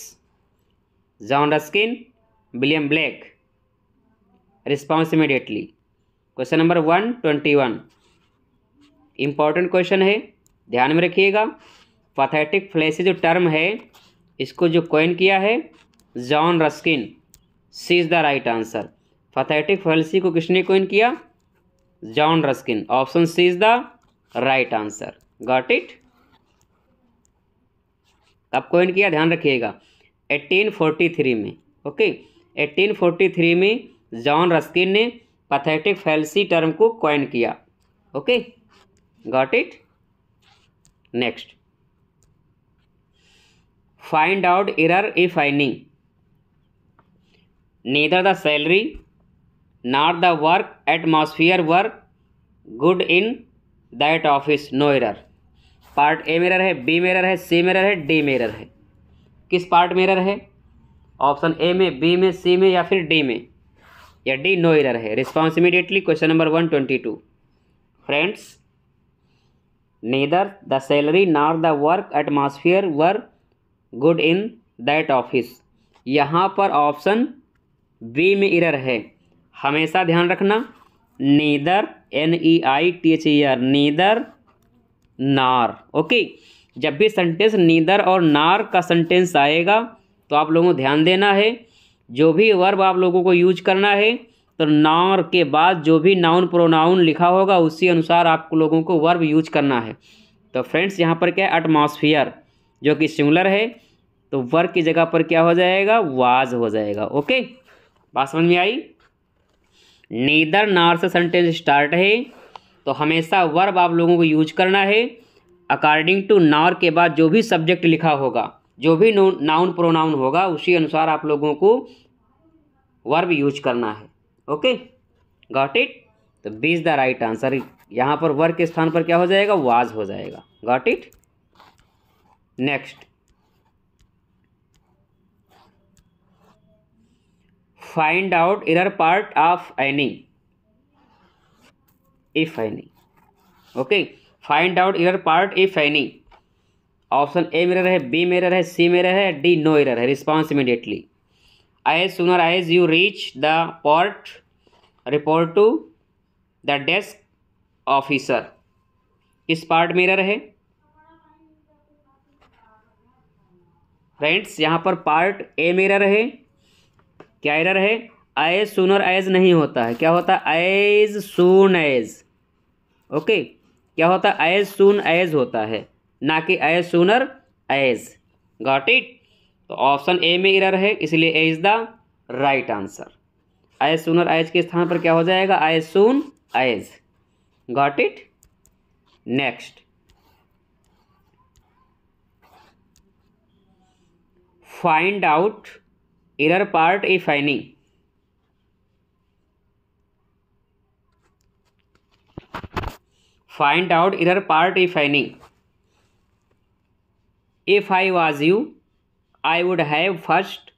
John Ruskin William Blake response immediately question number one twenty one important question है ध्यान में रखिएगा पथेटिक फ्लैसी जो टर्म है इसको जो कॉइन किया है John Ruskin C is the right answer pathetic fallacy को किसने कोइन किया John Ruskin option C is the right answer got it कब कोइन किया ध्यान रखिएगा 1843 में ओके okay? 1843 में जॉन रस्किन ने पथेटिक फैलसी टर्म को कॉइन किया okay got it next find out error if आइनिंग neither the salary nor the work atmosphere were good in that office no error part A मेरर है बी मेरर है सी मेरर है डी मेरर है किस पार्ट मेरर है ऑप्शन ए में बी में सी में या फिर डी में या डी नो एरर है response immediately question number one twenty two friends neither the salary nor the work atmosphere were good in that office यहाँ पर ऑप्शन वे में इरर है हमेशा ध्यान रखना neither N E I T H E R neither nor okay जब भी सेंटेंस नीदर और नार का सेंटेंस आएगा तो आप लोगों को ध्यान देना है जो भी वर्ब आप लोगों को यूज करना है तो नार के बाद जो भी नाउन प्रोनाउन लिखा होगा उसी अनुसार आप लोगों को वर्ब यूज करना है तो फ्रेंड्स यहाँ पर क्या है एटमोसफियर जो कि सिंगुलर है तो वर्ग की जगह पर क्या हो जाएगा वाज हो जाएगा ओके बात समझ में आई नीदर नार से सेंटेंस स्टार्ट है तो हमेशा वर्ब आप लोगों को यूज करना है अकॉर्डिंग टू नार के बाद जो भी सब्जेक्ट लिखा होगा जो भी नाउन प्रोनाउन होगा उसी अनुसार आप लोगों को वर्ब यूज करना है ओके गॉट इट तो बीज द राइट आंसर यहाँ पर वर्ग के स्थान पर क्या हो जाएगा वाज हो जाएगा got it next find out error part of any if any okay find out error part if any option A मेरा है बी मेरा है सी मेरा है डी नो इरर है response immediately as sooner as you reach the part report to the desk officer किस पार्ट मेरा है फ्रेंड्स यहाँ पर पार्ट ए मेरा है क्या एरर है एज सुन और एज नहीं होता है क्या होता है एज सुन एज ओके क्या होता है एज सुन एज होता है ना कि as sooner as got it तो ऑप्शन ए में इरर है इसलिए A is the right answer as sooner as के स्थान पर क्या हो जाएगा as soon as got it next find out error part if any find out error part if any if I was you I would have first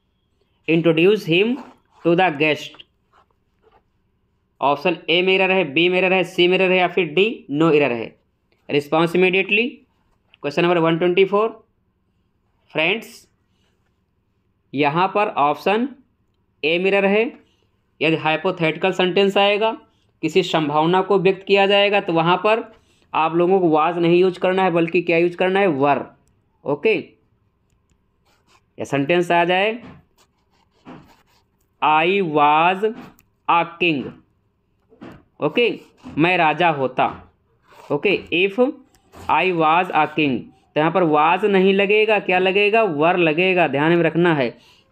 introduce him to the guest option A मेरा रहे बी मेरा रहे सी मेरा रहे या फिर डी नो इरा रहे response immediately question number one twenty four friends यहाँ पर ऑप्शन ए मिरर है यदि हाइपोथेटिकल सेंटेंस आएगा किसी संभावना को व्यक्त किया जाएगा तो वहाँ पर आप लोगों को वाज नहीं यूज करना है बल्कि क्या यूज करना है वर ओके या सेंटेंस आ जाए I was a king okay मैं राजा होता okay if I was a king तो यहाँ पर वाज नहीं लगेगा क्या लगेगा वर लगेगा ध्यान में रखना है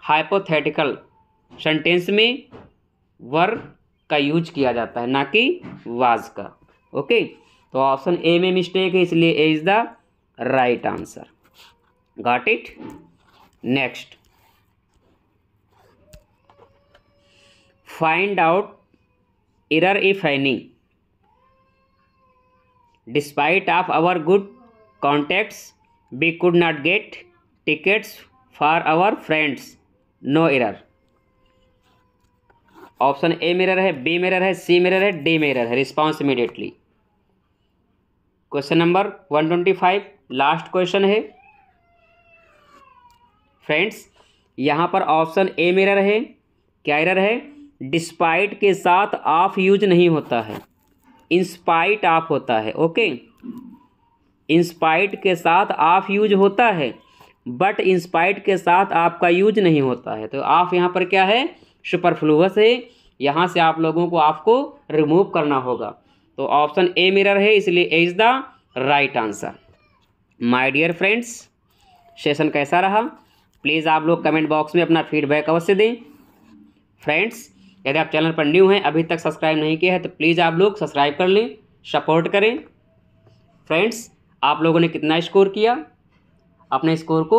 हाइपोथेटिकल सेंटेंस में वर का यूज किया जाता है ना कि वाज का ओके तो ऑप्शन ए में मिस्टेक है इसलिए A is the right answer got it next find out error if any despite of our good contacts we could not get tickets for our friends no error. Option A मिरर है बी मिरर है सी मिरर है डी मिरर है response immediately question number one twenty five last question है फ्रेंड्स यहाँ पर ऑप्शन ए मिरर है क्या एरर है डिस्पाइट के साथ ऑफ यूज नहीं होता है इंस्पाइट ऑफ होता है ओके okay? इंस्पाइट के साथ ऑफ यूज होता है बट इंस्पाइट के साथ आपका यूज नहीं होता है तो ऑफ यहाँ पर क्या है सुपरफ्लूस है यहाँ से आप लोगों को आपको रिमूव करना होगा तो ऑप्शन ए मिरर है इसलिए A is the right answer my dear friends session कैसा रहा प्लीज़ आप लोग कमेंट बॉक्स में अपना फीडबैक अवश्य दें फ्रेंड्स यदि आप चैनल पर न्यू हैं अभी तक सब्सक्राइब नहीं किया है तो प्लीज़ आप लोग सब्सक्राइब कर लें सपोर्ट करें फ्रेंड्स आप लोगों ने कितना स्कोर किया अपने स्कोर को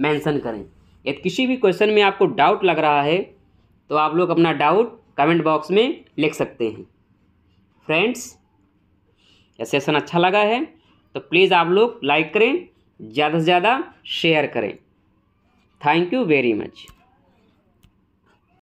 मेंशन करें यदि किसी भी क्वेश्चन में आपको डाउट लग रहा है तो आप लोग अपना डाउट कमेंट बॉक्स में लिख सकते हैं फ्रेंड्स यह सेशन अच्छा लगा है तो प्लीज़ आप लोग लाइक करें ज़्यादा से ज़्यादा शेयर करें थैंक यू वेरी मच